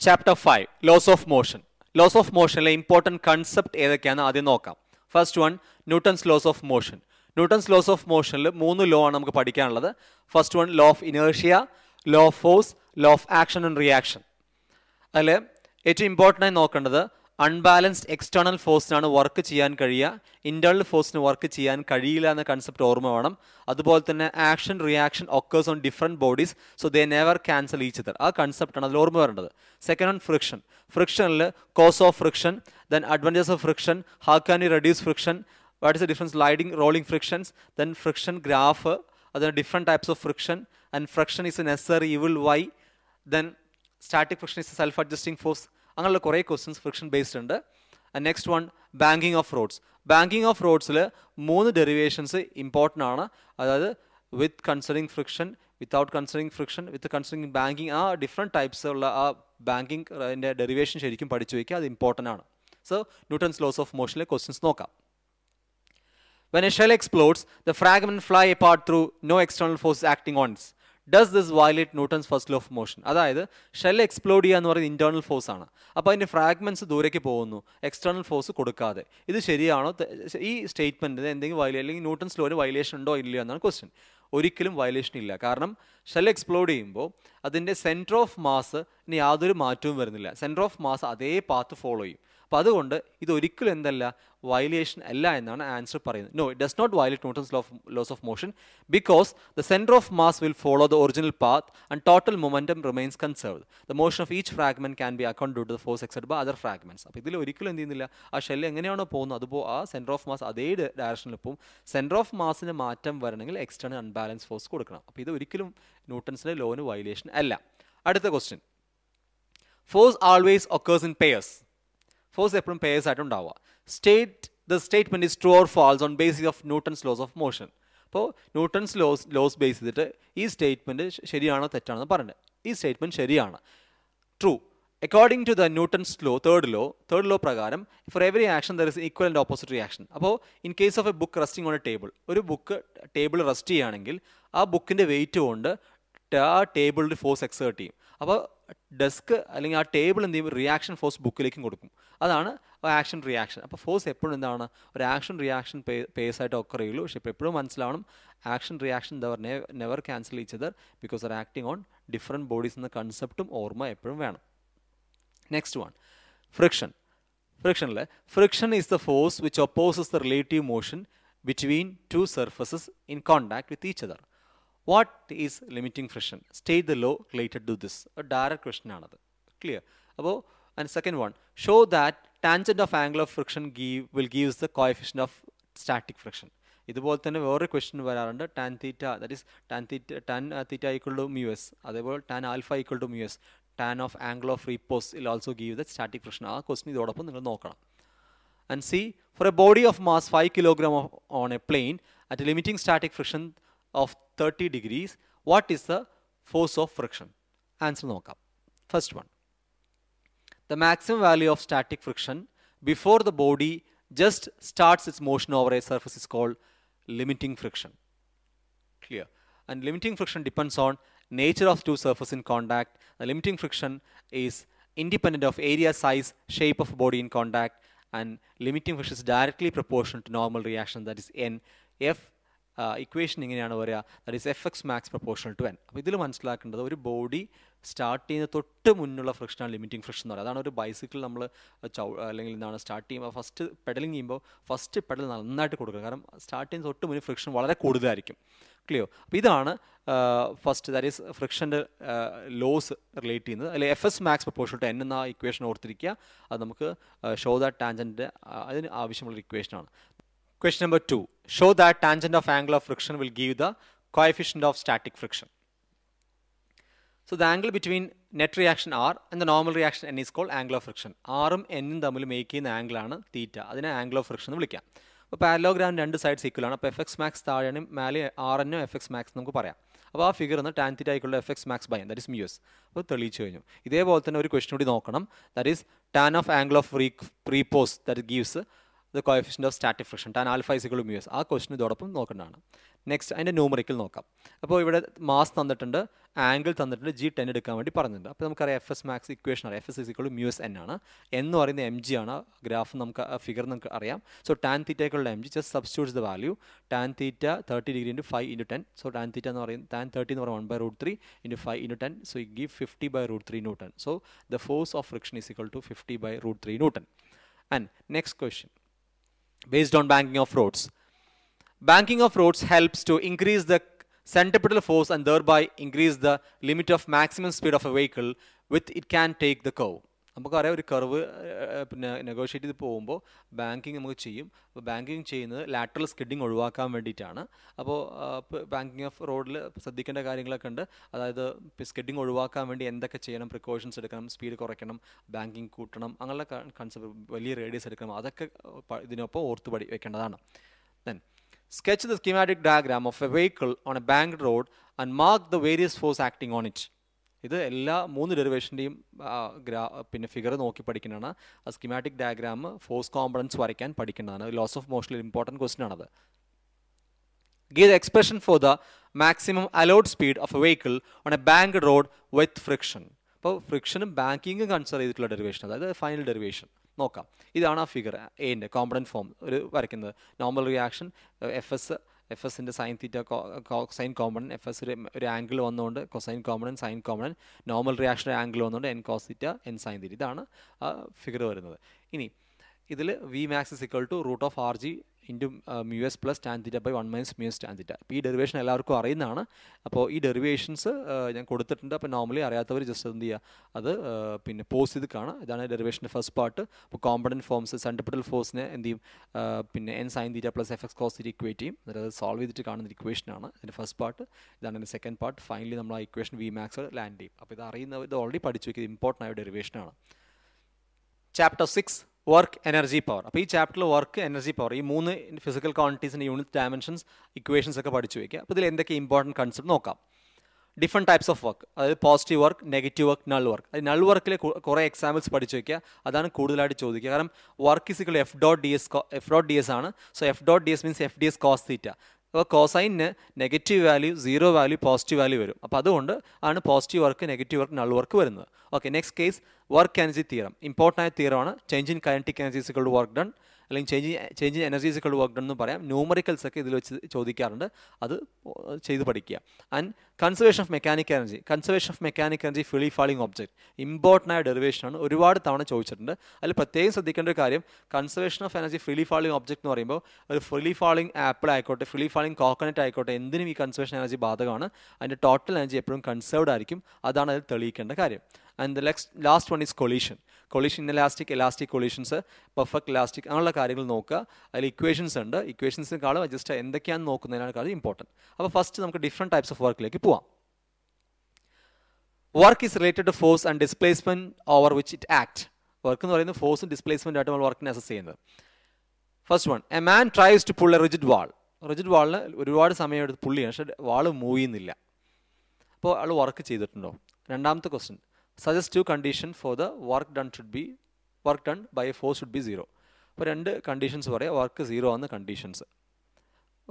chapter five laws of motion laws of മോഷനിലെ ഇമ്പോർട്ടൻറ്റ് കൺസെപ്റ്റ് ഏതൊക്കെയാണ് ആദ്യം നോക്കാം first one Newton's laws of motion Newton's laws of മോഷനിൽ മൂന്ന് ലോ ആണ് നമുക്ക് പഠിക്കാനുള്ളത് first one law of inertia law of force law of action and reaction അതിൽ ഏറ്റവും ഇമ്പോർട്ടൻ്റ് ആയി നോക്കേണ്ടത് അൺബാലൻസ്ഡ് എക്സ്റ്റേണൽ ഫോഴ്സിനാണ് വർക്ക് ചെയ്യാൻ കഴിയുക ഇൻറ്റേർണൽ ഫോഴ്സിന് വർക്ക് ചെയ്യാൻ കഴിയില്ല എന്ന കൺസെപ്റ്റ് ഓർമ്മ വേണം അതുപോലെ തന്നെ action reaction occurs on different bodies so they never cancel each other ആ കൺസെപ്റ്റാണ് അതിൽ ഓർമ്മ വരേണ്ടത് സെക്കൻഡ് ഓൺ ഫ്രിക്ഷൻ ഫ്രിക്ഷനിൽ cause of friction then advantages of friction ഹാ can you reduce friction what is a difference sliding rolling frictions then friction graph അതിന് different types of friction and friction is a necessary evil why then static friction is a self adjusting force അങ്ങനെയുള്ള കുറേ questions friction based ഉണ്ട് next one banking of roads banking of റോഡ്സിൽ മൂന്ന് derivations important ആണ് അതായത് with considering friction without considering friction with considering banking ആ different types ഉള്ള ആ ബാങ്കിങ് അതിൻ്റെ ഡെറിവേഷൻ ശരിക്കും പഠിച്ചു വയ്ക്കുക അത് ഇമ്പോർട്ടൻ്റ് ആണ് സോ ന്യൂട്ടൺസ് ലോസ് ഓഫ് മോഷനിലെ ക്വസ്റ്റ്യൻസ് നോക്കാം when a shell explodes the fragment fly a part through no external force acting on does this violate Newton's first law of motion അതായത് shell explode ചെയ്യുക എന്ന് പറയുന്ന internal force ആണ് അപ്പോൾ അതിൻ്റെ fragments ദൂരേക്ക് പോകുന്നു എക്സ്റ്റേർണൽ ഫോഴ്സ് കൊടുക്കാതെ ഇത് ശരിയാണോ ഈ സ്റ്റേറ്റ്മെൻറ്റിന് എന്തെങ്കിലും വയലേ അല്ലെങ്കിൽ ന്യൂട്ടൺസ് ലോന് വയലേഷൻ ഉണ്ടോ ഇല്ലയോ എന്നാണ് ക്വസ്റ്റ്യൻ ഒരിക്കലും വയലേഷൻ ഇല്ല കാരണം ഷെൽ എക്സ്പ്ലോഡ് ചെയ്യുമ്പോൾ അതിൻ്റെ സെൻറ്റർ ഓഫ് മാസ് യാതൊരു മാറ്റവും വരുന്നില്ല സെൻറ്റർ ഓഫ് മാസ് അതേ പാത്ത് ഫോളോ ചെയ്യും അപ്പോൾ അതുകൊണ്ട് ഇത് എന്തല്ല വയലേഷൻ അല്ല എന്നാണ് ആൻസർ പറയുന്നത് no it does not violate Newton's law of laws of motion because the centre of mass will follow the original path and total momentum remains conserve the motion of each fragment can be account due to the force exerted by other fragments അപ്പോൾ ഇതിൽ ഒരിക്കലും എന്ത് ചെയ്യുന്നില്ല ആ shell എങ്ങനെയാണോ പോകുന്നത് അതുപോലെ ആ സെൻറ്റർ ഓഫ് മാസ് അതേ ഡയറക്ഷനിൽ പോകും സെൻറ്റർ ഓഫ് മാസിന് മാറ്റം വരണമെങ്കിൽ എക്സ്റ്റേണൽ അൺബാലൻസ് ഫോഴ്സ് കൊടുക്കണം അപ്പോൾ ഇത് ഒരിക്കലും ന്യൂട്ടൺസിൻ്റെ ലോന് വയലേഷൻ അല്ല അടുത്ത question force always occurs in pairs force എപ്പോഴും ആയിട്ട് ഉണ്ടാവുക state the statement is true or false on basis of Newton's laws of motion അപ്പോൾ ന്യൂട്ടൺസ് ലോസ് ലോസ് ബേസ് ചെയ്തിട്ട് ഈ സ്റ്റേറ്റ്മെൻറ്റ് ശരിയാണോ തെറ്റാണോ എന്ന് പറഞ്ഞത് ഈ സ്റ്റേറ്റ്മെൻറ്റ് ശരിയാണ് true according to the Newton's law third law third law പ്രകാരം for every action there is equal and opposite reaction അപ്പോൾ in case of a book resting on a table ഒരു ബുക്ക് ടേബിൾ റെസ്റ്റ് ചെയ്യുകയാണെങ്കിൽ ആ ബുക്കിൻ്റെ wait കൊണ്ട് ആ ടേബിളിൽ force exert ചെയ്യും അപ്പോൾ ഡെസ്ക് അല്ലെങ്കിൽ ആ ടേബിൾ എന്ത് ചെയ്യും റിയാക്ഷൻ ഫോഴ്സ് ബുക്കിലേക്കും കൊടുക്കും അതാണ് ആക്ഷൻ റിയാക്ഷൻ അപ്പോൾ ഫോഴ്സ് എപ്പോഴും എന്താണ് ഒരു ആക്ഷൻ റിയാക്ഷൻ പേസ് ആയിട്ട് ഒക്കർ അറിയുള്ളൂ പക്ഷേ ഇപ്പോൾ എപ്പോഴും മനസ്സിലാവണം action reaction they never cancel other because are acting on different bodies എന്ന കൺസെപ്റ്റും ഓർമ്മ എപ്പോഴും വേണം നെക്സ്റ്റ് വൺ ഫ്രിക്ഷൻ ഫ്രിക്ഷനിൽ friction is the force which opposes the relative motion between two surfaces in contact with each other what is limiting friction state the law related to this direct question ആണത് clear അപ്പോൾ And second one, show that tangent of angle of friction will give us the coefficient of static friction. This is the question where tan theta, that is tan theta, tan uh, theta equal to mu s, tan alpha equal to mu s, tan of angle of repose will also give the static friction. And see, for a body of mass 5 kg on a plane, at a limiting static friction of 30 degrees, what is the force of friction? Answer no First one the maximum value of static friction before the body just starts its motion over a surface is called limiting friction. Clear. And limiting friction depends on nature of two surfaces in contact. The limiting friction is independent of area, size, shape of body in contact and limiting friction is directly proportional to normal reaction that is N F equation ഇങ്ങനെയാണ് പറയുക that is F X max proportional to N അപ്പോൾ ഇതിൽ മനസ്സിലാക്കേണ്ടത് ഒരു body start ചെയ്യുന്ന തൊട്ട് മുന്നുള്ള ഫ്രിക്ഷനാണ് limiting friction എന്ന് പറയുന്നത് അതാണ് ഒരു ബൈസിക്കിൾ നമ്മൾ ചൗ അല്ലെങ്കിൽ എന്താണ് സ്റ്റാർട്ട് ചെയ്യുമ്പോൾ ഫസ്റ്റ് പെഡലിംഗ് ചെയ്യുമ്പോൾ ഫസ്റ്റ് പെഡൽ നന്നായിട്ട് കൊടുക്കുക കാരണം സ്റ്റാർട്ട് ചെയ്യുന്ന തൊട്ട് മുന്നിൽ ഫ്രിക്ഷൻ വളരെ കൂടുതലായിരിക്കും ക്ലിയോ അപ്പോൾ ഇതാണ് ഫസ്റ്റ് ദാറ്റ് ഈസ് ഫ്രിക്ഷൻ്റെ ലോസ് റിലേറ്റ് ചെയ്യുന്നത് അല്ലെങ്കിൽ F S max proportion to N എന്ന ഇക്വേഷൻ ഓർത്തിരിക്കുക അത് നമുക്ക് ഷോ ദാറ്റ് ടാൻജൻ്റെ അതിന് ആവശ്യമുള്ള ഇക്വേഷനാണ് Question number two, show that tangent of angle of friction will give the coefficient of static friction. So the angle between net reaction R and the normal reaction N is called angle of friction. R ഉം N ഉം തമ്മിൽ make ചെയ്യുന്ന ആംഗിളാണ് തീറ്റ അതിനെ angle of friction എന്ന് വിളിക്കാം അപ്പോൾ parallelogram രണ്ട് sides equal ആണ് അപ്പോൾ എഫ് എക്സ് മാക്സ് താഴെയാണ് മേലെ ആർ എന്നോ എഫ് എക്സ് മാക്സ് നമുക്ക് പറയാം അപ്പോൾ ആ ഫിഗർ എന്ന് ടാൻ തീറ്റ ആയിക്കുള്ള F X max by that is mu s അപ്പോൾ തെളിയിച്ചു കഴിഞ്ഞു ഇതേപോലെ തന്നെ ഒരു ക്വസ്റ്റൻ കൂടി നോക്കണം that is tan of angle of repose that gives the coefficient of static friction tan ആൽഫൈസുകളും യു എസ് ആ ക്വസ്റ്റിന് ഇതോടൊപ്പം നോക്കേണ്ടതാണ് നെക്സ്റ്റ് അതിൻ്റെ ന്യൂമറിക്കൽ നോക്കാം അപ്പോൾ ഇവിടെ മാസ് തന്നിട്ടുണ്ട് ആംഗിൾ തന്നിട്ടുണ്ട് ജി ടെൻ എടുക്കാൻ വേണ്ടി പറഞ്ഞിട്ടുണ്ട് അപ്പോൾ നമുക്കറിയാം എഫ് എസ് മാക്സ് ഇക്വേഷൻ അറിയാം F S is equal S N ആണ് എന്ന് പറയുന്ന എം ജി ആണ് ഗ്രാഫ് നമുക്ക് ഫിഗർ നമുക്ക് അറിയാം സോ ടാൻ തീറ്റയ്ക്കുള്ള M G just substitutes the value tan theta thirty degree into five into ten so tan theta എന്ന് പറയുന്നത് ടാൻ തേർട്ടി എന്ന് പറയുന്നത് one by root three into five into ten so it give fifty by root three newton so the force of friction is equal to fifty by root three newton and next question based on banking of roads. Banking of roads helps to increase the centripetal force and thereby increase the limit of maximum speed of a vehicle with it can take the curve. നമുക്കറിയാം ഒരു curve പിന്നെ negotiate ചെയ്ത് പോകുമ്പോൾ banking നമുക്ക് ചെയ്യും അപ്പോൾ banking ചെയ്യുന്നത് lateral skidding ഒഴിവാക്കാൻ വേണ്ടിയിട്ടാണ് അപ്പോൾ ബാങ്കിങ് ഓഫ് റോഡിൽ ശ്രദ്ധിക്കേണ്ട കാര്യങ്ങളൊക്കെ ഉണ്ട് അതായത് സ്കിഡിങ് ഒഴിവാക്കാൻ വേണ്ടി എന്തൊക്കെ ചെയ്യണം പ്രിക്കോഷൻസ് എടുക്കണം സ്പീഡ് കുറയ്ക്കണം ബാങ്കിങ് കൂട്ടണം അങ്ങനെയുള്ള കൺസെപ്റ്റ് വലിയ റേഡിയസ് എടുക്കണം അതൊക്കെ ഇതിനൊപ്പം ഓർത്ത് പഠി വയ്ക്കേണ്ടതാണ് then sketch the schematic diagram of a vehicle on a bank road and mark the various force acting on it ഇത് എല്ലാ മൂന്ന് ഡെറിവേഷൻ്റെയും ഗ്രാ പിന്നെ ഫിഗർ നോക്കി പഠിക്കുന്നതാണ് ആ സ്കിമാറ്റിക് ഡയഗ്രാം ഫോഴ്സ് കോമ്പണൻസ് വരയ്ക്കാൻ പഠിക്കേണ്ടതാണ് ലോസ് ഓഫ് മോഷനിൽ ഇമ്പോർട്ടൻറ്റ് ക്വസ്റ്റൻ ആണത് the expression for the maximum allowed speed of a vehicle on a bank road with friction അപ്പോൾ ഫ്രിക്ഷനും ബാങ്കിങ്ങും കൺസിഡർ ചെയ്തിട്ടുള്ള ഡെറിവേഷൻ അതായത് ഫൈനൽ ഡെറിവേഷൻ നോക്കാം ഇതാണ് ആ ഫിഗർ എൻ്റെ കോമ്പണൻറ്റ് ഫോം ഒരു വരയ്ക്കുന്നത് normal reaction F S F എസിൻ്റെ sine theta sine component F S ഒരു ആംഗിൾ വന്നുകൊണ്ട് cosine component sine component normal reaction angle വന്നുകൊണ്ട് N cos theta N sine theta ഇതാണ് ഫിഗർ വരുന്നത് ഇനി ഇതിൽ V max is equal to root of R G into mu S plus tan by one minus mu S tan അപ്പോൾ ഈ derivation എല്ലാവർക്കും അറിയുന്നതാണ് അപ്പോൾ ഈ ഡെറിവേഷൻസ് uh, ഞാൻ കൊടുത്തിട്ടുണ്ട് അപ്പോൾ നോർമലി അറിയാത്തവർ ജസ്റ്റ് എന്ത് ചെയ്യുക അത് uh, പിന്നെ പോസ് ചെയ്ത് കാണാം ഇതാണ് ഡെറിവേഷൻ്റെ ഫസ്റ്റ് പാർട്ട് അപ്പോൾ കോമ്പണൻറ്റ് ഫോംസ് സെൻട്രിപിറ്റൽ ഫോഴ്സിനെ എന്ത് ചെയ്യും പിന്നെ N sine theta plus F X cos theta equate ചെയ്യും അതായത് സോൾവ് ചെയ്തിട്ട് കാണുന്ന ഇക്വേഷനാണ് ഇതിൻ്റെ ഫസ്റ്റ് പാർട്ട് ഇതാണ് എൻ്റെ സെക്കൻഡ് പാർട്ട് ഫൈനലി നമ്മൾ ആ ഇക്വേഷൻ വി മാക്സ് ലാൻഡ് ചെയ്യും അപ്പോൾ ഇത് അറിയുന്നവർ ഇത് ഓൾറെഡി പഠിച്ചു വയ്ക്കുന്നത് ഇമ്പോർട്ടൻ്റ് ആയ ഡെറിവേഷനാണ് chapter six work energy power അപ്പോൾ ഈ ചാപ്റ്ററിൽ വർക്ക് എനർജി പവർ ഈ മൂന്ന് ഫിസിക്കൽ ക്വാണ്ടിറ്റീസിൻ്റെ യൂണിറ്റ് ഡയമെൻഷൻസ് ഇക്വേഷൻസ് ഒക്കെ പഠിച്ചു വയ്ക്കുക അപ്പോൾ ഇതിൽ എന്തൊക്കെ ഇമ്പോർട്ടൻറ്റ് കൺസെപ്റ്റ് നോക്കാം ഡിഫറെൻറ്റ് ടൈപ്സ് ഓഫ് വർക്ക് അതായത് positive work negative work null work അത് നൾ വർക്കിലെ കുറേ എക്സാമ്പിൾസ് പഠിച്ചു വയ്ക്കുക അതാണ് കൂടുതലായിട്ട് ചോദിക്കുക കാരണം work is equal F dot D S F dot D S ആണ് so F dot D S means F D S cos theta അപ്പോൾ കോസൈന് negative value zero value positive value വരും അപ്പോൾ അതുകൊണ്ട് ആണ് positive work negative work null work വരുന്നത് okay next case work energy theorem important ആയ തിയറമാണ് change in kinetic energy is to work done അല്ലെങ്കിൽ ചേഞ്ച് ചേഞ്ച് എനർജീസ് ഒക്കെ വർക്ക് ഡൺ എന്ന് പറയാം ന്യൂമറിക്കൽസ് ഒക്കെ ഇതിൽ വെച്ച് ചോദിക്കാറുണ്ട് അത് ചെയ്ത് പഠിക്കുക and conservation of mechanical energy conservation of mechanical energy freely falling object important ആയ ഡെറിവേഷനാണ് ഒരുപാട് തവണ ചോദിച്ചിട്ടുണ്ട് അതിൽ പ്രത്യേകം ശ്രദ്ധിക്കേണ്ട ഒരു കാര്യം conservation of energy freely falling object എന്ന് പറയുമ്പോൾ ഒരു ഫിളി ഫാളിംഗ് ആപ്പിൾ ആയിക്കോട്ടെ ഫിളി ഫാളിംഗ് കോക്കനറ്റ് ആയിക്കോട്ടെ എന്തിനും ഈ കൺസർവേഷൻ എനർജി ബാധകമാണ് അതിൻ്റെ ടോട്ടൽ എനർജി എപ്പോഴും കൺസേർവ്ഡ് ആയിരിക്കും അതാണ് അതിൽ തെളിയിക്കേണ്ട കാര്യം and the next last one is collision collision elastic elastic collisions perfect elastic അങ്ങനെയുള്ള കാര്യങ്ങൾ നോക്കുക അതിൽ ഇക്വേഷൻസ് ഉണ്ട് ഇക്വേഷൻസിനെക്കാളും ജസ്റ്റ് എന്തൊക്കെയാണ് നോക്കുന്നതിനേക്കാളും ഇമ്പോർട്ടൻറ്റ് അപ്പോൾ ഫസ്റ്റ് നമുക്ക് ഡിഫറെൻറ്റ് ടൈപ്സ് ഓഫ് വർക്കിലേക്ക് പോവാം work is related to force and displacement over which it act work എന്ന് പറയുന്നത് ഫോഴ്സും ഡിസ്പ്ലേസ്മെൻ്റ് ആയിട്ട് നമ്മൾ വർക്കിനെ അസസ് ചെയ്യുന്നത് first one a man tries to pull a rigid wall rigid വാളിന് ഒരുപാട് സമയം എടുത്ത് പുള്ളിയാണ് പക്ഷേ വാൾ മൂവ് ചെയ്യുന്നില്ല അപ്പോൾ അയാൾ വർക്ക് ചെയ്തിട്ടുണ്ടോ രണ്ടാമത്തെ question suggestive condition for the work done should be work done by a force should be zero അപ്പോൾ രണ്ട് കണ്ടീഷൻസ് പറയാം വർക്ക് സീറോ ആണ് കണ്ടീഷൻസ്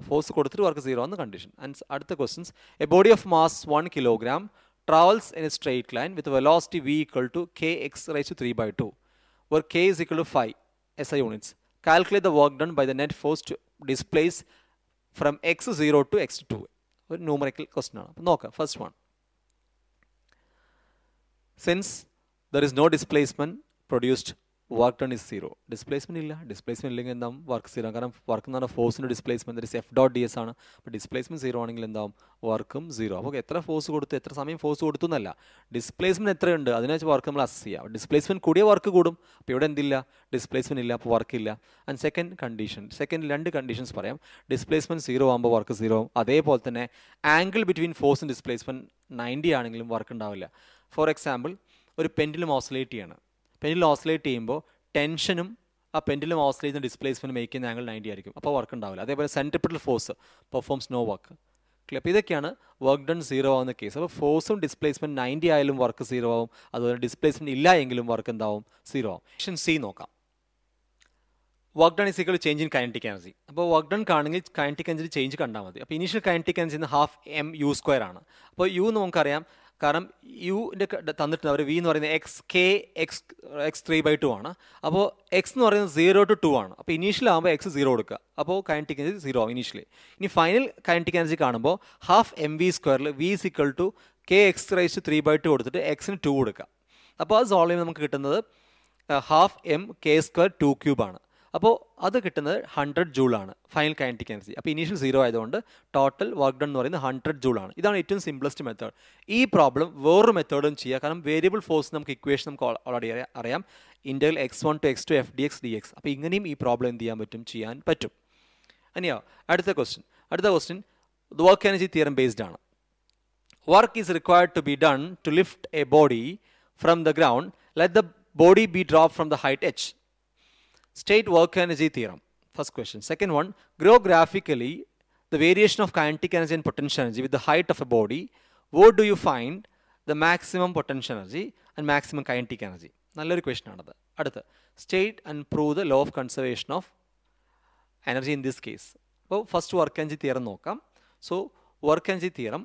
ഫോഴ്സ് കൊടുത്തിട്ട് വർക്ക് സീറോ ആണ് കണ്ടീഷൻ ആൻഡ് അടുത്ത questions a body of mass one kilogram travels in a travels in a straight line with velocity v equal to three by two where K is equal to five S I units calculate the work done by the net force to displace from X zero to X two ഒരു numerical question ആണ് അപ്പോൾ നോക്കാം first one since there is no displacement produced work done is zero displacement ഇല്ല displacement ഇല്ലെങ്കിൽ എന്താവും വർക്ക് സീറോ കാരണം വർക്ക് എന്ന് പറഞ്ഞാൽ ഫോഴ്സിൻ്റെ displacement is F dot D S ആണ് അപ്പോൾ ഡിസ്പ്ലേസ്മെൻറ്റ് സീറോ ആണെങ്കിൽ എന്താവും വർക്കും സീറോ അപ്പോൾ എത്ര ഫോഴ്സ് കൊടുത്തു എത്ര സമയം ഫോഴ്സ് കൊടുത്തു എന്നല്ല ഡിസ്പ്ലേസ്മെൻറ്റ് എത്രയുണ്ട് അതിനെ വെച്ച് വർക്ക് നമ്മൾ അസ് ചെയ്യുക ഡിസ്പ്ലേസ്മെൻറ്റ് കൂടിയ വർക്ക് കൂടും അപ്പോൾ ഇവിടെ എന്തില്ല ഡിസ്പ്ലേസ്മെൻറ്റ് ഇല്ല അപ്പോൾ വർക്ക് ഇല്ല ആൻഡ് സെക്കൻഡ് കണ്ടീഷൻ സെക്കൻഡ് രണ്ട് കണ്ടീഷൻസ് പറയാം ഡിസ്പ്ലേസ്മെൻറ്റ് സീറോ ആകുമ്പോൾ വർക്ക് സീറോ അതേപോലെ തന്നെ ആംഗിൾ ബിറ്റ്വീൻ ഫോഴ്സും ഡിസ്പ്ലേസ്മെൻറ്റ് നയൻറ്റി ആണെങ്കിലും വർക്ക് ഉണ്ടാവില്ല ഫോർ എക്സാമ്പിൾ ഒരു പെൻഡിലും ഓസിലേറ്റ് ചെയ്യാണ് പെൻഡിലും ഓസിലേറ്റ് ചെയ്യുമ്പോൾ ടെൻഷനും ആ പെൻഡിലും ഓസിലേറ്റ് ചെയ്യുന്ന ഡിസ്പ്ലേസ്മെൻറ്റ് മേക്കിംഗ് ആംഗിൾ നയൻറ്റി ആയിരിക്കും അപ്പോൾ വർക്ക് ഉണ്ടാവില്ല അതേപോലെ centripetal force performs no work clear അപ്പോൾ ഇതൊക്കെയാണ് വർക്ക് ഡൺ സീറോ ആവുന്ന കേസ് അപ്പോൾ ഫോഴ്സും ഡിസ്പ്ലേസ്മെൻറ്റ് നയൻറ്റി ആയാലും വർക്ക് സീറോ ആവും അതുപോലെ ഡിസ്പ്ലേസ്മെൻറ്റ് ഇല്ല എങ്കിലും വർക്ക് എന്താവും സീറോ ആവും ഓപ്ഷൻ സി നോക്കാം work done is equal change in kinetic energy അപ്പോൾ വർക്ക് ഡൺ കാണുമെങ്കിൽ കൈനറ്റിക് എനർജി ചേഞ്ച് കണ്ടാൽ മതി അപ്പോൾ initial kinetic energy half M U square ആണ് അപ്പോൾ യു നമുക്കറിയാം കാരണം യുൻ്റെ തന്നിട്ടുണ്ട് അവർ വി എന്ന് പറയുന്നത് X K X X three by two ആണ് അപ്പോൾ എക്സ് എന്ന് പറയുന്നത് സീറോ ടു ടു ആണ് അപ്പോൾ ഇനീഷ്യൽ ആകുമ്പോൾ എക്സ് സീറോ കൊടുക്കുക അപ്പോൾ കൈനറ്റിക് എനർജി സീറോ ആകും ഇനീഷ്യലി ഇനി ഫൈനൽ കൈനറ്റിക് എനർജി കാണുമ്പോൾ ഹാഫ് എം വി സ്ക്വയറിൽ V is equal to K X raise three by two കൊടുത്തിട്ട് എക്സിന് ടു കൊടുക്കുക അപ്പോൾ അത് സോൾവ് ചെയ്യുമ്പോൾ നമുക്ക് കിട്ടുന്നത് half M K square two ക്യൂബാണ് അപ്പോൾ അത് കിട്ടുന്നത് ഹൺഡ്രഡ് ആണ് ഫൈനൽ കൈനറ്റിക് എനർജി അപ്പോൾ ഇനീഷ്യൽ സീറോ ആയതുകൊണ്ട് ടോട്ടൽ വർക്ക് ഡൺ എന്ന് പറയുന്നത് ഹൺഡ്രഡ് ആണ് ഇതാണ് ഏറ്റവും സിംപ്ലസ്റ്റ് മെത്തേഡ് ഈ പ്രോബ്ലം വേറൊരു മെത്തേഡും ചെയ്യാം കാരണം വേരിയബിൾ ഫോഴ്സ് നമുക്ക് ഇക്വേഷൻ നമുക്ക് ഓൾറെഡി അറിയാം integral X one to X two F D X D X അപ്പോൾ ഇങ്ങനെയും ഈ പ്രോബ്ലം എന്ത് ചെയ്യാൻ പറ്റും ചെയ്യാൻ പറ്റും അനിയോ അടുത്ത ക്വസ്റ്റ്യൻ അടുത്ത question work energy theorem based ആണ് work is required to be done to lift a body from the ground let the body be drop from the height H state work energy theorem. First question. Second one, grow graphically the variation of kinetic energy and potential energy with the height of a body. Where do you find the maximum potential energy and maximum kinetic energy? nalla നല്ലൊരു question ആണത് അടുത്ത് state and prove the law of conservation of energy in this case അപ്പോൾ first work energy theorem nokkam so work energy theorem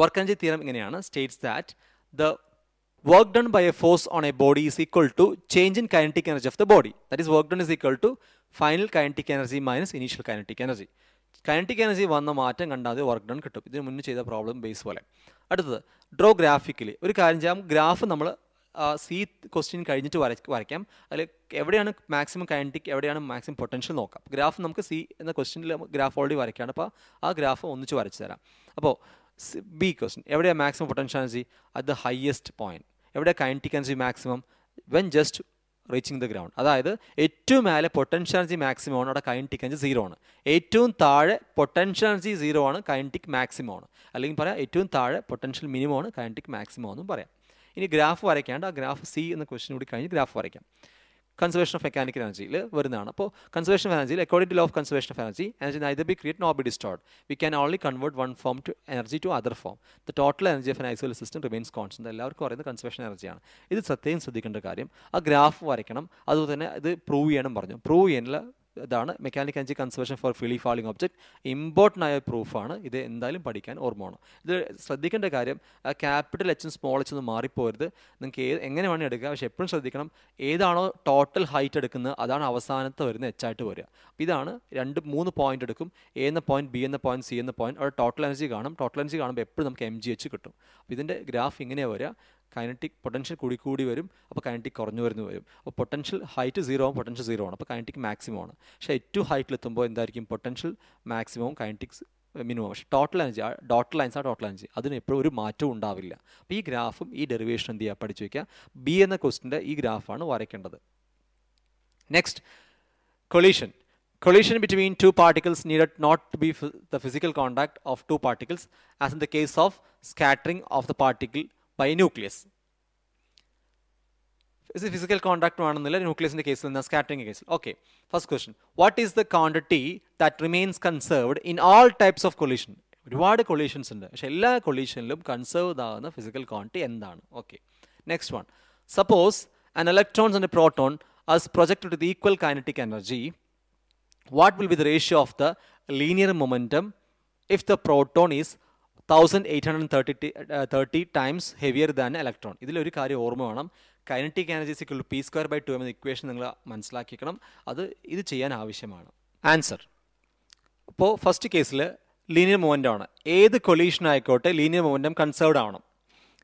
work energy theorem ഇങ്ങനെയാണ് states that the work done by a force on a body is equal to change in kinetic energy of the body. That is work done is equal to final kinetic energy minus initial kinetic energy. Kinetic energy വന്ന മാറ്റം കണ്ടാൽ work done കിട്ടും ഇതിന് മുന്നേ ചെയ്ത problem base പോലെ അടുത്തത് draw graphically ഒരു കാര്യം ചെയ്യാം ഗ്രാഫ് നമ്മൾ സി ക്വസ്റ്റ്യൻ കഴിഞ്ഞിട്ട് വര വരയ്ക്കാം അതിൽ എവിടെയാണ് മാക്സിമം കൈനറ്റിക് എവിടെയാണ് മാക്സിമം പൊട്ടൻഷ്യൽ നോക്കാം ഗ്രാഫ് നമുക്ക് സി എന്ന ക്വസ്റ്റ്യനിൽ ഗ്രാഫ് ഓൾറെഡി വരയ്ക്കുകയാണ് അപ്പോൾ ആ ഗ്രാഫ് ഒന്നിച്ച് വരച്ചു തരാം അപ്പോൾ ബി ക്വസ്റ്റ്യൻ എവിടെയാണ് maximum potential energy at the highest point എവിടെ kinetic energy maximum when just reaching the ground അതായത് ഏറ്റവും മേലെ പൊട്ടൻഷ്യൽ എനർജി മാക്സിമം ആണ് അവിടെ കൈനറ്റിക് എനർജി സീറോ ആണ് ഏറ്റവും താഴെ പൊട്ടൻഷ്യൽ എനർജി സീറോ ആണ് കൈനറ്റിക് മാക്സിമം ആണ് അല്ലെങ്കിൽ പറയാം ഏറ്റവും താഴെ പൊട്ടൻഷ്യൽ മിനിമം ആണ് കൈനറ്റിക് മാക്സിമം എന്നും പറയാം ഇനി ഗ്രാഫ് വരയ്ക്കാണ്ട് ആ ഗ്രാഫ് സി എന്ന ക്വസ്റ്റ്യൻ കൂടി കഴിഞ്ഞ് ഗ്രാഫ് വരയ്ക്കാം കൺസർവേഷൻ ഓഫ് മെക്കാനിക്കൽ എനർജിയിൽ വരുന്നതാണ് അപ്പോൾ കൺസർവേഷൻ ഓഫ് എനർജിയിൽ according to law of conservation of energy energy neither be create nor be destroyed we can only convert one form to energy to other form the total energy of an system remains constant എല്ലാവർക്കും പറയുന്നത് conservation എനർജിയാണ് ഇത് സത്യം ശ്രദ്ധിക്കേണ്ട കാര്യം ആ graph വരയ്ക്കണം അതുപോലെ തന്നെ ഇത് പ്രൂവ് ചെയ്യണം പറഞ്ഞു പ്രൂവ് ചെയ്യാനുള്ള ഇതാണ് mechanic energy conservation for freely falling object important ആയ പ്രൂഫാണ് ഇത് എന്തായാലും പഠിക്കാൻ ഓർമ്മ ഇത് ശ്രദ്ധിക്കേണ്ട കാര്യം ക്യാപിറ്റൽ എച്ചും സ്മോൾ എച്ചും ഒന്നും മാറിപ്പോരുത് നിങ്ങൾക്ക് ഏത് എങ്ങനെ വേണമെങ്കിൽ എടുക്കുക പക്ഷേ എപ്പോഴും ശ്രദ്ധിക്കണം ഏതാണോ ടോട്ടൽ ഹൈറ്റ് എടുക്കുന്നത് അതാണ് അവസാനത്തെ വരുന്ന എച്ചായിട്ട് വരിക അപ്പോൾ ഇതാണ് രണ്ട് മൂന്ന് പോയിന്റ് എടുക്കും എ എന്ന പോയിന്റ് ബി എന്ന പോയിന്റ് സി എന്ന പോയിന്റ് അവിടെ ടോട്ടൽ എനർജി കാണും ടോട്ടൽ എനർജി കാണുമ്പോൾ എപ്പോഴും നമുക്ക് എം ജി എച്ച് കിട്ടും അപ്പോൾ ഇതിൻ്റെ ഗ്രാഫ് ഇങ്ങനെയാണ് വരിക കൈനറ്റിക് പൊട്ടൻഷ്യൽ കൂടി കൂടി വരും അപ്പോൾ കൈനറ്റിക് കുറഞ്ഞു വരുന്നു വരും അപ്പോൾ പൊട്ടൻഷ്യൽ ഹൈറ്റ് സീറോ ആവും പൊട്ടൻഷ്യൽ സീറോ ആണ് അപ്പോൾ കൈനറ്റിക് മാക്സിമം ആണ് പക്ഷേ ഏറ്റവും ഹൈറ്റിലെത്തുമ്പോൾ എന്തായിരിക്കും പൊട്ടൻഷ്യൽ മാക്സിമവും കൈനറ്റിക്സ് മിനിമം പക്ഷേ ടോട്ടൽ എനർജി ഡോട്ടൽ ലൈൻസ് ആ ടോട്ടൽ എനർജി അതിന് എപ്പോഴും ഒരു മാറ്റവും ഉണ്ടാവില്ല അപ്പോൾ ഈ ഗ്രാഫും ഈ ഡെറിവേഷൻ എന്ത് ചെയ്യുക പഠിച്ചു വയ്ക്കുക ബി എന്ന ക്വസ്റ്റിൻ്റെ ഈ ഗ്രാഫാണ് വരയ്ക്കേണ്ടത് next collision collision between two particles needed not to be the physical contact of two particles as in the case of scattering of the particle nucleus physical contact വേണമെന്നില്ല ന്യൂക്ലിയസിൻ്റെ കേസിൽ നിന്ന് സ്കാറ്ററിംഗ് കേസിൽ okay first question what is the quantity that remains conserved in all types of collision ഒരുപാട് collisions ഉണ്ട് പക്ഷെ എല്ലാ കൊളീഷനിലും കൺസേർവ്ഡ് ആകുന്ന ഫിസിക്കൽ ക്വാണ്ടിറ്റി എന്താണ് okay next one suppose an electrons and proton as projected with equal kinetic energy what will be the ratio of the linear momentum if the proton is thousand eight hundred thirty thirty times heavier than electron ഇതിലൊരു കാര്യം ഓർമ്മ വേണം kinetic energy എനർജീസിക്കുൾ P square by two എന്ന equation നിങ്ങൾ മനസ്സിലാക്കിക്കണം അത് ഇത് ചെയ്യാൻ ആവശ്യമാണ് ആൻസർ അപ്പോൾ ഫസ്റ്റ് കേസിൽ ലീനിയർ മൂവ്മെൻ്റ് ആണ് ഏത് കൊലീഷൻ ആയിക്കോട്ടെ ലീനിയർ മൂവ്മെൻറ്റം കൺസേർവ്ഡ് ആവണം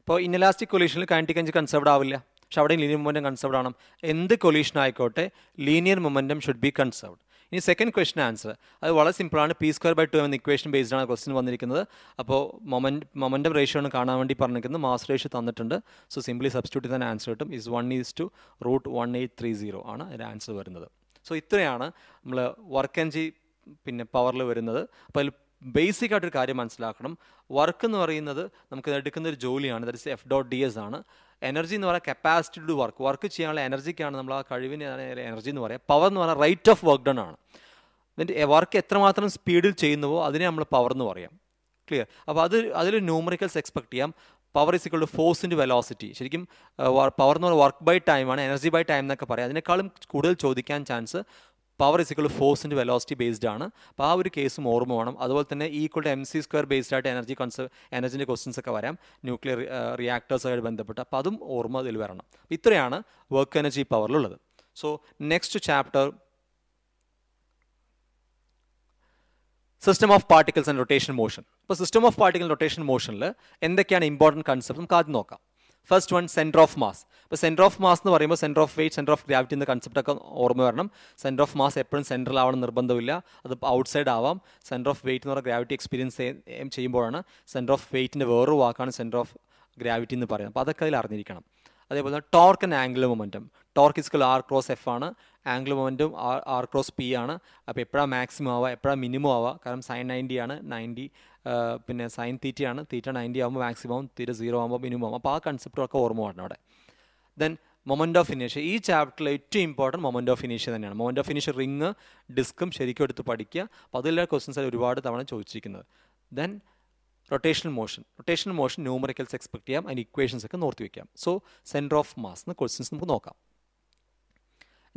ഇപ്പോൾ ഇന്നലാസ്റ്റിക് കൊലീഷനിൽ കൈനറ്റിക് എനർജി കൺസേർവ്ഡ് ആവില്ല പക്ഷെ അവിടെയും ലീനിയർ മൂവ്മെൻറ്റം കൺസേർവ്ഡ് ആവണം എന്ത് കൊലീഷൻ ആയിക്കോട്ടെ ലീനിയർ മൂവ്മെൻറ്റും ഷുഡ് ബി കൺസേർവ്ഡ് ഇനി സെക്കൻഡ് ക്വസ്റ്റൻ ആൻസർ അത് വളരെ സിമ്പിളാണ് പി സ്ക്വയർ ബൈ ടു എന്ന ഇക്വേഷൻ ബേസ്ഡ് ആണ് ക്വസ്റ്റൻ വന്നിരിക്കുന്നത് അപ്പോൾ മൊമൻ മൊമൻറ്റം റേഷ്യോ ആണ് കാണാൻ വേണ്ടി പറഞ്ഞിരിക്കുന്നത് മാസ് റേഷ്യോ തന്നിട്ടുണ്ട് സോ സിംപ്ലി സബ്സ്റ്റിറ്റ്യൂട്ട് തന്നെ ആൻസർ കിട്ടും is one is to root one eight three zero ആണ് അതിൻ്റെ ആൻസർ വരുന്നത് സോ ഇത്രയാണ് നമ്മൾ വർക്ക് എൻജി പിന്നെ പവറിൽ വരുന്നത് അപ്പോൾ അതിൽ ബേസിക് ആയിട്ടൊരു കാര്യം മനസ്സിലാക്കണം വർക്ക് എന്ന് പറയുന്നത് നമുക്ക് എടുക്കുന്ന ഒരു ജോലിയാണ് that is F dot D S ആണ് എനർജി എന്ന് പറയുക കപ്പാസിറ്റി ടു വർക്ക് വർക്ക് ചെയ്യാനുള്ള എനർജിക്കാണ് നമ്മൾ ആ കഴിവിന് എനർജി എന്ന് പറയുക പവർ എന്ന് പറയുക റൈറ്റ് ഓഫ് വർക്ക് ഡൺ ആണ് ഇതിൻ്റെ വർക്ക് എത്രമാത്രം സ്പീഡിൽ ചെയ്യുന്നുവോ അതിനെ നമ്മൾ പവർ എന്ന് പറയാം ക്ലിയർ അപ്പോൾ അത് അതിൽ ന്യൂമറിക്കൽസ് എക്സ്പെക്ട് ചെയ്യാം പവർ ഈസ് ഇക്വൾ ടു ഫോഴ്സിൻ്റെ വെലോസിറ്റി ശരിക്കും പവർ എന്ന് പറഞ്ഞാൽ വർക്ക് ബൈ ടൈമാണ് എനർജി ബൈ ടൈം എന്നൊക്കെ പറയാം അതിനേക്കാളും കൂടുതൽ ചോദിക്കാൻ ചാൻസ് പവർ ഇസിക്കൽ ഫോഴ്സിൻ്റെ വെലോസിറ്റി ബേസ്ഡ് ആണ് അപ്പോൾ ആ ഒരു കേസും ഓർമ്മ വേണം അതുപോലെ തന്നെ equal to M C square based ആയിട്ട് എനർജി കൺസെ എനർജിൻ്റെ ക്വസ്റ്റ്യൻസ് ഒക്കെ വരാം ന്യൂക്ലിയർ റിയാക്ടേഴ്സുമായിട്ട് ബന്ധപ്പെട്ട് അപ്പോൾ അതും ഓർമ്മ ഇതിൽ വരണം ഇത്രയാണ് വർക്ക് എനർജി പവറിലുള്ളത് so next chapter system of particles and rotation motion അപ്പോൾ സിസ്റ്റം ഓഫ് പാർട്ടിക്കിൾ റൊട്ടേഷൻ മോഷനിൽ എന്തൊക്കെയാണ് ഇമ്പോർട്ടൻറ്റ് കൺസെപ്റ്റ് നമുക്ക് ആദ്യം നോക്കാം first one centre of mass ഇപ്പോൾ സെൻറ്റർ ഓഫ് മാസ് എന്ന് പറയുമ്പോൾ centre of weight centre of gravity എന്ന കൺസെപ്റ്റ് ഒക്കെ ഓർമ്മ വരണം സെൻറ്റർ ഓഫ് മാസ് എപ്പോഴും ആവണം നിർബന്ധമില്ല അത് ഔട്ട് സൈഡ് ആവാം സെൻറ്റർ ഓഫ് വെയിറ്റ് എന്ന് പറയുന്ന ഗ്രാവിറ്റി എക്സ്പീരിയൻസ് ചെയ്യുമ്പോഴാണ് സെൻറ്റർ ഓഫ് വെയിറ്റിൻ്റെ വേറൊരു വാക്കാണ് സെൻറ്റർ ഓഫ് ഗ്രാവിറ്റി എന്ന് പറയുന്നത് അപ്പോൾ അതൊക്കെ അതിൽ അറിഞ്ഞിരിക്കണം അതേപോലെ torque and angle momentum torque is equal R cross F ആണ് ആംഗിൾ മൊമെൻറ്റും ആർ ആർ ക്രോസ് പി ആണ് അപ്പോൾ എപ്പോഴാണ് മാക്സിമം ആവുക എപ്പോഴാണ് മിനിമം ആവുക കാരണം സൈൻ നയൻറ്റി ആണ് നയൻറ്റി പിന്നെ സൈൻ തീറ്റി ആണ് തീറ്റ നയൻറ്റി ആകുമ്പോൾ മാക്സിമം ആവും തീറ്റ സീറോ ആകുമ്പോൾ മിനിമം ആകും അപ്പോൾ ആ കൺസെപ്റ്റൊക്കെ ഓർമ്മ വേണം അവിടെ ദെൻ മൊമെൻറ്റ് ഓഫ് ഫിനിഷ് ഈ ചാപ്റ്ററിൽ ഏറ്റവും ഇമ്പോർട്ടൻറ്റ് മൊമെൻറ്റ് ഓഫ് ഫിനിഷ് തന്നെയാണ് മൊമെൻറ്റ് ഓഫ് ഫിനിഷ് റിങ് ഡിസ്ക്കും ശരിക്കും എടുത്ത് പഠിക്കുക അപ്പോൾ അതിലെ ക്വസ്റ്റ്യൻസ് ഒരുപാട് തവണ ചോദിച്ചിരിക്കുന്നത് then rotation motion rotation motion numericals expect ചെയ്യാം അതിന് ഇക്വേഷൻസ് ഒക്കെ നോർത്തി വയ്ക്കാം സോ സെൻറ്റർ ഓഫ് മാസ് എന്ന ക്വസ്റ്റ്യൻസ് നമുക്ക് നോക്കാം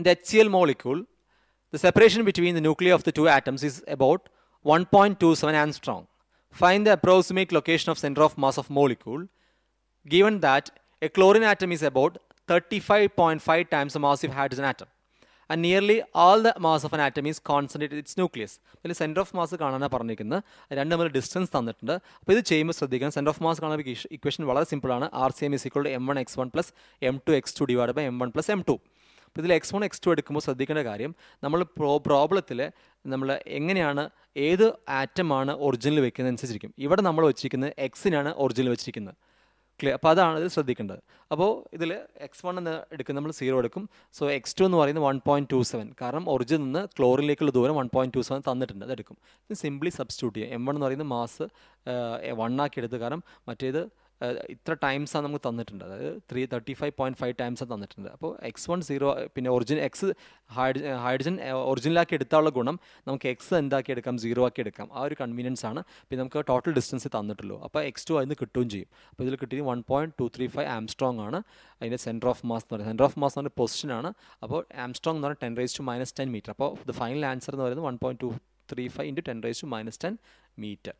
in the HCl molecule, the separation between the nuclei of the two atoms is about 1.27 angstrom. Find the approximate location of center of mass of molecule, given that a chlorine atom is about 35.5 times the massive hydrogen atom. And nearly all the mass of an atom is concentrated in its nucleus. The center of mass is distance. If you the center of mass equation is very simple. RCM is equal to m1x1 plus m2x2 divided by m1 plus m2. അപ്പോൾ ഇതിൽ X one X to എടുക്കുമ്പോൾ ശ്രദ്ധിക്കേണ്ട കാര്യം നമ്മൾ pro പ്രോബ്ലത്തിൽ നമ്മൾ എങ്ങനെയാണ് ഏത് ആറ്റമാണ് original വെക്കുന്നത് അനുസരിച്ചിരിക്കും ഇവിടെ നമ്മൾ വെച്ചിരിക്കുന്നത് എക്സിനാണ് ഒറിജിനൽ വെച്ചിരിക്കുന്നത് ക്ലിയർ അപ്പോൾ അതാണ് ഇത് ശ്രദ്ധിക്കേണ്ടത് അപ്പോൾ ഇതിൽ എക്സ് വൺ എന്ന് എടുക്കുന്ന നമ്മൾ സീറോ എടുക്കും സോ എക്സ് ടു എന്ന് പറയുന്നത് വൺ പോയിന്റ് ടു സെവൻ കാരണം ഒറിജിൻ നിന്ന് ക്ലോറിലേക്കുള്ള ദൂരം വൺ പോയിന്റ് ടു സെവൻ തന്നിട്ടുണ്ട് എടുക്കും ഇത് സിംപ്ലി സബ്സ്റ്റിറ്റ്യൂട്ട് ചെയ്യാം എം വൺ എന്ന് പറയുന്നത് മാസ് വൺ ആക്കി എടുത്ത് കാരണം മറ്റേത് ഇത്ര ടൈംസാണ് നമുക്ക് തന്നിട്ടുണ്ട് അതായത് three thirty five point five ടൈംസാണ് തന്നിട്ടുണ്ട് അപ്പോൾ എക്സ് വൺ സീറോ പിന്നെ ഒറിജിൻ എക്സ് ഹൈഡ്രജൻ ഹൈഡ്രജൻ ഒറിജിനലാക്കി എടുത്താലുള്ള ഗുണം നമുക്ക് എക്സ് എന്താക്കി എടുക്കാം സീറോ ആക്കി എടുക്കാം ആ ഒരു കൺവീനിയൻസ് ആണ് പിന്നെ നമുക്ക് ടോട്ടൽ ഡിസ്റ്റൻസ് തന്നിട്ടുള്ളൂ അപ്പോൾ എക്സ് ടു അതിന് കിട്ടുകയും ചെയ്യും അപ്പോൾ ഇതിൽ കിട്ടിയത് one point two three five angstrom ആണ് അതിൻ്റെ സെൻറ്റർ ഓഫ് മാസ് എന്ന് പറയുന്നത് സെൻറ്റർ ഓഫ് മാസ് എന്ന് പറയുന്ന പൊസിഷൻ ആണ് അപ്പോൾ ആംസ്ട്രോങ് എന്ന് പറഞ്ഞാൽ ten raise to minus ten metre അപ്പോൾ ദ ഫൈനൽ ആൻസർ എന്ന് പറയുന്നത് one point two three five into ten raise to minus ten metre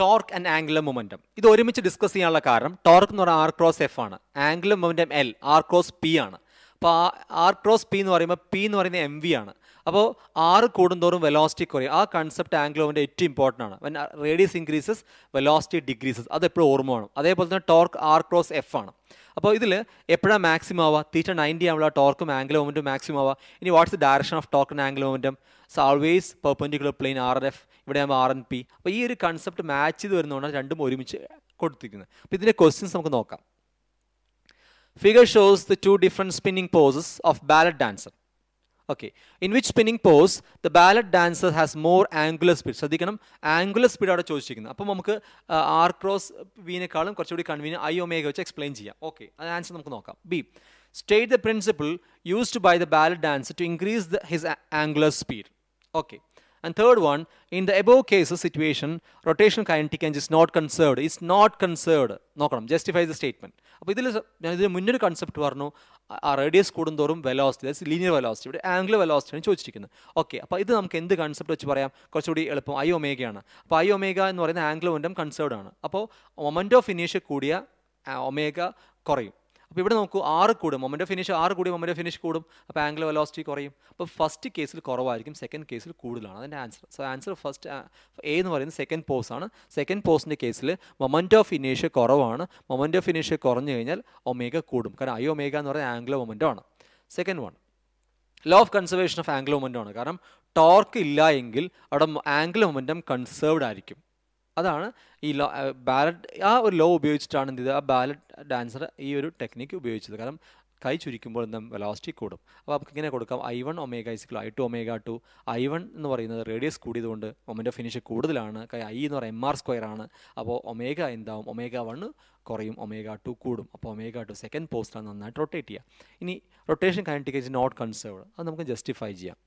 torque and angular momentum ഇത് ഒരുമിച്ച് ഡിസ്കസ് ചെയ്യാനുള്ള കാരണം ടോർക്ക് എന്ന് പറയുന്നത് ആർ ക്രോസ് എഫ് ആണ് angular momentum L R cross P ആണ് അപ്പോൾ ആ ആർ ക്രോസ് പി എന്ന് പറയുമ്പോൾ പി എന്ന് പറയുന്നത് എം വി ആണ് അപ്പോൾ ആറ് കൂടുന്തോറും വെലോസിറ്റി കുറയും ആ കൺസെപ്റ്റ് ആംഗിൾ ആംഗ്ലോവിൻ്റെ ഏറ്റവും ഇമ്പോർട്ടൻ്റ് ആണ് when radius increases velocity decreases അതെപ്പോഴും ഓർമ്മ വേണം അതേപോലെ തന്നെ ടോർക്ക് ആർ ക്രോസ് എഫ് ആണ് അപ്പോൾ ഇതിൽ എപ്പോഴാണ് മാക്സിമം ആവുക തീറ്റ നയൻറ്റി ആവുള്ള ടോർക്കും ആംഗിൾ മൊമെൻറ്റും മാക്സിമം ആവുക ഇനി വാട്ട്സ് ഡയറക്ഷൻ ഓഫ് ടോർക്കും ആംഗിൾ മൊമെൻറ്റും so always perpendicular plane R F ഇവിടെ ആകുമ്പോൾ ആർ എൻ പി അപ്പോൾ ഈ ഒരു കൺസെപ്റ്റ് മാച്ച് ചെയ്ത് വരുന്നതുകൊണ്ടാണ് രണ്ടും ഒരുമിച്ച് കൊടുത്തിരിക്കുന്നത് അപ്പോൾ ഇതിൻ്റെ ക്വസ്റ്റ്യൻസ് നമുക്ക് നോക്കാം figure shows the two different spinning poses of ballet dancer okay in which spinning pose the ballet dancer has more angular speed ശ്രദ്ധിക്കണം ആംഗുലർ സ്പീഡ് അവിടെ ചോദിച്ചിരിക്കുന്നത് അപ്പം നമുക്ക് ആർ ക്രോസ് വീനേക്കാളും കുറച്ചുകൂടി കൺവീനിയൻ ഐ ഒമേഗ വെച്ച് എക്സ്പ്ലെയിൻ ചെയ്യാം ഓക്കെ അത് ആൻസർ നമുക്ക് നോക്കാം B state the principle used by the ballet dance to increase the his angular speed okay And third one, in the above cases situation, rotational kinetic energy is not conserved. It's not conserved. നോക്കണം justify the statement അപ്പോൾ ഇതിൽ ഞാൻ ഇതിന് മുന്നൊരു concept പറഞ്ഞു ആ radius കൂടുന്തോറും velocity അതായത് linear velocity ഇവിടെ ആംഗിൾ വെലോസിറ്റിയാണ് ചോദിച്ചിരിക്കുന്നത് ഓക്കെ അപ്പോൾ ഇത് നമുക്ക് എന്ത് കൺസെപ്റ്റ് വെച്ച് പറയാം കുറച്ചുകൂടി എളുപ്പം ഐ ഒമേഗയാണ് അപ്പോൾ ഐ ഒമേഗ എന്ന് പറയുന്ന ആംഗിൾ മൊമെൻറ്റം കൺസേർഡ് ആണ് അപ്പോൾ മൊമെൻറ്റ് ഓഫ് ഇനീഷ്യ കൂടിയ ഒമേഗ കുറയും അപ്പോൾ ഇവിടെ നോക്കൂ ആറ് കൂടും മൊമെൻ്റ് ഫിനിഷ് ആറ് കൂടി മൊമെൻ്റ് ഫിനിഷ് കൂടും അപ്പോൾ ആംഗിൾ വെലോസിറ്റി കുറയും അപ്പോൾ ഫസ്റ്റ് കേസിൽ കുറവായിരിക്കും സെക്കൻഡ് കേസിൽ കൂടുതലാണ് അതിൻ്റെ answer so answer first A എന്ന് പറയുന്നത് സെക്കൻഡ് പോസ് ആണ് സെക്കൻഡ് പോസിൻ്റെ കേസിൽ മൊമെൻ്റ് ഓഫ് ഫിനിഷ് കുറവാണ് മൊമെൻ്റ് ഓഫ് ഫിനിഷ് കുറഞ്ഞു കഴിഞ്ഞാൽ ഒമേഗ കൂടും കാരണം ഐ ഒമേഗ എന്ന് പറയുന്നത് ആംഗിൾ മൊമെൻ്റോ ആണ് second one law of conservation of angle മൊമെൻ്റോ ആണ് കാരണം ടോർക്ക് ഇല്ല എങ്കിൽ അവിടെ ആംഗിൾ മൊമെൻറ്റം കൺസേർവ്ഡ് ആയിരിക്കും അതാണ് ഈ ലോ ബാലറ്റ് ആ ഒരു ലോ ഉപയോഗിച്ചിട്ടാണ് എന്ത് ചെയ്തത് ആ ബാലറ്റ് ഡാൻസർ ഈ ഒരു ടെക്നിക്ക് ഉപയോഗിച്ചത് കാരണം കൈ ചുരിക്കുമ്പോൾ എന്താ വെലോസിറ്റി കൂടും അപ്പോൾ നമുക്ക് ഇങ്ങനെ കൊടുക്കാം I one omega is equal I two omega two I one എന്ന് പറയുന്നത് റേഡിയസ് കൂടിയതുകൊണ്ട് ഒമൻ്റെ ഫിനിഷ് കൂടുതലാണ് ഐ എന്ന് പറയുന്നത് എം ആർ സ്ക്വയർ ആണ് അപ്പോൾ ഒമേഗ എന്താവും ഒമേഗ വൺ കുറയും ഒമേഗ ടു കൂടും അപ്പോൾ ഒമേഗ ടു സെക്കൻഡ് പോസ്റ്റാണ് നന്നായിട്ട് റൊട്ടേറ്റ് ചെയ്യുക ഇനി rotation kinetic is not conserve അത് നമുക്ക് ജസ്റ്റിഫൈ ചെയ്യാം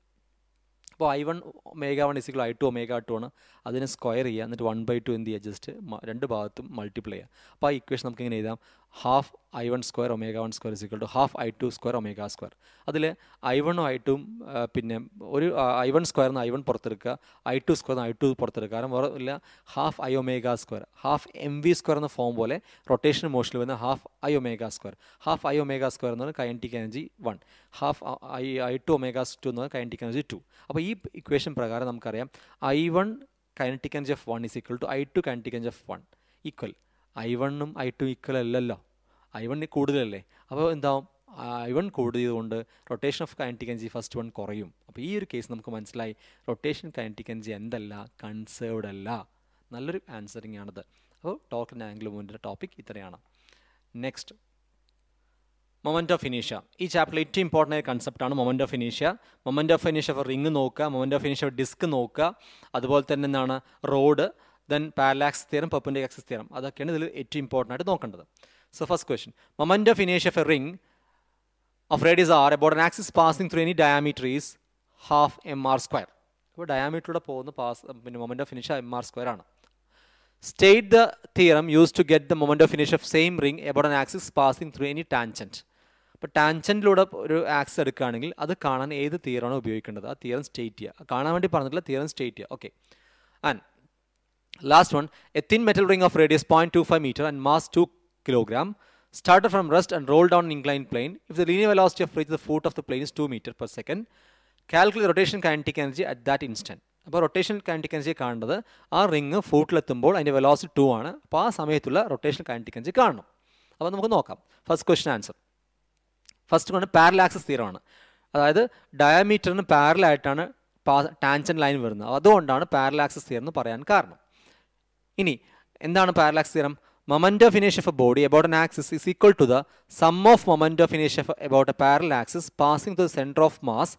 അപ്പോൾ I one omega one is equal I two omega two ആണ് അതിനെ സ്ക്വയർ ചെയ്യുക എന്നിട്ട് വൺ ബൈ ടു എന്ത് ചെയ്യുക ജസ്റ്റ് രണ്ട് ഭാഗത്തും മൾട്ടിപ്ലൈ ചെയ്യുക അപ്പോൾ ആ ഇക്വേഷൻ നമുക്ക് ഇങ്ങനെ എഴുതാം half I one square omega one square is equal to half I two square omega square അതിൽ ഐ വണ്ണും ഐ ടുവും പിന്നെ ഒരു ഐ വൺ സ്ക്വയർ നിന്ന് ഐ വൺ പുറത്തെടുക്കുക I two square I two പുറത്തെടുക്കുക കാരണം വേറെ ഇല്ല half I omega square half M V square എന്ന ഫോം പോലെ റൊട്ടേഷൻ മോഷനിൽ വരുന്ന half I omega square half I omega square എന്ന് പറഞ്ഞാൽ kinetic energy one half I I two omega two എന്ന് പറഞ്ഞാൽ കൈൻറ്റിക് എനർജി ടു അപ്പോൾ ഈ ഇക്വേഷൻ പ്രകാരം നമുക്കറിയാം I one kinetic energy F one is equal to I two kinetic energy F one equal I വണ്ണും I two equal അല്ലല്ലോ I one കൂടുതലല്ലേ അപ്പോൾ എന്താവും ഐ വൺ കൂടുതതുകൊണ്ട് rotation of kinetic energy first one കുറയും അപ്പോൾ ഈ ഒരു കേസ് നമുക്ക് മനസ്സിലായി റൊട്ടേഷൻ കൈനറ്റിക് എനർജി എന്തല്ല കൺസേർവ്ഡ് അല്ല നല്ലൊരു ആൻസറിങ് ആണത് അപ്പോൾ ടോർക്ക് ആൻഡ് ആംഗിൾ മൂവിൻ്റെ ടോപ്പിക് ഇത്രയാണ് നെക്സ്റ്റ് മൊമെൻറ്റ് ഓഫ് ഇനീഷ്യ ഈ ചാപ്റ്ററിൽ ഏറ്റവും ഇമ്പോർട്ടൻ്റ് ആയ കൺസെപ്റ്റ് ആണ് moment of ഇനീഷ്യ moment of ഇനീഷ്യ four ring നോക്കുക മൊമെൻറ്റ് ഓഫ് ഇനീഷ്യ ഡിസ്ക് നോക്കുക അതുപോലെ തന്നെ എന്താണ് റോഡ് ദെൻ പാരലാക്സ് തീരം പെർപ്പൻഡിക് ആക്സിസ് തീരം അതൊക്കെയാണ് ഇതിൽ ഏറ്റവും ഇമ്പോർട്ടൻ്റ് ആയിട്ട് നോക്കേണ്ടത് so first question moment of ഇനേഷ്യ a ring of radius R about an axis passing through any diameter is half M R square ഇപ്പോൾ ഡയാമീറ്ററിലൂടെ പോകുന്ന പാസ് പിന്നെ മൊമെൻറ്റ് ഓഫ് ഇനേഷ്യ എം ആർ സ്ക്വയർ ആണ് state the theorem use to get the moment of ഇനേഷ്യ of same ring about an axis passing through any tangent അപ്പോൾ ടാൻജൻറ്റിലൂടെ ഒരു ആക്സ് എടുക്കുകയാണെങ്കിൽ അത് കാണാൻ ഏത് തിയറാണ് ഉപയോഗിക്കേണ്ടത് ആ തിയറം സ്റ്റേറ്റ് ചെയ്യുക കാണാൻ വേണ്ടി പറഞ്ഞിട്ടില്ല തിയറം സ്റ്റേറ്റ് ചെയ്യുക okay and Last one, a thin metal ring of radius 0.25 meter and mass 2 kilogram started from rest and rolled down an inclined plane. If the linear velocity of reach the foot of the plane is 2 meter per second, calculate the rotation kinetic energy at that instant. അപ്പോൾ rotation kinetic energy കാണേണ്ടത് ആ ring ഫൂട്ടിലെത്തുമ്പോൾ അതിൻ്റെ velocity to ആണ് അപ്പോൾ ആ സമയത്തുള്ള rotation kinetic energy കാണണം അപ്പോൾ നമുക്ക് നോക്കാം ഫസ്റ്റ് ക്വസ്റ്റൻ ആൻസർ ഫസ്റ്റ് കൊണ്ട് പാരലാക്സസ് തീരമാണ് അതായത് ഡയമീറ്ററിന് പാരലായിട്ടാണ് ടാൻഷൻ ലൈൻ വരുന്നത് അതുകൊണ്ടാണ് പാരലാക്സസ് തീർന്ന് പറയാൻ കാരണം ഇനി എന്താണ് പാരലാക്സ് തീരം moment of ഇനേഷ് of a body about N axis is equal to the sum of moment of ഇനേഷ് of about A parallel axis passing to the centre of mass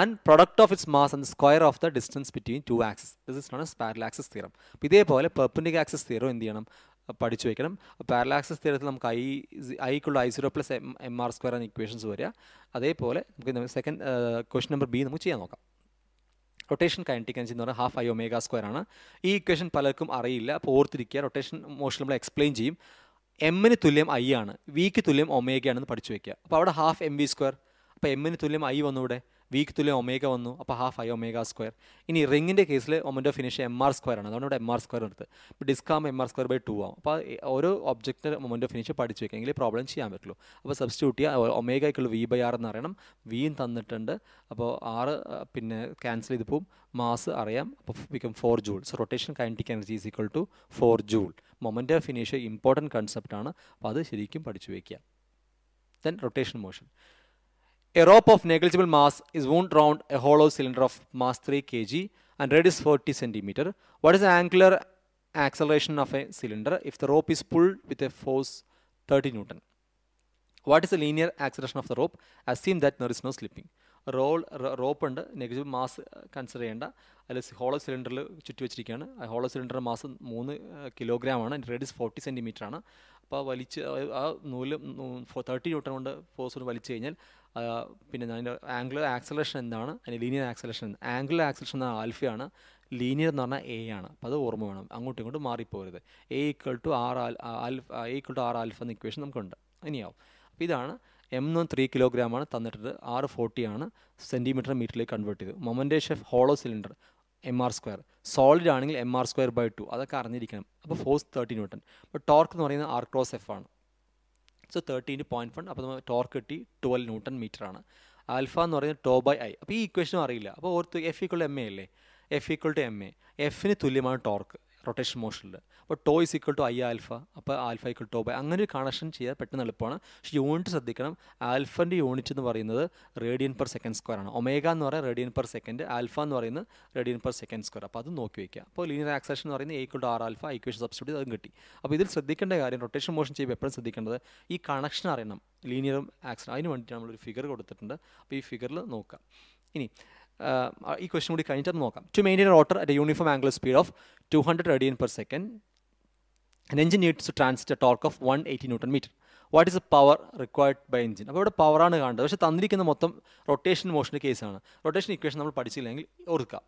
and product of its mass and square of the distance between two axis this is known as പാരലാക്സിസ് തീരം അപ്പോൾ ഇതേപോലെ പെർപ്പൻഡിക് axis തീരം എന്ത് ചെയ്യണം പഠിച്ചു വയ്ക്കണം parallel axis തീരത്തിൽ നമുക്ക് ഐ ഐക്കുള്ള I zero plus M M R square എന്ന ഇക്വേഷൻസ് വരിക അതേപോലെ നമുക്ക് സെക്കൻഡ് ക്വസ്റ്റ്യൻ നമ്പർ ബി നമുക്ക് ചെയ്യാൻ നോക്കാം റൊട്ടേഷൻ എനർജി എന്ന് പറഞ്ഞാൽ ഹാഫ് ഐ ഒമേഗ സ്ക്വയർ ആണ് ഈ ഇക്വേഷൻ പലർക്കും അറിയില്ല അപ്പോൾ ഓർത്തിരിക്കുക റൊട്ടേഷൻ മോഷൻ നമ്മൾ എക്സ്പ്ലെയിൻ ചെയ്യും എമ്മിന് തുല്യം ഐ ആണ് വിക്ക് തുല്യം ഒമേഗയാണെന്ന് പഠിച്ചു വയ്ക്കുക അപ്പോൾ അവിടെ ഹാഫ് എം വി സ്ക്വയർ അപ്പോൾ എമ്മിന് തുല്യം ഐ വന്നൂടെ വീക്ക് തുല്യം ഒമേഗ വന്നു അപ്പോൾ ഹാഫ് ഐ ഒമേഗ സ്ക്വയർ ഇനി റിങ്ങിൻ്റെ കേസിൽ ഒമൻ്റെ ഫിനിഷ് എം ആർ സ്ക്വയർ ആണ് അതുകൊണ്ട് ഇവിടെ എം ആർ സ്ക്വയർ എടുത്ത് ഇപ്പോൾ ഡിസ്കാം M R square by two ആവും അപ്പോൾ ഓരോ ഒബ്ജക്റ്റിൻ്റെ ഒമൻ്റെ ഫിനിഷ് പഠിച്ചു വെക്കുമെങ്കിൽ പ്രോബ്ലം ചെയ്യാൻ പറ്റുള്ളൂ അപ്പോൾ സബ്സ്റ്റിറ്റ്യൂട്ട് ചെയ്യുക ഒമേഗയ്ക്കുള്ള വി ബൈ ആർ എന്ന് അറിയണം വിയും തന്നിട്ടുണ്ട് അപ്പോൾ ആറ് പിന്നെ ക്യാൻസൽ ചെയ്ത് പോവും മാസ് അറിയാം അപ്പോൾ വിക്കം four joule so rotation kinetic energy is equal to four joule moment of ഫിനിഷ് ഇമ്പോർട്ടൻറ്റ് കൺസെപ്റ്റാണ് അപ്പോൾ അത് ശരിക്കും പഠിച്ചു വയ്ക്കുക then rotation motion A rope of negligible mass is wound round a hollow cylinder of mass 3 kg and radius 40 cm. What is the angular acceleration of a cylinder if the rope is pulled with a force 30 Newton? What is the linear acceleration of the rope? Assume that there is no slipping. Roll rope ഉണ്ട് negative mass consider ചെയ്യേണ്ട അതിൽ hollow സിലിണ്ടറിൽ ചുറ്റി വെച്ചിരിക്കുകയാണ് ആ hollow cylinder mass മൂന്ന് kilogram ആണ് radius forty centimetre ആണ് അപ്പോൾ വലിച്ച് ആ നൂല് തേർട്ടി ന്യൂട്ടൺ കൊണ്ട് ഫോഴ്സ് കൊണ്ട് വലിച്ചു കഴിഞ്ഞാൽ പിന്നെ അതിൻ്റെ ആംഗുലർ ആക്സലേഷൻ എന്താണ് അതിന് ലീനിയർ ആക്സലേഷൻ ആംഗുലർ ആക്സലേഷൻ എന്ന ആൽഫയാണ് ലീനിയർ എന്ന് പറഞ്ഞാൽ എ ആണ് അപ്പോൾ അത് ഓർമ്മ വേണം അങ്ങോട്ടും ഇങ്ങോട്ടും മാറിപ്പോരുത് എ ഈക്വൽ ടു ആർ ആൽ alpha a equal to R alpha എന്ന ഇക്വേഷൻ നമുക്കുണ്ട് ഇനിയാവും അപ്പോൾ ഇതാണ് എം എന്നും ത്രീ കിലോഗ്രാമാണ് തന്നിട്ടത് ആറ് ഫോർട്ടിയാണ് സെൻറ്റിമീറ്റർ മീറ്ററിലേക്ക് കൺവേർട്ട് ചെയ്തു മൊമൻറ്റേഷൻ hollow cylinder M R square solid ആണെങ്കിൽ M R square by two അതൊക്കെ അറിഞ്ഞിരിക്കണം അപ്പോൾ ഫോഴ്സ് തേർട്ടി ന്യൂട്ടൺ അപ്പോൾ ടോർക്ക് എന്ന് പറയുന്നത് ആർ ക്രോസ് എഫ് ആണ് സോ തേർട്ടീൻ്റെ പോയിൻറ്റ് വൺ അപ്പോൾ നമ്മൾ ടോർക്ക് കിട്ടി ട്വൽവ് ന്യൂട്ടൺ മീറ്റർ ആണ് ആൽഫ എന്ന് പറയുന്നത് ടോ ബൈ ഐ അപ്പോൾ ഈ ഇക്വേഷനും അറിയില്ല അപ്പോൾ ഓർത്ത് എഫ് ഈക്വൾ എം എ അല്ലേ F equal to M A എഫിന് തുല്യമാണ് ടോർക്ക് റൊട്ടേഷൻ മോഷനിൽ അപ്പോൾ tau equal to I alpha അപ്പോൾ ആൽഫ ഈക്വൽ ടോ ബൈ അങ്ങനെ ഒരു കണക്ഷൻ ചെയ്യാൻ പെട്ടെന്ന് എളുപ്പമാണ് പക്ഷേ യൂണിറ്റ് ശ്രദ്ധിക്കണം ആൽഫൻ്റെ യൂണിറ്റ് എന്ന് പറയുന്നത് റേഡിയൻ പെർ സെക്കൻഡ് സ്ക്വയർ ആണ് ഒമേഗ എന്ന് പറയുന്നത് റേഡിയൻ പെർ സെക്കൻഡ് ആൽഫ എന്ന് പറയുന്നത് റേഡിയൻ പെർ സെക്കൻഡ് സ്ക്വയർ അപ്പോൾ അത് നോക്കി വയ്ക്കുക അപ്പോൾ ലീനിയർ ആക്സേഷൻ എന്ന് പറയുന്നത് equal to R alpha equation substitute അതും കിട്ടി അപ്പോൾ ഇതിൽ ശ്രദ്ധിക്കേണ്ട കാര്യം റൊട്ടേഷൻ മോഷൻ ചെയ്യുമ്പോൾ എപ്പോഴും ശ്രദ്ധിക്കേണ്ടത് ഈ കണക്ഷൻ അറിയണം ലീനിയറും ആക്സൺ അതിന് വേണ്ടിയിട്ട് നമ്മളൊരു ഫിഗർ കൊടുത്തിട്ടുണ്ട് അപ്പോൾ ഈ ഫിഗറിൽ നോക്കുക ഇനി ഈ ക്വസ്റ്റ്യൻ കൂടി കഴിഞ്ഞിട്ട് നോക്കാം to maintain rotor at uniform angular speed of two hundred radian per second an engine needs to transit torque of of 180 newton metre what is power required by engine അപ്പോൾ ഇവിടെ പവറാണ് കാണേണ്ടത് പക്ഷേ തന്നിരിക്കുന്ന മൊത്തം റൊട്ടേഷൻ മോഷൻ്റെ കേസാണ് റൊട്ടേഷൻ ഇക്വേഷൻ നമ്മൾ പഠിച്ചില്ലെങ്കിൽ ഓർക്കുക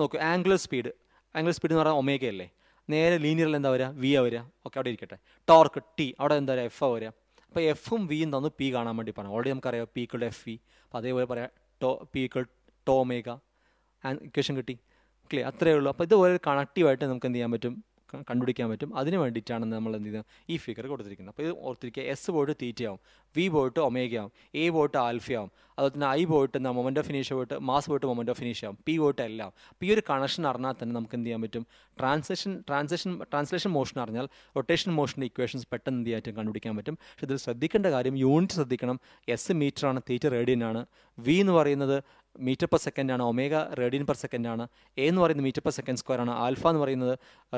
നോക്കൂ ആംഗുലർ സ്പീഡ് ആംഗുലർ സ്പീഡ് എന്ന് പറഞ്ഞാൽ ഒമേഗ അല്ലേ നേരെ ലീനിയറിൽ എന്താ വരിക വി ആ വരിക ഓക്കെ അവിടെ ഇരിക്കട്ടെ ടോർക്ക് ടി അവിടെ എന്താ പറയുക എഫ് ആ വരിക അപ്പോൾ എഫും വിയും തന്നു പി കാണാൻ വേണ്ടി പറഞ്ഞു ഓൾറെഡി നമുക്കറിയാം പി ഇക്വൾ എഫ് വി അപ്പോൾ അതേപോലെ പറയാം tau P equal tau omega equation കിട്ടി ക്ലിയർ അത്രയേ ഉള്ളൂ അപ്പോൾ ഇതുപോലെ കണക്റ്റീവായിട്ട് നമുക്ക് എന്ത് ചെയ്യാൻ പറ്റും കണ്ടുപിടിക്കാൻ പറ്റും അതിന് വേണ്ടിയിട്ടാണ് നമ്മൾ എന്ത് ചെയ്യുന്നത് ഈ ഫിഗർ കൊടുത്തിരിക്കുന്നത് അപ്പോൾ ഇത് ഓർത്തിരിക്കുക എസ് പോയിട്ട് തീറ്റയാവും വി പോയിട്ട് ഒമേഗയാവും എ പോയിട്ട് ആൽഫയാവും അതുപോലെ തന്നെ ഐ പോയിട്ട് എന്താ മൊമെൻ്റ് ഓഫ് ഫിനിഷ് പോയിട്ട് മാസ് പോയിട്ട് മൊമെൻ്റ് ഓഫ് ഫിനിഷ് ആവും പി പോയിട്ട് എല്ലാം അപ്പോൾ ഈ ഒരു കണക്ഷൻ അറിഞ്ഞാൽ തന്നെ നമുക്ക് എന്ത് ചെയ്യാൻ പറ്റും ട്രാൻസ്ലേഷൻ ട്രാൻസ്ലേഷൻ ട്രാൻസ്ലേഷൻ മോഷൻ അറിഞ്ഞാൽ റൊട്ടേഷൻ മോഷൻ്റെ ഇക്വേഷൻസ് പെട്ടെന്ന് എന്ത് ചെയ്യാൻ കണ്ടുപിടിക്കാൻ പറ്റും പക്ഷേ ഇതിൽ ശ്രദ്ധിക്കേണ്ട കാര്യം യൂണിറ്റ് ശ്രദ്ധിക്കണം എസ് മീറ്ററാണ് തീറ്റ ആണ് വി എന്ന് പറയുന്നത് മീറ്റർ പെർ സെക്കൻഡ് ആണ് ഒമേഗ റേഡിയൻ പെർ സെക്കൻഡ് ആണ് എ എന്ന് പറയുന്നത് മീറ്റർ പെർ സെക്കൻഡ് സ്ക്വയർ ആണ് ആൽഫ എന്ന് പറയുന്നത്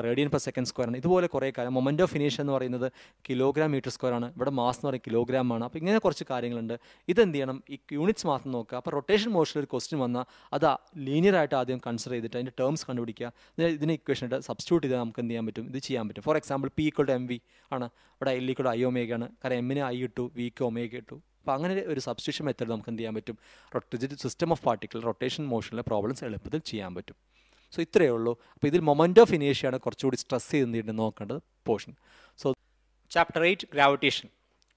റേഡിയൻ പെർ സെക്കൻഡ് സ്ക്വയർ ആണ് ഇതുപോലെ കുറേ കാര്യം മൊമെൻറ്റ് ഓഫ് ഫിനിഷ് എന്ന് പറയുന്നത് കിലോഗ്രാം മീറ്റർ സ്ക്വയർ ആണ് ഇവിടെ മാസ് എന്ന് പറയുന്നത് കിലോഗ്രാം ആണ് അപ്പോൾ ഇങ്ങനെ കുറച്ച് കാര്യങ്ങളുണ്ട് ഇതെന്ത് ചെയ്യണം ഈ യൂണിറ്റ്സ് മാത്രം നോക്കുക അപ്പോൾ റൊട്ടേഷൻ മോഷനിൽ ഒരു ക്വസ്റ്റ്യൻ വന്നാൽ അത് ലീനിയറായിട്ട് ആദ്യം കൺസിഡർ ചെയ്തിട്ട് അതിൻ്റെ ടേംസ് കണ്ടുപിടിക്കുക ഇതിനെ ഇക്വേഷനായിട്ട് സബ്സ്റ്റിറ്റ്യൂട്ട് ചെയ്താൽ നമുക്ക് എന്ത് ചെയ്യാൻ പറ്റും ഇത് ചെയ്യാൻ പറ്റും for example P equal to M V ആണ് ഇവിടെ എൽ ഇക്വൾ ഐ ഒമേഗ ആണ് കാരണം എമ്മിന് ഐ ഇട്ടു വിക്ക് ഒമേഗ ഇട്ടു അപ്പോൾ അങ്ങനെ ഒരു സബ്സ്റ്റിറ്റ്യൂഷൻ മെത്തേഡ് നമുക്ക് എന്ത് ചെയ്യാൻ പറ്റും rotate system of particle rotation മോഷനിലെ പ്രോബ്ലംസ് എളുപ്പത്തിൽ ചെയ്യാൻ പറ്റും സോ ഇത്രയേ ഉള്ളൂ അപ്പോൾ ഇതിൽ മൊമെൻ്റ് ഓഫ് ഇനേഷ്യയാണ് കുറച്ചുകൂടി സ്ട്രെസ് ചെയ്യുന്നുണ്ട് നോക്കേണ്ടത് portion so chapter eight gravitation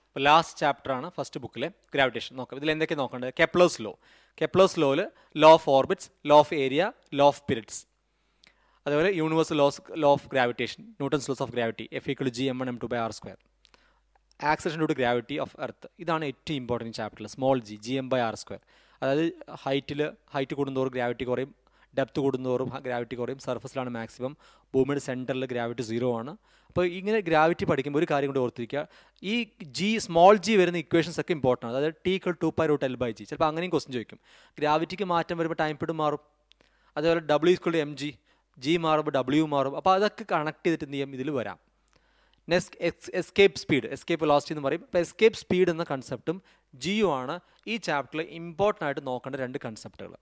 ഇപ്പോൾ ലാസ്റ്റ് ചാപ്റ്ററാണ് ഫസ്റ്റ് ബുക്കിലെ ഗ്രാവിറ്റേഷൻ നോക്കാം ഇതിൽ എന്തൊക്കെ നോക്കേണ്ടത് കെപ്ലേഴ്സ് ലോ കെപ്ലേഴ്സ് ലോയിൽ law of orbits law of area law of periods അതേപോലെ universal laws law of gravitation Newton's laws of gravity F equal G M M two by R square acceleration to gravity of Earth ഇതാണ് ഏറ്റവും important chapter small g G M by R square അതായത് ഹൈറ്റിൽ height കൂടുന്നതോറും gravity കുറയും depth കൂടുന്നതോറും gravity കുറയും സർഫസിലാണ് maximum ഭൂമിയുടെ സെൻറ്ററിൽ ഗ്രാവിറ്റി സീറോ ആണ് അപ്പോൾ ഇങ്ങനെ ഗ്രാവിറ്റി പഠിക്കുമ്പോൾ ഒരു കാര്യം കൊണ്ട് ഓർത്തിരിക്കുക ഈ ജി സ്മോൾ ജി വരുന്ന ഇക്വേഷൻസ് ഒക്കെ ഇമ്പോർട്ടൻ്റ് ആണ് അതായത് T equal two pi root L by g ചിലപ്പോൾ അങ്ങനെയും ക്വസ്റ്റൻ ചോദിക്കും ഗ്രാവിറ്റിക്ക് മാറ്റം വരുമ്പോൾ ടൈം പിടും മാറും അതേപോലെ W equal M G G മാറുമ്പോൾ ഡബ്ല്യു മാറും അപ്പോൾ അതൊക്കെ കണക്ട് ചെയ്തിട്ട് എന്ത് ചെയ്യും ഇതിൽ വരാം എസ്കേപ്പ് സ്പീഡ് എസ്കേപ്പ് വെലോസിറ്റി എന്ന് പറയും അപ്പോൾ എസ്കേപ്പ് സ്പീഡ് എന്ന കൺസെപ്റ്റും ജിയു ആണ് ഈ ചാപ്റ്ററിൽ ഇമ്പോർട്ടൻ്റ് ആയിട്ട് നോക്കേണ്ട രണ്ട് കൺസെപ്റ്റുകൾ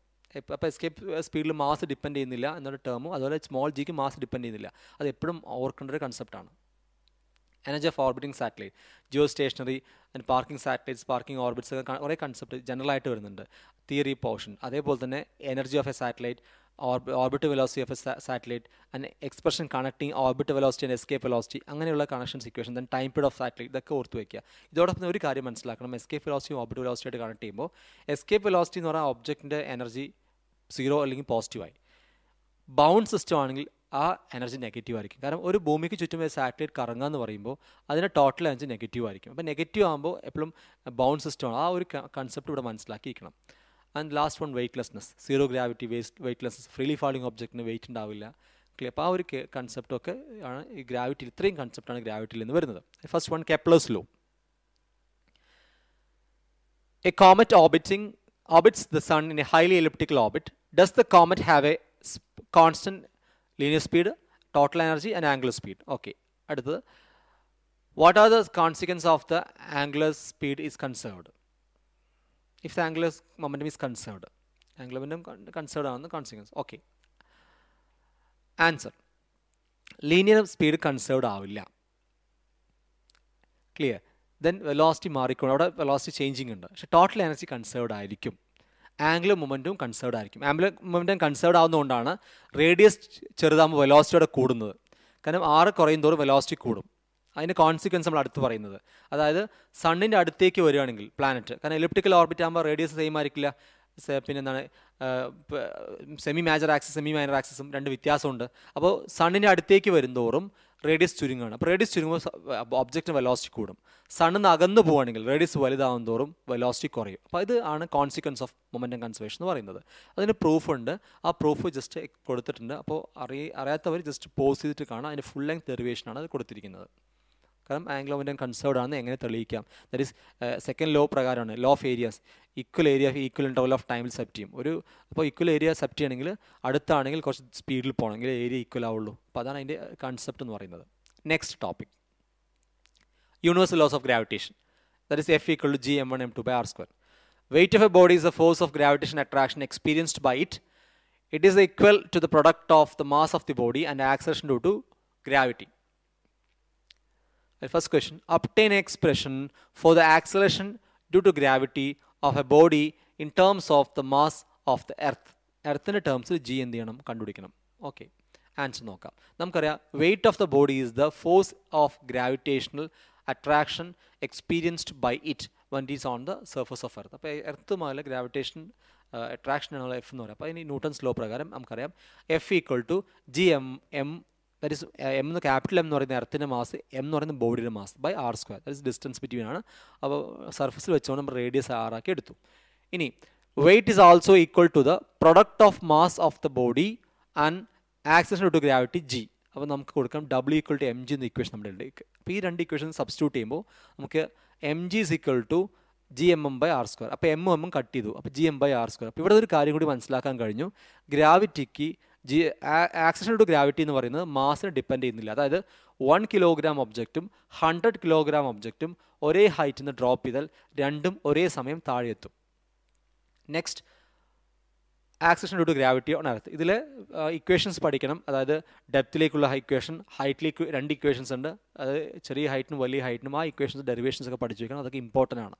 അപ്പോൾ എസ്കേപ്പ് സ്പീഡിൽ മാസ് ഡിപ്പെൻഡ് ചെയ്യുന്നില്ല എന്നൊരു ടേമും അതുപോലെ സ്മോൾ ജിക്ക് മാസ് ഡിപ്പെൻഡ് ചെയ്യുന്നില്ല അത് എപ്പോഴും ഓർക്കേണ്ട ഒരു കൺസെപ്റ്റാണ് energy of orbiting satellite geostationary and parking satellites parking orbits ഒക്കെ കുറേ കൺസെപ്റ്റ് ജനറലായിട്ട് വരുന്നുണ്ട് തിയറി പോർഷൻ അതേപോലെ തന്നെ energy of a satellite orbit velocity of a satellite and expression connecting orbit velocity and escape velocity അങ്ങനെയുള്ള connection situation then time period of satellite ഇതൊക്കെ ഓർത്ത് വയ്ക്കുക ഇതോടൊപ്പം ഒരു കാര്യം മനസ്സിലാക്കണം എസ്കേപ്പ് വെലോസിറ്റി ഓർബിറ്റ് ആയിട്ട് കണക്ട് ചെയ്യുമ്പോൾ എസ്കേപ്പ് വെലോസിറ്റി എന്ന് പറഞ്ഞാൽ ഒബ്ജക്റ്റിൻ്റെ എനർജി സീറോ അല്ലെങ്കിൽ പോസിറ്റീവായി ബൗണ്ട് സിസ്റ്റം ആണെങ്കിൽ ആ എനർജി നെഗറ്റീവ് ആയിരിക്കും കാരണം ഒരു ഭൂമിക്ക് ചുറ്റും ഒരു സാറ്റലൈറ്റ് കറങ്ങുക എന്ന് പറയുമ്പോൾ അതിൻ്റെ ടോട്ടൽ എനർജി നെഗറ്റീവ് ആയിരിക്കും അപ്പോൾ നെഗറ്റീവ് ആകുമ്പോൾ എപ്പോഴും ബൗണ്ട് സിസ്റ്റമാണ് ആ ഒരു കൺസെപ്റ്റ് ഇവിടെ മനസ്സിലാക്കിയിരിക്കണം and last one weightlessness zero gravity വേസ്റ്റ് വെയ്റ്റ്ലെസ്നെസ് ഫ്രീലി ഫാളിങ് ഒബ്ജക്റ്റിന് വെയിറ്റ് ഉണ്ടാവില്ല ക്ലിയർ അപ്പോൾ ആ ഒരു കൺസെപ്റ്റൊക്കെ ആണ് ഈ ഗ്രാവിറ്റി ഇത്രയും കൺസെപ്റ്റാണ് ഗ്രാവിറ്റിയിൽ നിന്ന് വരുന്നത് first one Kepler's law a comet orbiting orbits the sun in a highly elliptical orbit does the comet have a constant linear speed total energy and angular speed okay അടുത്തത് what are the consequence of the angular speed is conserved if the angular momentum is conserved. Angular momentum conserved ആവുന്ന the consequence. Answer linear speed conserved ആവില്ല clear then velocity മാറിക്കൊണ്ട് അവിടെ velocity changing ഉണ്ട് പക്ഷേ total energy conserved ആയിരിക്കും angular മൊമെൻറ്റും conserved ആയിരിക്കും angular മൊമെൻറ്റും കൺസേർവ്ഡ് ആവുന്നതുകൊണ്ടാണ് റേഡിയസ് ചെറുതാകുമ്പോൾ വെലോസിറ്റിയോടെ കൂടുന്നത് കാരണം ആറ് കുറയും തോറും വെലോസിറ്റി കൂടും അതിൻ്റെ കോൺസിക്വൻസ് നമ്മൾ അടുത്ത് പറയുന്നത് അതായത് സണ്ണിൻ്റെ അടുത്തേക്ക് വരികയാണെങ്കിൽ പ്ലാനറ്റ് കാരണം എലിപ്റ്റിക്കൽ ഓർബിറ്റ് ആകുമ്പോൾ റേഡിയസ് സെയിം ആയിരിക്കില്ല പിന്നെന്താണ് semi major axis semi minor ആക്സസും രണ്ട് വ്യത്യാസമുണ്ട് അപ്പോൾ സണ്ണിൻ്റെ അടുത്തേക്ക് വരുന്തോറും റേഡിയസ് ചുരുങ്ങുകയാണ് അപ്പോൾ റേഡിയസ് ചുരുങ്ങുമ്പോൾ ഒബ്ജക്റ്റ് വെലോസിറ്റി കൂടും സണ്ണിൽ നിന്ന് അകന്നു പോവുകയാണെങ്കിൽ റേഡിയസ് വലുതാവും തോറും വെലോസിറ്റി കുറയും അപ്പോൾ ഇതാണ് കോൺസിക്വൻസ് ഓഫ് മൊമെൻറ്റം കൺസർവേഷൻ എന്ന് പറയുന്നത് അതിന് പ്രൂഫ് ഉണ്ട് ആ പ്രൂഫ് ജസ്റ്റ് കൊടുത്തിട്ടുണ്ട് അപ്പോൾ അറിയാത്തവർ ജസ്റ്റ് പോസ് ചെയ്തിട്ട് കാണാം അതിൻ്റെ ഫുൾ ലെങ്ത് ഡെറിവേഷനാണ് അത് കൊടുത്തിരിക്കുന്നത് കാരണം ആംഗ്ലോ ഇന്ത്യൻ കൺസേർഡ് ആണെന്ന് എങ്ങനെ തെളിയിക്കാം ദറ്റ് ഇസ് സെക്കൻഡ് ലോ പ്രകാരമാണ് law of areas equal area of equal interval of ടൈമിൽ സെപ്റ്റ് ചെയ്യും ഒരു അപ്പോൾ ഈക്വൽ ഏരിയ സെപ്റ്റ് ചെയ്യണമെങ്കിൽ അടുത്താണെങ്കിൽ കുറച്ച് സ്പീഡിൽ പോകണമെങ്കിൽ ഏരിയ ഈക്വൽ ആവുള്ളൂ അപ്പോൾ അതാണ് അതിൻ്റെ കൺസെപ്റ്റ് എന്ന് പറയുന്നത് next topic universal laws of gravitation that is F equal to G M one M two by R square weight of a body is a force of gravitation attraction experienced by it it is equal to the product of the mass of the body and acceleration due to gravity The first question obtain expression for the acceleration due to gravity of a body in terms of the mass of the earth. എർത്തിൻ്റെ ടേംസിൽ G എന്ത് ചെയ്യണം കണ്ടുപിടിക്കണം okay answer നോക്കാം നമുക്കറിയാം weight of the body is the force of gravitational attraction experienced by it when is on the surface of Earth അപ്പോൾ എർത്തുമായുള്ള gravitation attraction എന്നുള്ള എഫ് എന്ന് പറയുക അപ്പോൾ ഇനി ന്യൂട്ടൺസ് ലോ പ്രകാരം നമുക്കറിയാം F equal to G M M that is M എന്ന് ക്യാപിറ്റൽ എം എന്ന് പറയുന്ന എർത്തിൻ്റെ മാസ് എം എന്ന് പറയുന്ന ബോഡിയുടെ mass by R square that is distance between ആണ് അപ്പോൾ സർഫസിൽ വെച്ചുകൊണ്ട് നമ്മൾ റേഡിയസ് ആറാക്കി എടുത്തു ഇനി weight is also equal to the product of mass of the body and acceleration to gravity G അപ്പോൾ നമുക്ക് കൊടുക്കാം W equal to M G എന്ന ഇക്വേഷൻ നമ്മുടെ ഉണ്ട് അപ്പോൾ ഈ രണ്ട് ഇക്വേഷൻ സബ്സ്റ്റിറ്റ്യൂട്ട് ചെയ്യുമ്പോൾ നമുക്ക് M G is equal to G M M by R square അപ്പോൾ എം എം കട്ട് ചെയ്തു അപ്പോൾ G M by R square അപ്പോൾ ഇവിടെ ഒരു കാര്യം കൂടി മനസ്സിലാക്കാൻ കഴിഞ്ഞു ഗ്രാവിറ്റിക്ക് ജി ആക്സഷൻ ടു ഗ്രാവിറ്റി എന്ന് പറയുന്നത് മാസിനെ ഡിപ്പെൻഡ് ചെയ്യുന്നില്ല അതായത് വൺ കിലോഗ്രാം ഒബ്ജക്റ്റും ഹൺഡ്രഡ് കിലോഗ്രാം ഒബ്ജക്റ്റും ഒരേ ഹൈറ്റിൽ നിന്ന് ഡ്രോപ്പ് ചെയ്താൽ രണ്ടും ഒരേ സമയം താഴെയെത്തും next acceleration due to gravity on Earth ഇതിൽ ഇക്വേഷൻസ് പഠിക്കണം അതായത് ഡെപ്തിലേക്കുള്ള ഇക്വേഷൻ ഹൈറ്റിലേക്ക് രണ്ട് ഇക്വേഷൻസ് ഉണ്ട് അത് ചെറിയ ഹൈറ്റിനും വലിയ ഹൈറ്റിനും ആ ഇക്വേഷൻസ് ഡെറിവേഷൻസ് ഒക്കെ പഠിച്ചു വയ്ക്കണം അതൊക്കെ ഇമ്പോർട്ടൻ്റ് ആണ്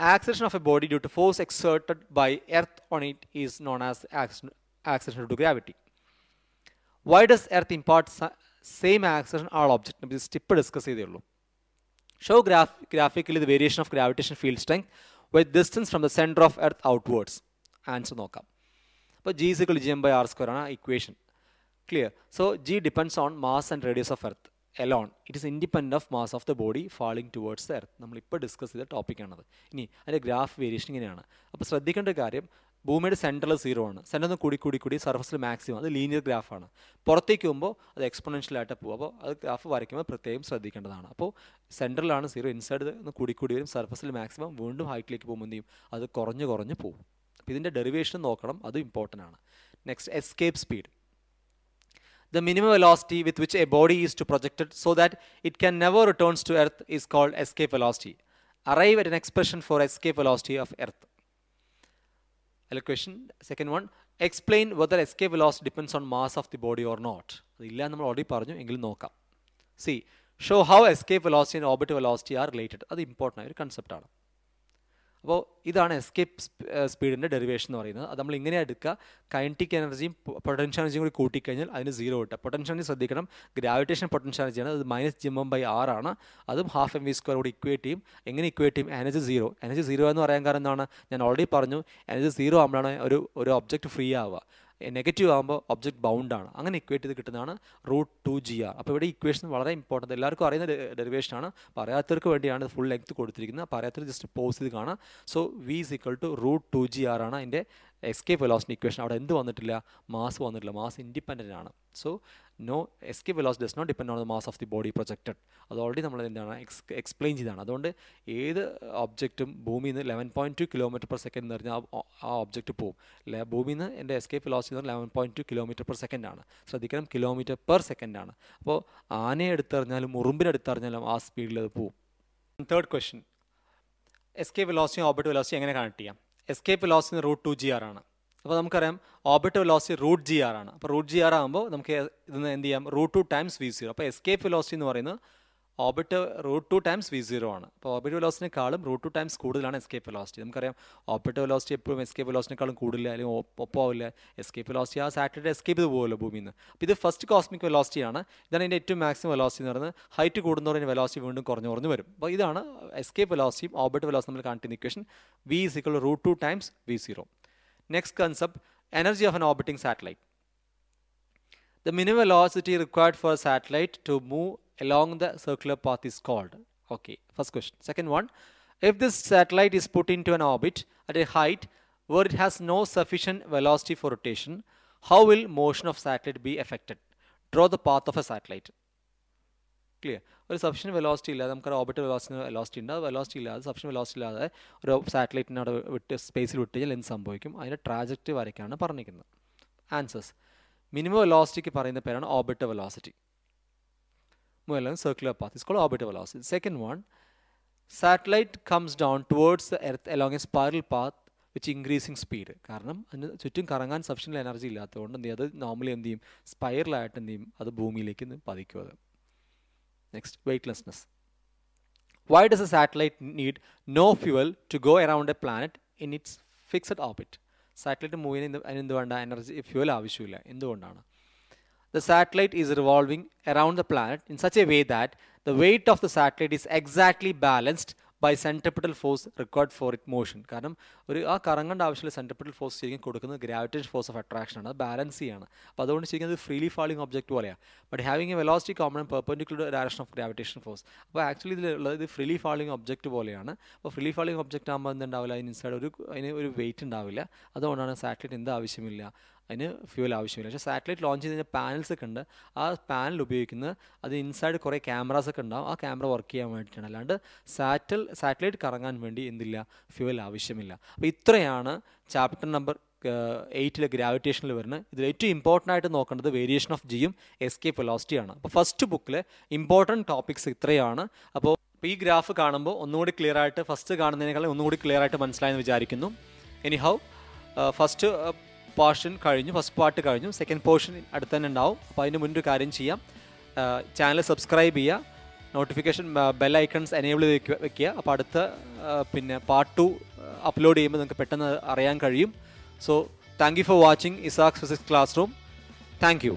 Acceleration of a body due to force exerted by earth on it is known as acceleration due to gravity. Why does earth impart same acceleration all objects? object? നമ്മൾ സ്റ്റിപ്പ് discuss ചെയ്തേ Show graph graphically the variation of gravitation field strength with distance from the center of earth outwards. come. But G is equal to Gm by R square, ആണ് equation. Clear. So G depends on mass and radius of Earth. Alone it is independent of mass of the body falling towards the Earth നമ്മളിപ്പോൾ discuss ചെയ്ത ടോപ്പിക്കാണത് ഇനി അതിൻ്റെ graph variation ഇങ്ങനെയാണ് അപ്പോൾ ശ്രദ്ധിക്കേണ്ട കാര്യം ഭൂമിയുടെ സെൻറ്ററിൽ സീറോ ആണ് സെൻറ്ററിൽ നിന്ന് കൂടി കൂടി കൂടി സർഫസിൽ മാക്സിമം അത് ലീനിയർ ഗ്രാഫാണ് പുറത്തേക്ക് പോകുമ്പോൾ അത് എക്സ്പൊണൻഷ്യലായിട്ട് പോകും അപ്പോൾ അത് ഗ്രാഫ് വരയ്ക്കുമ്പോൾ പ്രത്യേകം ശ്രദ്ധിക്കേണ്ടതാണ് അപ്പോൾ സെൻറ്ററിലാണ് സീറോ ഇൻസൈഡ് നിന്ന് കൂടി കൂടി വരും സർഫസിൽ മാക്സിമം വീണ്ടും ഹൈറ്റിലേക്ക് പോകുമ്പോൾ എന്ത് ചെയ്യും അത് കുറഞ്ഞ് കുറഞ്ഞ് പോകും അപ്പോൾ ഇതിൻ്റെ ഡെറിവേഷൻ നോക്കണം അതും ഇമ്പോർട്ടൻ്റ് ആണ് next escape speed The minimum velocity with which a body is to project it so that it can never returns to Earth is called escape velocity. Arrive at an expression for escape velocity of Earth. question second one, explain whether escape velocity depends on mass of the body or not. see show how escape velocity and orbital velocity are related velocity and orbit velocity are related അപ്പോൾ ഇതാണ് escape സ്പീഡിൻ്റെ derivation എന്ന് പറയുന്നത് അത് നമ്മൾ ഇങ്ങനെ എടുക്കുക kinetic എനർജിയും potential എനർജിയും കൂടി കൂട്ടിക്കഴിഞ്ഞാൽ അതിന് സീറോ കിട്ടുക പൊട്ടൻഷ്യൽ എനർജി ശ്രദ്ധിക്കണം ഗ്രാവിറ്റേഷൻ പൊട്ടൻഷ്യൽ എനർജിയാണ് അത് മൈനസ് എം ബൈ ആർ ആണ് അതും ഹാഫ് എം വി സ്ക്വയർ കൂടി ഇക്വേറ്റ് ചെയ്യും എങ്ങനെ ഇക്വേറ്റ് ചെയ്യും എനർജി സീറോ എനർജി സീറോ എന്ന് പറയാൻ കാരണം എന്താണ് ഞാൻ ഓൾറെഡി പറഞ്ഞു എനർജി സീറോ ആകുമ്പോഴാണ് ഒരു ഒരു ഒബ്ജക്റ്റ് ഫ്രീ ആവുക നെഗറ്റീവ് ആകുമ്പോൾ ഒബ്ജക്റ്റ് ബൗണ്ടാണ് അങ്ങനെ ഇക്വേറ്റ് ചെയ്ത് കിട്ടുന്നതാണ് റൂട്ട് ടു ജി ആർ അപ്പോൾ ഇവിടെ ഇക്വേഷൻ വളരെ ഇമ്പോർട്ടൻറ്റ് എല്ലാവർക്കും അറിയുന്ന ഡെറിവേഷനാണ് പറയാത്തവർക്ക് വേണ്ടിയാണ് ഫുൾ ലെങ്ത് കൊടുത്തിരിക്കുന്നത് പറയാത്തവർ ജസ്റ്റ് പോസ് ചെയ്ത് കാണാം so v is equal to root two g r ആണ് അതിൻ്റെ എസ്കേപ്പ് വെലോസിറ്റി ഇക്വേഷൻ അവിടെ എന്ത് വന്നിട്ടില്ല മാസ് വന്നിട്ടില്ല മാസ് ഇൻഡിപെൻഡൻ്റ് ആണ് so no escape velocity does not depend on the mass of the body projected അത് ഓൾറെഡി നമ്മൾ എന്താണ് എക്സ് എക്സ്പ്ലെയിൻ ചെയ്താണ് അതുകൊണ്ട് ഏത് ഒബ്ജക്റ്റും ഭൂമിയിൽ നിന്ന് eleven point two kilometre per second എന്ന് പറഞ്ഞാൽ ആ ഒബ്ജക്റ്റ് പോകും ഭൂമിയിൽ നിന്ന് എൻ്റെ എസ്കേപ്പ് വെലോസിറ്റി എന്ന് eleven point two kilometre per second ആണ് ശ്രദ്ധിക്കണം കിലോമീറ്റർ പെർ സെക്കൻഡ് ആണ് അപ്പോൾ ആനയെ എടുത്തറിഞ്ഞാലും ഉറുമ്പിനെ എടുത്തറിഞ്ഞാലും ആ സ്പീഡിൽ അത് പോവും third question escape velocity orbit velocity എങ്ങനെ കണക്ട് ചെയ്യാം escape velocity root two g r ആണ് അപ്പോൾ നമുക്കറിയാം orbit velocity root g r ആണ് അപ്പോൾ റൂട്ട് ജി ആർ ആകുമ്പോൾ നമുക്ക് ഇതിന് എന്ത് ചെയ്യാം root two times v zero അപ്പോൾ എസ്കേപ്പ് വെലോസിറ്റി എന്ന് പറയുന്നത് orbit root two times v zero ആണ് അപ്പോൾ ഓബിറ്റ് വെലോസിനേക്കാളും റൂട്ട് ടു ടൈംസ് കൂടുതലാണ് എസ്കേപ്പ് വെലോസിറ്റി നമുക്കറിയാം ഓബിറ്റ് വെലോസിറ്റി എപ്പോഴും എസ്കേപ്പ് വെലോസിനേക്കാളും കൂടുതൽ അല്ലെങ്കിൽ ഒപ്പമാവില്ല എസ്കേപ്പ് വെലോസിറ്റി ആ സാറ്റലൈറ്റ് എസ്കേപ്പ് ചെയ്ത് പോകുമല്ലോ ഭൂമിയിൽ നിന്ന് അപ്പോൾ ഇത് ഫസ്റ്റ് കോസ്മിക് വെലോസിറ്റി ആണ് ഇതാണ് ഇതിൻ്റെ ഏറ്റവും മാക്സിമം വെലോസിറ്റി എന്ന് പറയുന്നത് ഹൈറ്റ് കൂടുന്നതോടെ ഇതിൻ്റെ വെലോസിറ്റി വീണ്ടും കുറഞ്ഞു കുറഞ്ഞു വരും അപ്പോൾ ഇതാണ് എസ്കേപ്പ് വെലോസിറ്റിയും ഓർബിറ്റ് വെലോസിറ്റി നമ്മൾ കാണിക്കുന്ന equation v is equal root two times v zero next concept energy of an orbiting satellite the minimum velocity required for satellite to move along the circular path is called? Okay, first question. Second one, if this satellite is put into an orbit at a height where it has no sufficient velocity for rotation, how will motion of satellite be affected? Draw the path of a satellite. Clear. ഒരു sufficient velocity ഇല്ലാതെ നമുക്ക് orbit velocity velocity ഉണ്ട് velocity ഇല്ലാതെ sufficient velocity ഇല്ലാതെ ഒരു സാറ്റലൈറ്റിനെ അവിടെ വിട്ട് സ്പേസിൽ വിട്ട് കഴിഞ്ഞാൽ എന്ത് സംഭവിക്കും അതിൻ്റെ ട്രാജക്റ്റ് വരയ്ക്കാണ് പറഞ്ഞിരിക്കുന്നത് ആൻസേഴ്സ് മിനിമം വെലോസിറ്റിക്ക് പറയുന്ന പേരാണ് orbit velocity move along circular path. It's called orbital velocity. The second one, satellite comes down towards the Earth along a spiral path which increasing speed കാരണം അതിന് ചുറ്റും കറങ്ങാൻ സഫിഷ്യൻ്റ് എനർജി ഇല്ലാത്തതുകൊണ്ട് എന്ത് ചെയ്യും അത് നോർമലി എന്ത് ചെയ്യും സ്പൈറലായിട്ട് എന്ത് ചെയ്യും അത് ഭൂമിയിലേക്ക് പതിക്കും അത് next weightlessness why does a satellite need no fuel to go around a planet in its fixed orbit satellite മൂവിന് അതിനെന്ത് വേണ്ട എനർജി ഫ്യൂവൽ ആവശ്യമില്ല എന്തുകൊണ്ടാണ് the satellite is revolving around the planet in such a way that the weight of the satellite is exactly balanced by centripetal force required for it motion കാരണം ഒരു ആ കറങ്ങേണ്ട ആവശ്യമുള്ള സെൻട്രപിറ്റൽ force ശരിക്കും കൊടുക്കുന്നത് ഗ്രാവിറ്റേഷൻ ഫോഴ്സ് ഓഫ് അട്രാക്ഷൻ ആണ് അത് balance ചെയ്യാണ് അപ്പോൾ അതുകൊണ്ട് ശരിക്കും അത് ഫ്രീലി ഫാളിംഗ് ഒബ്ജക്റ്റ് പോലെയാണ് but having a velocity common perpendicular direction of gravitation force അപ്പോൾ ആക്ച്വലി ഇതിലുള്ളത് ഇത് ഫ്രീലി ഫാളിംഗ് ഒബ്ജക്റ്റ് പോലെയാണ് അപ്പോൾ ഫ്രീലി ഫാളിംഗ് ഒബ്ജക്റ്റ് ആകുമ്പോൾ എന്തുണ്ടാവില്ല അതിന് ഇൻസൈഡ് ഒരു അതിന് ഒരു വെയിറ്റ് ഉണ്ടാവില്ല അതുകൊണ്ടാണ് സാറ്റലൈറ്റ് എന്ത് ആവശ്യമില്ല അതിന് ഫ്യൂൽ ആവശ്യമില്ല പക്ഷേ സാറ്റലൈറ്റ് ലോഞ്ച് ചെയ്ത് പാനൽസ് ഒക്കെ ഉണ്ട് ആ പാനൽ ഉപയോഗിക്കുന്നത് അത് ഇൻസൈഡ് കുറേ ക്യാമറാസ് ഒക്കെ ഉണ്ടാവും ആ ക്യാമറ വർക്ക് ചെയ്യാൻ വേണ്ടിയിട്ടാണ് അല്ലാണ്ട് സാറ്റൽ സാറ്റലൈറ്റ് കറങ്ങാൻ വേണ്ടി എന്തില്ല ഫ്യൂൽ ആവശ്യമില്ല അപ്പോൾ ഇത്രയാണ് ചാപ്റ്റർ നമ്പർ എയ്റ്റിലെ ഗ്രാവിറ്റേഷനിൽ വരുന്നത് ഇതിൽ ഏറ്റവും ഇമ്പോർട്ടൻ്റ് ആയിട്ട് നോക്കേണ്ടത് വേരിയേഷൻ ഓഫ് ജിയും എസ്കേപ്പ് വെലോസിറ്റിയാണ് അപ്പോൾ ഫസ്റ്റ് ബുക്കിലെ ഇമ്പോർട്ടൻറ്റ് ടോപ്പിക്സ് ഇത്രയാണ് അപ്പോൾ ഈ ഗ്രാഫ് കാണുമ്പോൾ ഒന്നുകൂടി ക്ലിയർ ആയിട്ട് ഫസ്റ്റ് കാണുന്നതിനേക്കാളും ഒന്നുകൂടി ക്ലിയർ ആയിട്ട് മനസ്സിലായെന്ന് വിചാരിക്കുന്നു എനി ഹൗ ഫസ്റ്റ് പോർഷൻ കഴിഞ്ഞു ഫസ്റ്റ് പാർട്ട് കഴിഞ്ഞു സെക്കൻഡ് പോർഷൻ അടുത്ത് തന്നെ ഉണ്ടാവും അപ്പോൾ അതിന് മുന്നൊരു കാര്യം ചെയ്യാം ചാനൽ സബ്സ്ക്രൈബ് ചെയ്യുക നോട്ടിഫിക്കേഷൻ ബെൽ ഐക്കൺസ് എനേബിൾ ചെയ്ത് വെക്കുക അപ്പോൾ അടുത്ത പിന്നെ പാർട്ട് ടു അപ്ലോഡ് ചെയ്യുമ്പോൾ നിങ്ങൾക്ക് പെട്ടെന്ന് അറിയാൻ കഴിയും so thank you for watching Isaac's physics class classroom thank U